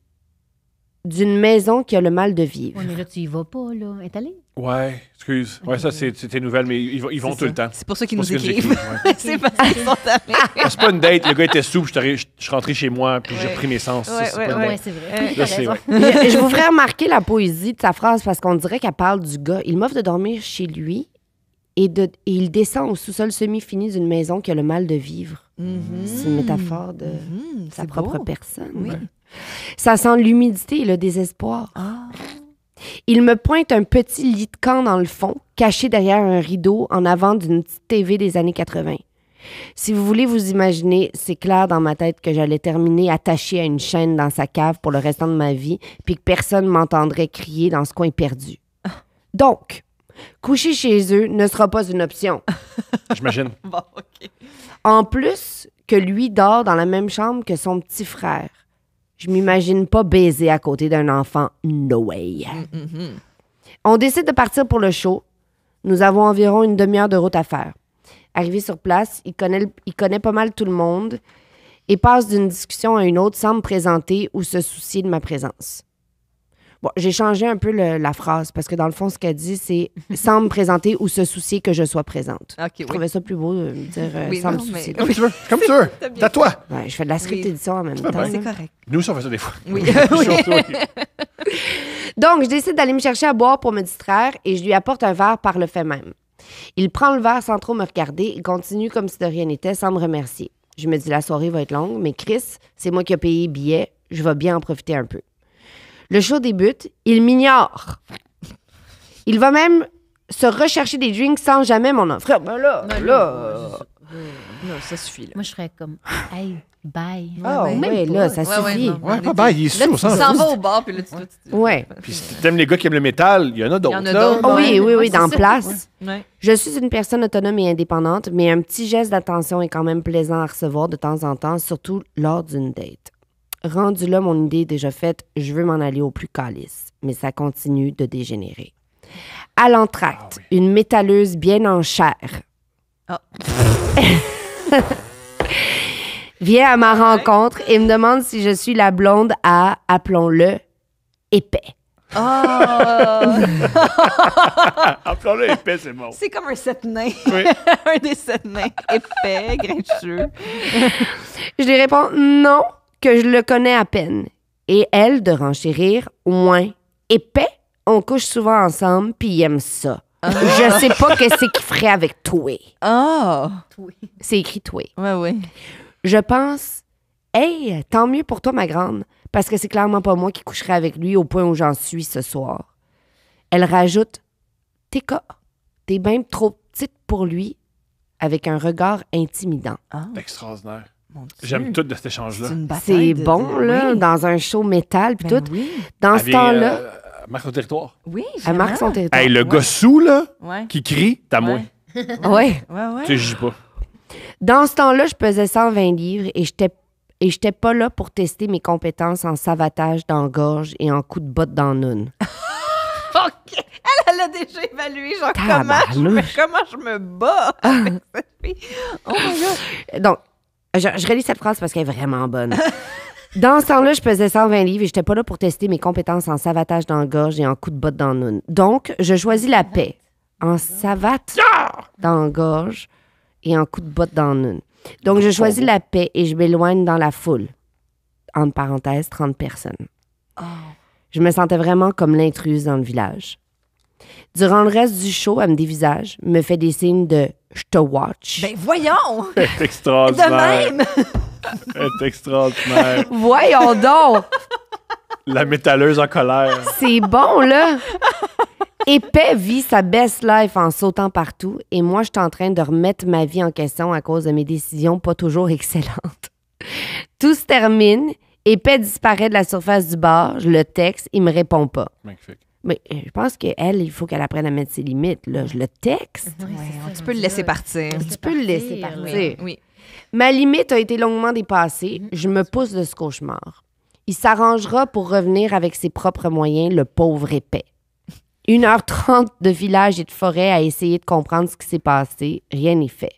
d'une maison qui a le mal de vivre. Oui, mais là, tu y vas pas, là. est allé? Ouais, excuse. Ouais, ça, c'est tes nouvelles, mais ils, vont tout le temps. C'est pour ça qu'ils nous écrivent. c'est parce qu'ils sont allés. Ah, c'est pas une date. Le gars était souple. Je, suis rentrée chez moi, puis j'ai pris mes sens. Oui, c'est vrai. Euh, je, voudrais remarquer la poésie de sa phrase parce qu'on dirait qu'elle parle du gars. Il m'offre de dormir chez lui et, de, il descend au sous-sol semi-fini d'une maison qui a le mal de vivre. Mm-hmm. C'est une métaphore de mm-hmm. sa propre personne. Oui. Ça sent l'humidité et le désespoir. Ah. Il me pointe un petit lit de camp dans le fond, caché derrière un rideau en avant d'une petite TV des années 80. Si vous voulez vous imaginer, c'est clair dans ma tête que j'allais terminer attaché à une chaîne dans sa cave pour le restant de ma vie, puis que personne m'entendrait crier dans ce coin perdu. Donc, coucher chez eux ne sera pas une option. J'imagine. OK. En plus que lui dort dans la même chambre que son petit frère. Je m'imagine pas baiser à côté d'un enfant. No way. On décide de partir pour le show. Nous avons environ une demi-heure de route à faire. Arrivé sur place, il connaît, il connaît pas mal tout le monde et passe d'une discussion à une autre sans me présenter ou se soucier de ma présence. Bon, j'ai changé un peu la phrase parce que dans le fond, ce qu'elle dit, c'est sans me présenter ou se soucier que je sois présente. je ça plus beau de dire euh, sans me soucier. Comme tu veux, comme tu veux. T'as toi. je fais de la script édition en même temps. C'est correct. Nous, on fait ça des fois. Oui. Donc, je décide d'aller me chercher à boire pour me distraire et je lui apporte un verre par le fait même. Il prend le verre sans trop me regarder et continue comme si de rien n'était sans me remercier. Je me dis la soirée va être longue, mais Chris, c'est moi qui ai payé billet, je vais bien en profiter un peu. Le show débute, il m'ignore. Il va même se rechercher des drinks sans jamais m'en offrir. Ben là, non, là. ça suffit. Moi, je serais comme, hey, bye. Ah, ouais, ouais, là, ça suffit. Ouais, pas bye, il est sourd. Tu s'en va au bar, puis là, tu. ouais. Puis si t'aimes les gars qui aiment le métal, il y en a d'autres. Il y en Oh, oui, oui, oui, dans place. Je suis une personne autonome et indépendante, mais un petit geste d'attention est quand même plaisant à recevoir de temps en temps, surtout lors d'une date. Rendu là, mon idée déjà faite, je veux m'en aller au plus calice, mais ça continue de dégénérer. À l'entracte, ah une métalleuse bien en chair ah. vient à ma rencontre et me demande si je suis la blonde à, appelons-le, épais. Ah. Appelons-le épais, c'est bon. C'est comme un sept nains. Oui. un des sept nains. Épais, grincheux. je lui réponds non, que je le connais à peine. Et elle, de renchérir, au moins épais, on couche souvent ensemble, puis il aime ça. Ah. Je sais pas qu'est-ce qu'il ferait avec toi. Oh! C'est écrit toi. Ouais, ouais. Je pense, hey, tant mieux pour toi, ma grande, parce que c'est clairement pas moi qui coucherai avec lui au point où j'en suis ce soir. Elle rajoute, t'es cas, t'es même trop petite pour lui, avec un regard intimidant. Ah. Extraordinaire. J'aime tout de cet échange-là. C'est bon, là, dans un show métal, puis ben tout. Dans ce temps-là. Euh, marque son territoire. Oui, Elle marque son territoire. Hey, le gars gossou, là, qui crie, t'as moins. Ouais. ouais. ouais. Tu pas. Dans ce temps-là, je pesais 120 livres et j'étais et pas là pour tester mes compétences en savatage dans gorge et en coup de botte dans nune. OK. Elle, elle déjà évalué, genre, comment je, me, comment je, me, bats Oh my God. Donc, je, relis cette phrase parce qu'elle est vraiment bonne. Dans ce temps-là, je pesais 120 livres et j'étais pas là pour tester mes compétences en savatage dans la gorge et en coup de botte dans le Donc, je choisis la paix en savate ah! dans la gorge et en coup de botte dans le Donc, je choisis la paix et je m'éloigne dans la foule. En parenthèse, 30 personnes. Oh. Je me sentais vraiment comme l'intruse dans le village. Durant le reste du show, elle me dévisage, me fait des signes de je te watch. Ben voyons! C'est extraordinaire. De même! C'est extraordinaire. Voyons donc! La métalleuse en colère. C'est bon, là! Épais vit sa best life en sautant partout et moi, je suis en train de remettre ma vie en question à cause de mes décisions pas toujours excellentes. Tout se termine. Épais disparaît de la surface du bar. Je le texte. Il me répond pas. Magnifique. Mais euh, je pense qu'elle, il faut qu'elle apprenne à mettre ses limites. Je le texte. tu peux le laisser partir. Tu peux le laisser partir. Ma limite a été longuement dépassée. Mhm. Je me pousse de ce cauchemar. Il s'arrangera pour revenir avec ses propres moyens, le pauvre épais. Une heure trente de village et de forêt à essayer de comprendre ce qui s'est passé. Rien n'est fait.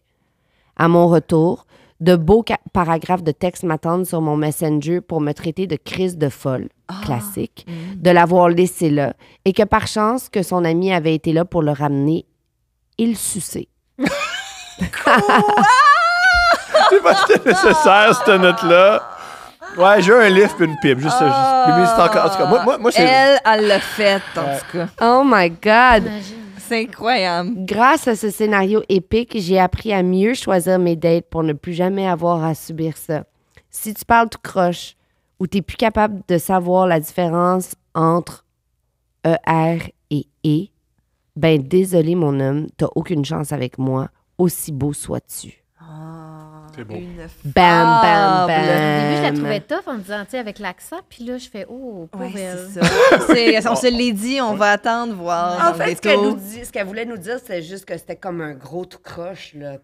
À mon retour, de beaux paragraphes de texte m'attendent sur mon messenger pour me traiter de crise de folle. Ah, classique, mm. de l'avoir laissé là et que par chance que son ami avait été là pour le ramener il suçait. Tu pas nécessaire, cette note-là. Ouais, j'ai un lift et une pipe. Juste, oh, juste ah. mais c'est encore, en tout cas, moi, moi, moi c'est... Elle, elle l'a fait, en tout cas. Oh my God! C'est incroyable. Grâce à ce scénario épique, j'ai appris à mieux choisir mes dates pour ne plus jamais avoir à subir ça. Si tu parles tout croche, où tu n'es plus capable de savoir la différence entre ER et E, ben désolé mon homme, t'as aucune chance avec moi, aussi beau sois-tu. Ah, c'est bon. bam, bam, bam. Au début, je la trouvais tough en me disant, tu sais, avec l'accent. Puis là, je fais, oh, pour ouais, elle. Ça. on se l'est dit, on va attendre, voir. En fait, ce qu'elle, ce qu'elle voulait nous dire, c'est juste que c'était comme un gros tout croche, là.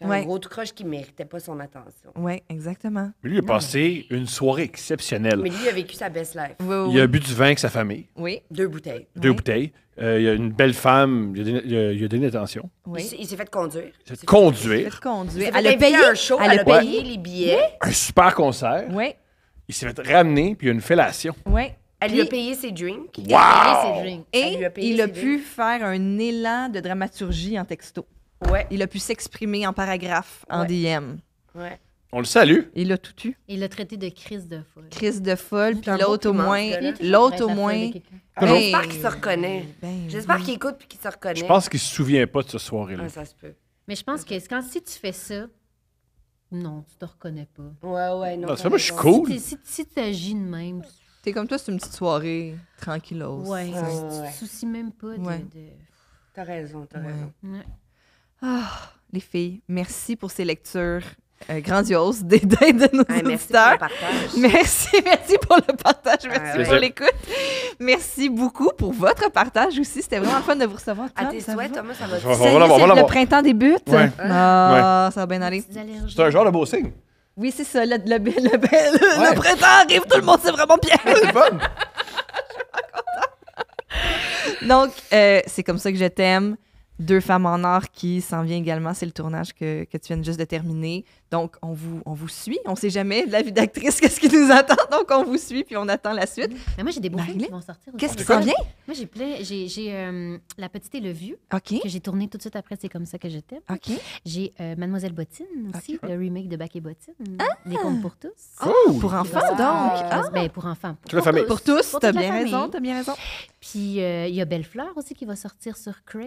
Un gros tout qui ne méritait pas son attention. Oui, exactement. Mais lui, il a passé une soirée exceptionnelle. Mais lui, il a vécu sa best life. Il a bu du vin avec sa famille. Oui. Deux bouteilles. Deux bouteilles. Euh, il a une belle femme, il a donné, attention. Oui. Il s'est fait conduire. Il s'est fait conduire. Il s'est fait conduire. Elle, a payé un show, elle, a payé les billets. Un super concert. Oui. Il s'est fait ramener, puis il a une fellation. Oui. Elle lui a payé ses drinks. Wow! a payé ses drinks. Et il a pu faire un élan de dramaturgie en texto. Ouais, il a pu s'exprimer en paragraphe, en DM. Ouais. On le salue. Il a tout eu. Il l'a traité de crise de folle. Crise de folle, puis l'autre au moins. L'autre au moins. J'espère qu'il se reconnaît. Ben J'espère qu'il écoute puis qu'il se reconnaît. Je pense qu'il se souvient pas de ce soirée-là. Ah, ça se peut. Mais je pense que quand si tu fais ça, non, tu te reconnais pas. Ouais, ouais, non. Ah, moi, je suis cool. Si, tu agis de même. T'es comme toi, c'est une petite soirée tranquille Ouais, ah, ouais, tu te soucies même pas de. de... T'as raison, t'as raison. Ah, les filles, merci pour ces lectures euh, grandioses des de nos hey, merci Pour le partage. Merci, merci pour le partage, ah, merci pour l'écoute. Merci beaucoup pour votre partage aussi. C'était vraiment fun de vous recevoir. À ah, tes souhaits, Thomas, ça va. Ça, le printemps débute. Ah, Ça va bien aller. C'est un genre de beau signe. Oui, c'est ça. Le, printemps arrive, tout le monde c'est vraiment bien. c'est fun. Je suis pas contente. Donc, euh, c'est comme ça que je t'aime. Deux femmes en or qui s'en vient également. C'est le tournage que, que, tu viens juste de terminer. Donc, on vous, on vous suit. On ne sait jamais de la vie d'actrice, qu'est-ce qui nous attend. Donc, on vous suit, puis on attend la suite. Mm. Mais moi, j'ai des beaux qui vont sortir. Qu'est-ce qui s'en vient? Moi, j'ai, j'ai, j'ai euh, La Petite et le Vieux, que j'ai tourné tout de suite après C'est comme ça que je t'aime. J'ai euh, Mademoiselle Bottine aussi, le remake de Bac et Bottine, ah! Les contes pour tous. Pour enfants, donc. Ah! ah! Ben, pour enfants. Pour, tous, t'as bien raison, t'as bien raison. Puis, euh, il y a Belle Fleur aussi qui va sortir sur Crave,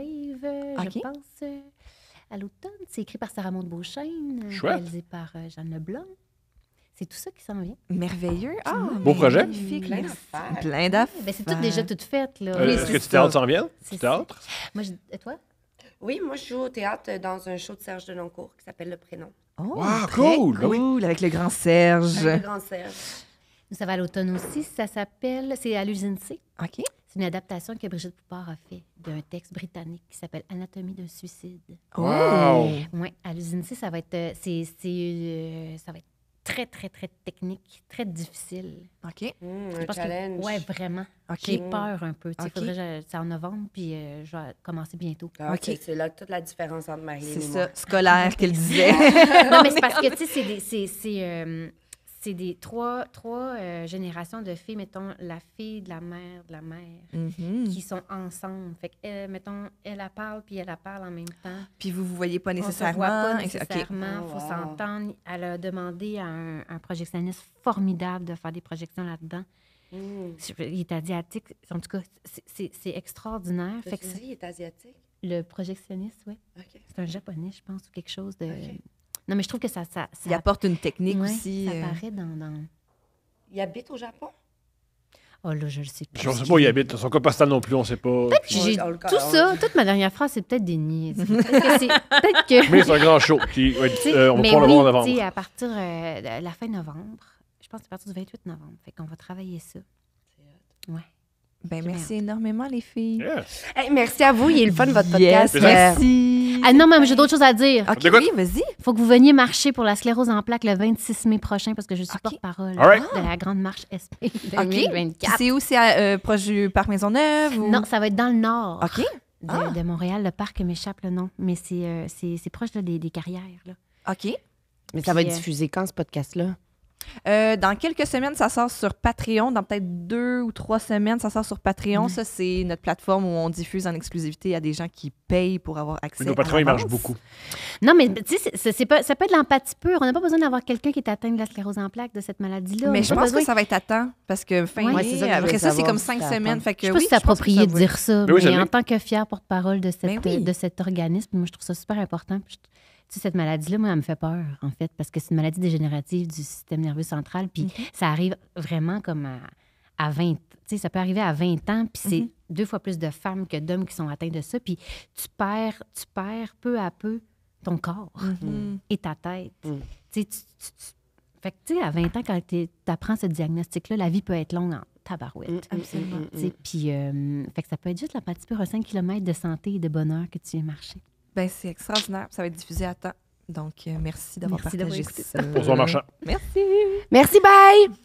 je pense à l'automne. C'est écrit par Sarah de Beauchesne, euh, réalisé par euh, Jeanne Leblanc. C'est tout ça qui s'en vient. Merveilleux. Ah, Beau projet. magnifique, Plein d'affaires. Plein d'affaires. Ben, c'est tout déjà tout fait. Là. Euh, est-ce que tu t'en théâtre s'en vient? Tu Moi, et toi? Oui, moi, je joue au théâtre dans un show de Serge Deloncourt qui s'appelle Le Prénom. Oh, cool, cool, ah avec le grand Serge. Le grand Serge. Nous, ça va à l'automne aussi. Ça s'appelle... C'est à l'usine C. OK. C'est une adaptation que Brigitte Poupard a fait d'un texte britannique qui s'appelle Anatomie d'un suicide. Wow! Oui, à l'usine ça va être, euh, c'est, euh, ça va être très, très, très technique, très difficile. OK. Mmh, un challenge. Que, ouais, vraiment. J'ai peur un peu. c'est en novembre, puis euh, je vais commencer bientôt. Ah, OK. C'est là toute la différence entre Marie et moi. C'est ça, scolaire qu'elle disait. non, mais c'est parce que, tu sais, c'est, c'est des trois, trois euh, générations de filles, mettons, la fille de la mère, de la mère, mhm. qui sont ensemble. Fait que, mettons, elle la parle, puis elle la parle en même temps. Puis vous ne vous voyez pas nécessairement. On nécessairement, oh, faut s'entendre. Elle a demandé à un, projectionniste formidable de faire des projections là-dedans. Mm. Il est asiatique, en tout cas, c'est extraordinaire. Fait il est asiatique? Le projectionniste, oui. C'est un japonais, je pense, ou quelque chose de... Non, mais je trouve que ça. ça, Il apporte une technique aussi. Ça euh. paraît dans, Il habite au Japon? Oh là, je ne sais plus. Je ne sais pas où il habite. Son copasta non plus, on ne sait pas. Peut-être que j'ai tout ça. Toute ma dernière phrase, c'est peut-être des Peut-être que. Mais c'est un grand show. Qui, euh, on va prendre le voir en novembre. À partir euh, de la fin novembre, je pense que c'est à partir du 28 novembre. Fait qu'on va travailler ça. Ouais. Ben, merci énormément, les filles. Yes. merci à vous. Il est le fun, votre podcast. merci. Ah non, mais j'ai d'autres choses à dire. OK, oui, vas-y. Faut que vous veniez marcher pour la sclérose en plaques le 26 mai prochain parce que je suis porte-parole de la Grande Marche SP C'est où? C'est euh, proche du Parc Maisonneuve? Ou... Non, ça va être dans le nord. Ah. De, Montréal, le parc m'échappe le nom, mais c'est euh, proche des, carrières. OK. Mais ça va être euh, diffusé quand ce podcast-là? Euh, dans quelques semaines, ça sort sur Patreon. Dans peut-être deux ou trois semaines, ça sort sur Patreon. Ça, c'est notre plateforme où on diffuse en exclusivité à des gens qui payent pour avoir accès. Mais patrons, ils marche beaucoup. Non, mais tu sais, ça peut être l'empathie pure. On n'a pas besoin d'avoir quelqu'un qui est atteint de la sclérose en plaques de cette maladie-là. Mais je pense que ça va être à temps parce que fin mai, ça après ça, c'est comme cinq semaines. Fait que, je sais pas c'est approprié de dire ça, mais, en tant que fière porte-parole de, ben de cet organisme, moi, je trouve ça super important cette maladie-là, moi, elle me fait peur, en fait, parce que c'est une maladie dégénérative du système nerveux central. Puis mhm. ça arrive vraiment comme à, à 20 sais, ça peut arriver à 20 ans, puis c'est mhm. deux fois plus de femmes que d'hommes qui sont atteints de ça. Puis tu perds, tu perds peu à peu ton corps mhm. et ta tête. Tu, sais, tu, fait que, tu sais, à 20 ans, quand tu apprends ce diagnostic-là, la vie peut être longue en tabarouette. Mm, absolument. Puis, euh, fait que ça peut être juste la partie peu à 5 km de santé et de bonheur que tu viens marché. Ben, c'est extraordinaire. Ça va être diffusé à temps. Donc, euh, merci d'avoir partagé ça. Bonsoir, Marchand. Merci. Merci, bye.